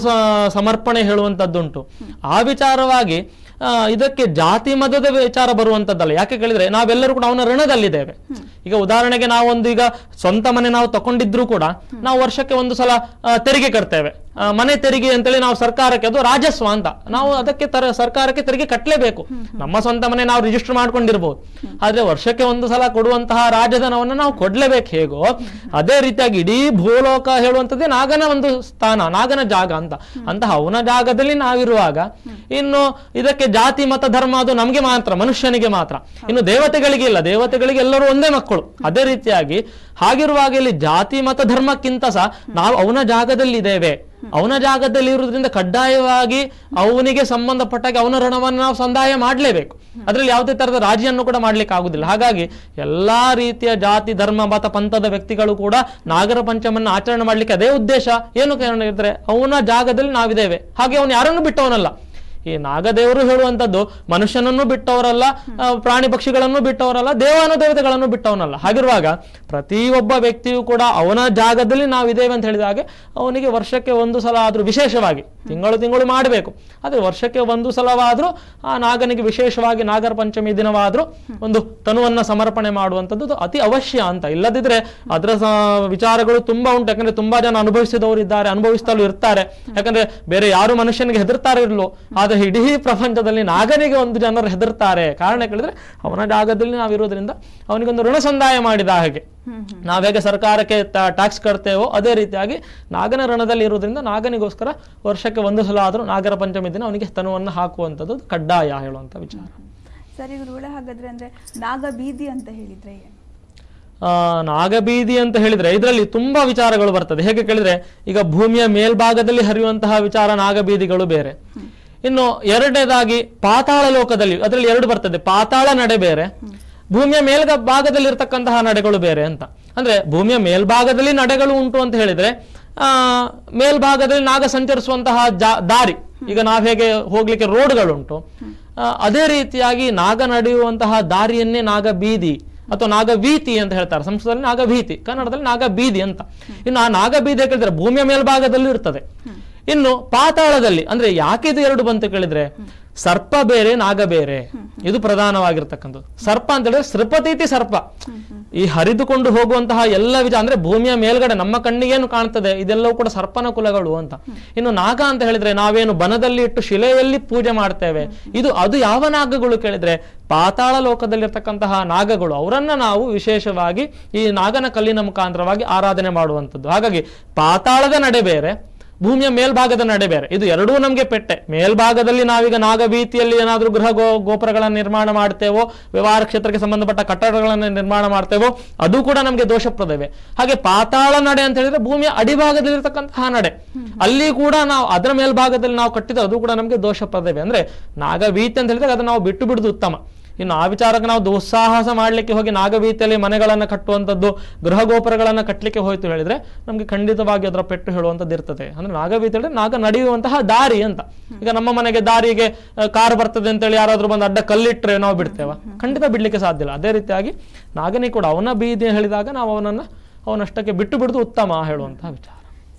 ಸಮರ್ಪಣೆ ಹೇಳುವಂತದ್ದುಂಟು ಆ ವಿಚಾರವಾಗಿ ಇದಕ್ಕೆ ಜಾತಿ ಮತದ ವಿಚಾರ ಬರುವಂತದ್ದಲ್ಲ ಯಾಕೆ ಕೇಳಿದ್ರೆ ನಾವೆಲ್ಲರೂ ಕೂಡ ಅವನ ಋಣದಲ್ಲಿದ್ದೇವೆ ಈಗ ಉದಾಹರಣೆಗೆ ನಾವೊಂದು ಈಗ ಸ್ವಂತ ಮನೆ ನಾವು ತಕೊಂಡಿದ್ರು ಕೂಡ ನಾವು ವರ್ಷಕ್ಕೆ ಒಂದು ಸಲ ತೆರಿಗೆ ಕಟ್ತೇವೆ ಮನೆ ತೆರಿಗೆ ಅಂತೇಳಿ ನಾವು ಸರ್ಕಾರಕ್ಕೆ ಅದು ರಾಜಸ್ವ ಅಂತ ನಾವು ಅದಕ್ಕೆ ತರ ಸರ್ಕಾರಕ್ಕೆ ತೆರಿಗೆ ಕಟ್ಟಲೇಬೇಕು ನಮ್ಮ ಸ್ವಂತ ಮನೆ ನಾವು ರಿಜಿಸ್ಟರ್ ಮಾಡ್ಕೊಂಡಿರ್ಬೋದು ಆದ್ರೆ ವರ್ಷಕ್ಕೆ ಒಂದು ಸಲ ಕೊಡುವಂತಹ ರಾಜಧನವನ್ನು ನಾವು ಕೊಡ್ಲೇಬೇಕು ಹೇಗೋ ಅದೇ ರೀತಿಯಾಗಿ ಇಡೀ ಭೂಲೋಕ ಹೇಳುವಂತದ್ದೇ ನಾಗನ ಒಂದು ಸ್ಥಾನ ನಾಗನ ಜಾಗ ಅಂತ ಅಂತಹ ಅವನ ಜಾಗದಲ್ಲಿ ನಾವಿರುವಾಗ ಇನ್ನು ಇದಕ್ಕೆ ಜಾತಿ ಮತ ಧರ್ಮ ಅದು ನಮಗೆ ಮಾತ್ರ ಮನುಷ್ಯನಿಗೆ ಮಾತ್ರ ಇನ್ನು ದೇವತೆಗಳಿಗೆ ಇಲ್ಲ ದೇವತೆಗಳಿಗೆ ಎಲ್ಲರೂ ಒಂದೇ ಮಕ್ಕಳು ಅದೇ ರೀತಿಯಾಗಿ ಹಾಗಿರುವಾಗ ಇಲ್ಲಿ ಜಾತಿ ಮತ ಧರ್ಮಕ್ಕಿಂತ ಸಹ ನಾವು ಅವನ ಜಾಗದಲ್ಲಿದ್ದೇವೆ ಅವನ ಜಾಗದಲ್ಲಿ ಇರುವುದರಿಂದ ಕಡ್ಡಾಯವಾಗಿ ಅವನಿಗೆ ಸಂಬಂಧಪಟ್ಟಾಗಿ ಅವನ ಋಣವನ್ನು ನಾವು ಸಂದಾಯ ಮಾಡಲೇಬೇಕು ಅದರಲ್ಲಿ ಯಾವುದೇ ತರದ ರಾಜಿಯನ್ನು ಕೂಡ ಮಾಡ್ಲಿಕ್ಕೆ ಆಗುದಿಲ್ಲ ಹಾಗಾಗಿ ಎಲ್ಲಾ ರೀತಿಯ ಜಾತಿ ಧರ್ಮ ಮತ ಪಂಥದ ವ್ಯಕ್ತಿಗಳು ಕೂಡ ನಾಗರ ಪಂಚಮನ್ನ ಆಚರಣೆ ಮಾಡ್ಲಿಕ್ಕೆ ಅದೇ ಉದ್ದೇಶ ಏನು ಕೇಳಿದ್ರೆ ಅವನ ಜಾಗದಲ್ಲಿ ನಾವಿದ್ದೇವೆ ಹಾಗೆ ಅವನು ಯಾರನ್ನು ಬಿಟ್ಟವನಲ್ಲ ಈ ನಾಗದೇವರು ಹೇಳುವಂತದ್ದು ಮನುಷ್ಯನನ್ನು ಬಿಟ್ಟವರಲ್ಲ ಪ್ರಾಣಿ ಪಕ್ಷಿಗಳನ್ನು ಬಿಟ್ಟವರಲ್ಲ ದೇವಾನು ದೇವತೆಗಳನ್ನು ಬಿಟ್ಟವನಲ್ಲ ಹಾಗಿರುವಾಗ ಪ್ರತಿಯೊಬ್ಬ ವ್ಯಕ್ತಿಯು ಕೂಡ ಅವನ ಜಾಗದಲ್ಲಿ ನಾವು ಇದೇವೆ ಅಂತ ಹೇಳಿದಾಗ ಅವನಿಗೆ ವರ್ಷಕ್ಕೆ ಒಂದು ಸಲ ಆದ್ರೂ ವಿಶೇಷವಾಗಿ ತಿಂಗಳು ತಿಂಗಳು ಮಾಡಬೇಕು ಆದ್ರೆ ವರ್ಷಕ್ಕೆ ಒಂದು ಸಲವಾದ್ರೂ ಆ ನಾಗನಿಗೆ ವಿಶೇಷವಾಗಿ ನಾಗರ ಪಂಚಮಿ ದಿನವಾದ್ರೂ ಒಂದು ತನುವನ್ನ ಸಮರ್ಪಣೆ ಮಾಡುವಂತದ್ದು ಅತಿ ಅವಶ್ಯ ಅಂತ ಇಲ್ಲದಿದ್ರೆ ಅದರ ವಿಚಾರಗಳು ತುಂಬಾ ಉಂಟು ಯಾಕಂದ್ರೆ ತುಂಬಾ ಜನ ಅನುಭವಿಸಿದವರು ಇದ್ದಾರೆ ಅನುಭವಿಸ್ತಲೂ ಇರ್ತಾರೆ ಯಾಕಂದ್ರೆ ಬೇರೆ ಯಾರು ಮನುಷ್ಯನಿಗೆ ಹೆದರ್ತಾರೆ ಇರಲು ಆದರೆ ಇಡೀ ಪ್ರಪಂಚದಲ್ಲಿ ನಾಗನಿಗೆ ಒಂದು ಜನರು ಹೆದರ್ತಾರೆ ಕಾರಣ ಕೇಳಿದ್ರೆ ಅವನ ಜಾಗದಲ್ಲಿ ನಾವಿರೋದ್ರಿಂದ ಅವನಿಗೊಂದು ಋಣ ಸಂದಾಯ ಮಾಡಿದ ಹಾಗೆ ನಾವು ಹೇಗೆ ಸರ್ಕಾರಕ್ಕೆ ಟ್ಯಾಕ್ಸ್ ಕಟ್ತೇವೋ ಅದೇ ರೀತಿಯಾಗಿ ನಾಗನ ಋಣದಲ್ಲಿ ಇರೋದ್ರಿಂದ ನಾಗನಿಗೋಸ್ಕರ ವರ್ಷಕ್ಕೆ ಒಂದು ಸಲ ಆದರೂ ನಾಗರ ಪಂಚಮಿ ದಿನ ಅವನಿಗೆ ಸ್ತನವನ್ನು ಹಾಕುವಂತದ್ದು ಕಡ್ಡಾಯ ಹೇಳುವಂಥ ವಿಚಾರ ಸರಿ ಹಾಗಾದ್ರೆ ಅಂದ್ರೆ ಬೀದಿ ಅಂತ ಹೇಳಿದ್ರೆ ನಾಗಬೀದಿ ಅಂತ ಹೇಳಿದ್ರೆ ಇದರಲ್ಲಿ ತುಂಬಾ ವಿಚಾರಗಳು ಬರ್ತದೆ ಹೇಗೆ ಕೇಳಿದ್ರೆ ಈಗ ಭೂಮಿಯ ಮೇಲ್ಭಾಗದಲ್ಲಿ ಹರಿಯುವಂತಹ ವಿಚಾರ ನಾಗಬೀದಿಗಳು ಬೇರೆ ಇನ್ನು ಎರಡನೇದಾಗಿ ಪಾತಾಳ ಲೋಕದಲ್ಲಿ ಅದರಲ್ಲಿ ಎರಡು ಬರ್ತದೆ ಪಾತಾಳ ನಡೆ ಬೇರೆ ಭೂಮಿಯ ಮೇಲ್ಗ ಭಾಗದಲ್ಲಿರ್ತಕ್ಕಂತಹ ನಡೆಗಳು ಬೇರೆ ಅಂತ ಅಂದ್ರೆ ಭೂಮಿಯ ಮೇಲ್ಭಾಗದಲ್ಲಿ ನಡೆಗಳು ಉಂಟು ಅಂತ ಹೇಳಿದ್ರೆ ಆ ಮೇಲ್ಭಾಗದಲ್ಲಿ ನಾಗ ಸಂಚರಿಸುವಂತಹ ದಾರಿ ಈಗ ನಾವ್ ಹೇಗೆ ಹೋಗ್ಲಿಕ್ಕೆ ರೋಡ್ಗಳುಂಟು ಅದೇ ರೀತಿಯಾಗಿ ನಾಗ ನಡೆಯುವಂತಹ ದಾರಿಯನ್ನೇ ನಾಗ ಬೀದಿ ಅಥವಾ ನಾಗ ಭೀತಿ ಅಂತ ಹೇಳ್ತಾರೆ ಸಂಸ್ಕೃತದಲ್ಲಿ ನಾಗ ಭೀತಿ ಕನ್ನಡದಲ್ಲಿ ನಾಗ ಬೀದಿ ಅಂತ ಇನ್ನು ಆ ನಾಗ ಬೀದಿ ಕೇಳಿದ್ರೆ ಭೂಮಿಯ ಮೇಲ್ಭಾಗದಲ್ಲಿ ಇರ್ತದೆ ಇನ್ನು ಪಾತಾಳದಲ್ಲಿ ಅಂದ್ರೆ ಯಾಕೆ ಇದು ಎರಡು ಬಂತು ಕೇಳಿದ್ರೆ ಸರ್ಪ ಬೇರೆ ನಾಗ ಬೇರೆ ಇದು ಪ್ರಧಾನವಾಗಿರ್ತಕ್ಕಂಥದ್ದು ಸರ್ಪ ಅಂತ ಹೇಳಿದ್ರೆ ಸೃಪತೀತಿ ಸರ್ಪ ಈ ಹರಿದುಕೊಂಡು ಹೋಗುವಂತಹ ಎಲ್ಲ ವಿಧ ಅಂದ್ರೆ ಭೂಮಿಯ ಮೇಲ್ಗಡೆ ನಮ್ಮ ಕಣ್ಣಿಗೇನು ಕಾಣ್ತದೆ ಇದೆಲ್ಲವೂ ಕೂಡ ಸರ್ಪನ ಕುಲಗಳು ಅಂತ ಇನ್ನು ನಾಗ ಅಂತ ಹೇಳಿದ್ರೆ ನಾವೇನು ಬನದಲ್ಲಿ ಇಟ್ಟು ಶಿಲೆಯಲ್ಲಿ ಪೂಜೆ ಮಾಡ್ತೇವೆ ಇದು ಅದು ಯಾವ ನಾಗಗಳು ಕೇಳಿದ್ರೆ ಪಾತಾಳ ಲೋಕದಲ್ಲಿರ್ತಕ್ಕಂತಹ ನಾಗಗಳು ಅವರನ್ನ ನಾವು ವಿಶೇಷವಾಗಿ ಈ ನಾಗನ ಕಲ್ಲಿನ ಮುಖಾಂತರವಾಗಿ ಆರಾಧನೆ ಮಾಡುವಂಥದ್ದು ಹಾಗಾಗಿ ಪಾತಾಳದ ನಡೆ ಬೇರೆ ಭೂಮಿಯ ಮೇಲ್ಭಾಗದ ನಡೆ ಬೇರೆ ಇದು ಎರಡೂ ನಮಗೆ ಪೆಟ್ಟೆ ಮೇಲ್ಭಾಗದಲ್ಲಿ ನಾವೀಗ ನಾಗವೀತಿಯಲ್ಲಿ ಏನಾದರೂ ಗೃಹ ಗೋ ಗೋಪುರಗಳನ್ನು ನಿರ್ಮಾಣ ಮಾಡ್ತೇವೋ ವ್ಯವಹಾರ ಕ್ಷೇತ್ರಕ್ಕೆ ಸಂಬಂಧಪಟ್ಟ ಕಟ್ಟಡಗಳನ್ನು ನಿರ್ಮಾಣ ಮಾಡ್ತೇವೋ ಅದು ಕೂಡ ನಮಗೆ ದೋಷಪ್ರದವೆ ಹಾಗೆ ಪಾತಾಳ ನಡೆ ಅಂತ ಹೇಳಿದ್ರೆ ಭೂಮಿಯ ಅಡಿಭಾಗದಲ್ಲಿರ್ತಕ್ಕಂತಹ ನಡೆ ಅಲ್ಲಿ ಕೂಡ ನಾವು ಅದರ ಮೇಲ್ಭಾಗದಲ್ಲಿ ನಾವು ಕಟ್ಟಿದ ಅದು ಕೂಡ ನಮಗೆ ದೋಷಪ್ರದವೆ ಅಂದ್ರೆ ನಾಗಭೀತಿ ಅಂತ ಹೇಳಿದ್ರೆ ಅದನ್ನ ನಾವು ಬಿಟ್ಟು ಬಿಡುದು ಉತ್ತಮ ಇನ್ನು ಆ ವಿಚಾರಕ್ಕೆ ನಾವು ದುಸ್ಸಾಹಸ ಮಾಡಲಿಕ್ಕೆ ಹೋಗಿ ನಾಗವೀತೆಯಲ್ಲಿ ಮನೆಗಳನ್ನು ಕಟ್ಟುವಂಥದ್ದು ಗೃಹ ಗೋಪುರಗಳನ್ನು ಕಟ್ಟಲಿಕ್ಕೆ ಹೋಯ್ತು ಹೇಳಿದ್ರೆ ನಮಗೆ ಖಂಡಿತವಾಗಿ ಅದರ ಪೆಟ್ಟು ಹೇಳುವಂಥದ್ದು ಇರ್ತದೆ ಅಂದ್ರೆ ನಾಗಭೀತಿ ಹೇಳಿದ್ರೆ ನಾಗ ನಡೆಯುವಂತಹ ದಾರಿ ಅಂತ ಈಗ ನಮ್ಮ ಮನೆಗೆ ದಾರಿಗೆ ಕಾರ್ ಬರ್ತದೆ ಅಂತೇಳಿ ಯಾರಾದರೂ ಬಂದು ಅಡ್ಡ ಕಲ್ಲಿಟ್ಟರೆ ನಾವು ಬಿಡ್ತೇವ ಖಂಡಿತ ಬಿಡಲಿಕ್ಕೆ ಸಾಧ್ಯ ಇಲ್ಲ ಅದೇ ರೀತಿಯಾಗಿ ನಾಗನೇ ಕೂಡ ಅವನ ಬೀದಿ ಹೇಳಿದಾಗ ನಾವು ಅವನನ್ನು ಅವನಷ್ಟಕ್ಕೆ ಬಿಟ್ಟು ಬಿಡುದು ಉತ್ತಮ ಹೇಳುವಂತಹ ವಿಚಾರ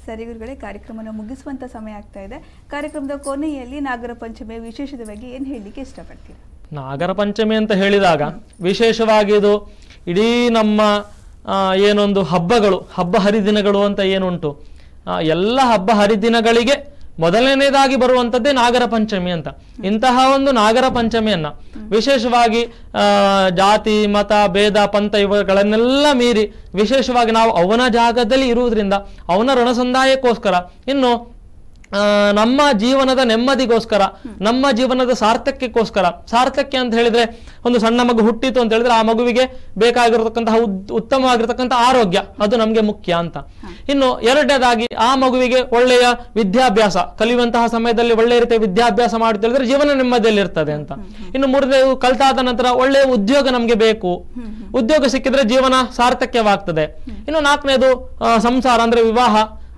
ಸರಿ ಗುರುಗಳೇ ಕಾರ್ಯಕ್ರಮವನ್ನು ಮುಗಿಸುವಂತ ಸಮಯ ಆಗ್ತಾ ಇದೆ ಕಾರ್ಯಕ್ರಮದ ಕೊನೆಯಲ್ಲಿ ನಾಗರ ಪಂಚಮಿ ವಿಶೇಷದ ಬಗ್ಗೆ ಏನು ಹೇಳಲಿಕ್ಕೆ ಇಷ್ಟಪಡ್ತೀರಾ ನಾಗರ ಪಂಚಮಿ ಅಂತ ಹೇಳಿದಾಗ ವಿಶೇಷವಾಗಿ ಇದು ಇಡೀ ನಮ್ಮ ಏನೊಂದು ಹಬ್ಬಗಳು ಹಬ್ಬ ಹರಿದಿನಗಳು ಅಂತ ಏನುಂಟು ಎಲ್ಲ ಹಬ್ಬ ಹರಿದಿನಗಳಿಗೆ ಮೊದಲನೇದಾಗಿ ಬರುವಂಥದ್ದೇ ನಾಗರ ಪಂಚಮಿ ಅಂತ ಇಂತಹ ಒಂದು ನಾಗರ ಪಂಚಮಿಯನ್ನ ವಿಶೇಷವಾಗಿ ಜಾತಿ ಮತ ಭೇದ ಪಂಥ ಇವುಗಳನ್ನೆಲ್ಲ ಮೀರಿ ವಿಶೇಷವಾಗಿ ನಾವು ಅವನ ಜಾಗದಲ್ಲಿ ಇರುವುದರಿಂದ ಅವನ ಋಣಸಂದಾಯಕ್ಕೋಸ್ಕರ ಇನ್ನು ನಮ್ಮ ಜೀವನದ ನೆಮ್ಮದಿಗೋಸ್ಕರ ನಮ್ಮ ಜೀವನದ ಸಾರ್ಥಕ್ಯಕ್ಕೋಸ್ಕರ ಸಾರ್ಥಕ್ಯ ಅಂತ ಹೇಳಿದ್ರೆ ಒಂದು ಸಣ್ಣ ಮಗು ಹುಟ್ಟಿತು ಅಂತ ಹೇಳಿದ್ರೆ ಆ ಮಗುವಿಗೆ ಬೇಕಾಗಿರತಕ್ಕಂತಹ ಉತ್ತಮವಾಗಿರತಕ್ಕಂಥ ಆರೋಗ್ಯ ಅದು ನಮಗೆ ಮುಖ್ಯ ಅಂತ ಇನ್ನು ಎರಡನೇದಾಗಿ ಆ ಮಗುವಿಗೆ ಒಳ್ಳೆಯ ವಿದ್ಯಾಭ್ಯಾಸ ಕಲಿಯುವಂತಹ ಸಮಯದಲ್ಲಿ ಒಳ್ಳೆಯ ರೀತಿಯ ವಿದ್ಯಾಭ್ಯಾಸ ಮಾಡುತ್ತೆ ಹೇಳಿದ್ರೆ ಜೀವನ ನೆಮ್ಮದಿಯಲ್ಲಿ ಇರ್ತದೆ ಅಂತ ಇನ್ನು ಮೂರನೇದು ಕಲ್ತಾದ ನಂತರ ಒಳ್ಳೆಯ ಉದ್ಯೋಗ ನಮಗೆ ಬೇಕು ಉದ್ಯೋಗ ಸಿಕ್ಕಿದ್ರೆ ಜೀವನ ಸಾರ್ಥಕ್ಯವಾಗ್ತದೆ ಇನ್ನು ನಾಲ್ಕನೇದು ಸಂಸಾರ ಅಂದ್ರೆ ವಿವಾಹ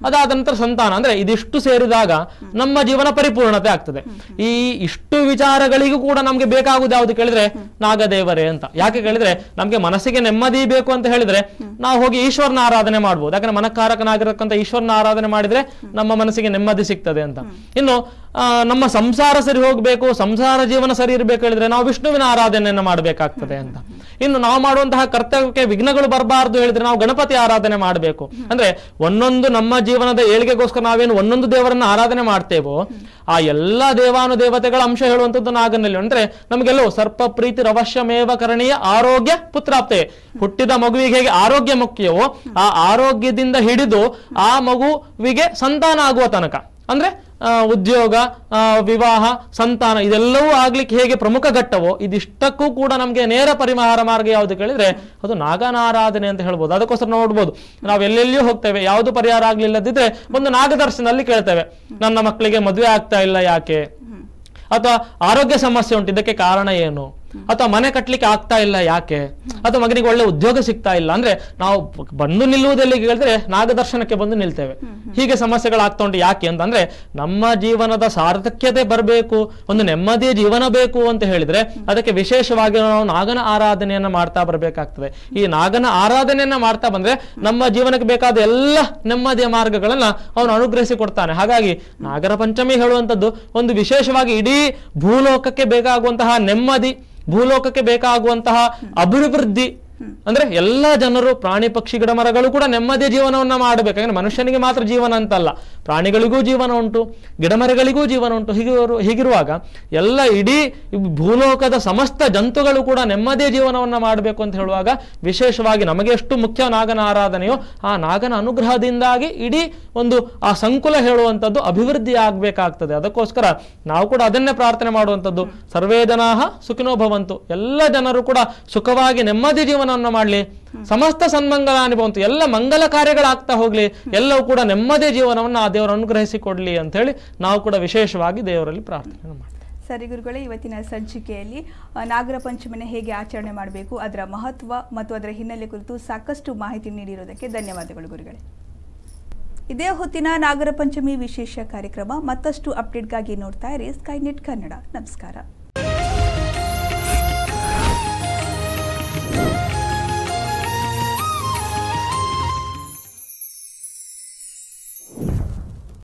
ಅದಾದ ನಂತರ ಸಂತಾನ ಅಂದ್ರೆ ಇದಿಷ್ಟು ಸೇರಿದಾಗ ನಮ್ಮ ಜೀವನ ಪರಿಪೂರ್ಣತೆ ಆಗ್ತದೆ ಈ ಇಷ್ಟು ವಿಚಾರಗಳಿಗೂ ಕೂಡ ನಮ್ಗೆ ಬೇಕಾಗುದು ಯಾವ್ದು ಕೇಳಿದ್ರೆ ನಾಗದೇವರೇ ಅಂತ ಯಾಕೆ ಕೇಳಿದ್ರೆ ನಮ್ಗೆ ಮನಸ್ಸಿಗೆ ನೆಮ್ಮದಿ ಬೇಕು ಅಂತ ಹೇಳಿದ್ರೆ ನಾವು ಹೋಗಿ ಈಶ್ವರನ ಆರಾಧನೆ ಮಾಡ್ಬೋದು ಯಾಕಂದ್ರೆ ಮನಕಾರಕನಾಗಿರತಕ್ಕಂಥ ಈಶ್ವರನ ಆರಾಧನೆ ಮಾಡಿದ್ರೆ ನಮ್ಮ ಮನಸ್ಸಿಗೆ ನೆಮ್ಮದಿ ಸಿಗ್ತದೆ ಅಂತ ಇನ್ನು ನಮ್ಮ ಸಂಸಾರ ಸರಿ ಹೋಗಬೇಕು ಸಂಸಾರ ಜೀವನ ಸರಿ ಇರಬೇಕು ಹೇಳಿದ್ರೆ ನಾವು ವಿಷ್ಣುವಿನ ಆರಾಧನೆಯನ್ನು ಮಾಡಬೇಕಾಗ್ತದೆ ಅಂತ ಇನ್ನು ನಾವು ಮಾಡುವಂತಹ ಕರ್ತವ್ಯಕ್ಕೆ ವಿಘ್ನಗಳು ಬರಬಾರದು ಹೇಳಿದ್ರೆ ನಾವು ಗಣಪತಿ ಆರಾಧನೆ ಮಾಡಬೇಕು ಅಂದ್ರೆ ಒಂದೊಂದು ನಮ್ಮ ಜೀವನದ ಏಳಿಗೆಗೋಸ್ಕರ ನಾವೇನು ಒಂದೊಂದು ದೇವರನ್ನ ಆರಾಧನೆ ಮಾಡ್ತೇವೋ ಆ ಎಲ್ಲಾ ದೇವಾನು ದೇವತೆಗಳ ಅಂಶ ಹೇಳುವಂಥದ್ದು ನಾಗನಲ್ಲಿ ಅಂದ್ರೆ ನಮಗೆಲ್ಲೋ ಸರ್ಪ ಪ್ರೀತಿ ರವಶ್ಯಮೇವ ಕರಣೀಯ ಆರೋಗ್ಯ ಪುತ್ರಾಪ್ತೆ ಹುಟ್ಟಿದ ಮಗುವಿಗೆ ಹೇಗೆ ಆರೋಗ್ಯ ಮುಖ್ಯವೋ ಆ ಆರೋಗ್ಯದಿಂದ ಹಿಡಿದು ಆ ಮಗುವಿಗೆ ಸಂತಾನ ಆಗುವ ತನಕ ಅಂದರೆ ಉದ್ಯೋಗ ವಿವಾಹ ಸಂತಾನ ಇದೆಲ್ಲವೂ ಆಗ್ಲಿಕ್ಕೆ ಹೇಗೆ ಪ್ರಮುಖ ಘಟ್ಟವೋ ಇದಿಷ್ಟಕ್ಕೂ ಕೂಡ ನಮಗೆ ನೇರ ಪರಿಹಾರ ಮಾರ್ಗ ಯಾವುದು ಕೇಳಿದ್ರೆ ಅದು ನಾಗನಾರಾಧನೆ ಅಂತ ಹೇಳ್ಬೋದು ಅದಕ್ಕೋಸ್ಕರ ನೋಡ್ಬೋದು ನಾವು ಎಲ್ಲೆಲ್ಲಿಯೂ ಹೋಗ್ತೇವೆ ಯಾವುದು ಪರಿಹಾರ ಆಗ್ಲಿಲ್ಲದಿದ್ರೆ ಒಂದು ನಾಗದರ್ಶನಲ್ಲಿ ಕೇಳ್ತೇವೆ ನನ್ನ ಮಕ್ಕಳಿಗೆ ಮದುವೆ ಆಗ್ತಾ ಇಲ್ಲ ಯಾಕೆ ಅಥವಾ ಆರೋಗ್ಯ ಸಮಸ್ಯೆ ಉಂಟು ಇದಕ್ಕೆ ಕಾರಣ ಏನು ಅಥವಾ ಮನೆ ಕಟ್ಟಲಿಕ್ಕೆ ಆಗ್ತಾ ಇಲ್ಲ ಯಾಕೆ ಅಥವಾ ಮಗನಿಗೆ ಒಳ್ಳೆ ಉದ್ಯೋಗ ಸಿಗ್ತಾ ಇಲ್ಲ ಅಂದ್ರೆ ನಾವು ಬಂದು ನಿಲ್ಲುವುದಲ್ಲಿ ಹೇಳಿದ್ರೆ ನಾಗದರ್ಶನಕ್ಕೆ ಬಂದು ನಿಲ್ತೇವೆ ಹೀಗೆ ಸಮಸ್ಯೆಗಳಾಗ್ತಾ ಉಂಟು ಯಾಕೆ ಅಂತಂದ್ರೆ ನಮ್ಮ ಜೀವನದ ಸಾರ್ಥಕ್ಯತೆ ಬರಬೇಕು ಒಂದು ನೆಮ್ಮದಿಯ ಜೀವನ ಬೇಕು ಅಂತ ಹೇಳಿದ್ರೆ ಅದಕ್ಕೆ ವಿಶೇಷವಾಗಿ ನಾವು ನಾಗನ ಆರಾಧನೆಯನ್ನ ಮಾಡ್ತಾ ಬರಬೇಕಾಗ್ತದೆ ಈ ನಾಗನ ಆರಾಧನೆಯನ್ನ ಮಾಡ್ತಾ ಬಂದ್ರೆ ನಮ್ಮ ಜೀವನಕ್ಕೆ ಬೇಕಾದ ಎಲ್ಲ ನೆಮ್ಮದಿಯ ಮಾರ್ಗಗಳನ್ನ ಅವನು ಅನುಗ್ರಹಿಸಿ ಕೊಡ್ತಾನೆ ಹಾಗಾಗಿ ನಾಗರ ಪಂಚಮಿ ಹೇಳುವಂತದ್ದು ಒಂದು ವಿಶೇಷವಾಗಿ ಇಡೀ ಭೂಲೋಕಕ್ಕೆ ಬೇಕಾಗುವಂತಹ ನೆಮ್ಮದಿ ಭೂಲೋಕಕ್ಕೆ ಬೇಕಾಗುವಂತಹ ಅಭಿವೃದ್ಧಿ ಅಂದ್ರೆ ಎಲ್ಲ ಜನರು ಪ್ರಾಣಿ ಪಕ್ಷಿ ಗಿಡ ಮರಗಳು ಕೂಡ ನೆಮ್ಮದಿಯ ಜೀವನವನ್ನ ಮಾಡಬೇಕು ಯಾಕಂದ್ರೆ ಮನುಷ್ಯನಿಗೆ ಮಾತ್ರ ಜೀವನ ಅಂತಲ್ಲ ಪ್ರಾಣಿಗಳಿಗೂ ಜೀವನ ಉಂಟು ಗಿಡ ಮರಗಳಿಗೂ ಜೀವನ ಉಂಟು ಹೀಗಿರು ಹೀಗಿರುವಾಗ ಎಲ್ಲ ಇಡೀ ಭೂಲೋಕದ ಸಮಸ್ತ ಜಂತುಗಳು ಕೂಡ ನೆಮ್ಮದಿಯ ಜೀವನವನ್ನ ಮಾಡಬೇಕು ಅಂತ ಹೇಳುವಾಗ ವಿಶೇಷವಾಗಿ ನಮಗೆ ಎಷ್ಟು ಮುಖ್ಯ ನಾಗನ ಆರಾಧನೆಯೋ ಆ ನಾಗನ ಅನುಗ್ರಹದಿಂದಾಗಿ ಇಡೀ ಒಂದು ಆ ಸಂಕುಲ ಹೇಳುವಂಥದ್ದು ಅಭಿವೃದ್ಧಿ ಆಗಬೇಕಾಗ್ತದೆ ಅದಕ್ಕೋಸ್ಕರ ನಾವು ಕೂಡ ಅದನ್ನೇ ಪ್ರಾರ್ಥನೆ ಮಾಡುವಂಥದ್ದು ಸರ್ವೇ ಜನಾ ಸುಖಿನೋ ಭವಂತು ಎಲ್ಲ ಜನರು ಕೂಡ ಸುಖವಾಗಿ ನೆಮ್ಮದಿ ಜೀವನ ಜೀವನವನ್ನು ಮಾಡಲಿ ಸಮಸ್ತ ಸನ್ಮಂಗಲ ಅನುಭವಂತು ಎಲ್ಲ ಮಂಗಲ ಕಾರ್ಯಗಳಾಗ್ತಾ ಹೋಗ್ಲಿ ಎಲ್ಲವೂ ಕೂಡ ನೆಮ್ಮದಿ ಜೀವನವನ್ನು ಆ ದೇವರು ಕೊಡಲಿ ಅಂತ ಹೇಳಿ ನಾವು ಕೂಡ ವಿಶೇಷವಾಗಿ ದೇವರಲ್ಲಿ ಪ್ರಾರ್ಥನೆ ಸರಿ ಗುರುಗಳೇ ಇವತ್ತಿನ ಸಂಚಿಕೆಯಲ್ಲಿ ನಾಗರ ಪಂಚಮಿನ ಹೇಗೆ ಆಚರಣೆ ಮಾಡಬೇಕು ಅದರ ಮಹತ್ವ ಮತ್ತು ಅದರ ಹಿನ್ನೆಲೆ ಕುರಿತು ಸಾಕಷ್ಟು ಮಾಹಿತಿ ನೀಡಿರೋದಕ್ಕೆ ಧನ್ಯವಾದಗಳು ಗುರುಗಳೇ ಇದೇ ಹೊತ್ತಿನ ನಾಗರ ಪಂಚಮಿ ವಿಶೇಷ ಕಾರ್ಯಕ್ರಮ ಮತ್ತಷ್ಟು ಅಪ್ಡೇಟ್ಗಾಗಿ ನೋಡ್ತಾ ಇರಿ ಸ್ಕೈನೆಟ್ ಕನ್ನಡ ನಮಸ್ಕಾರ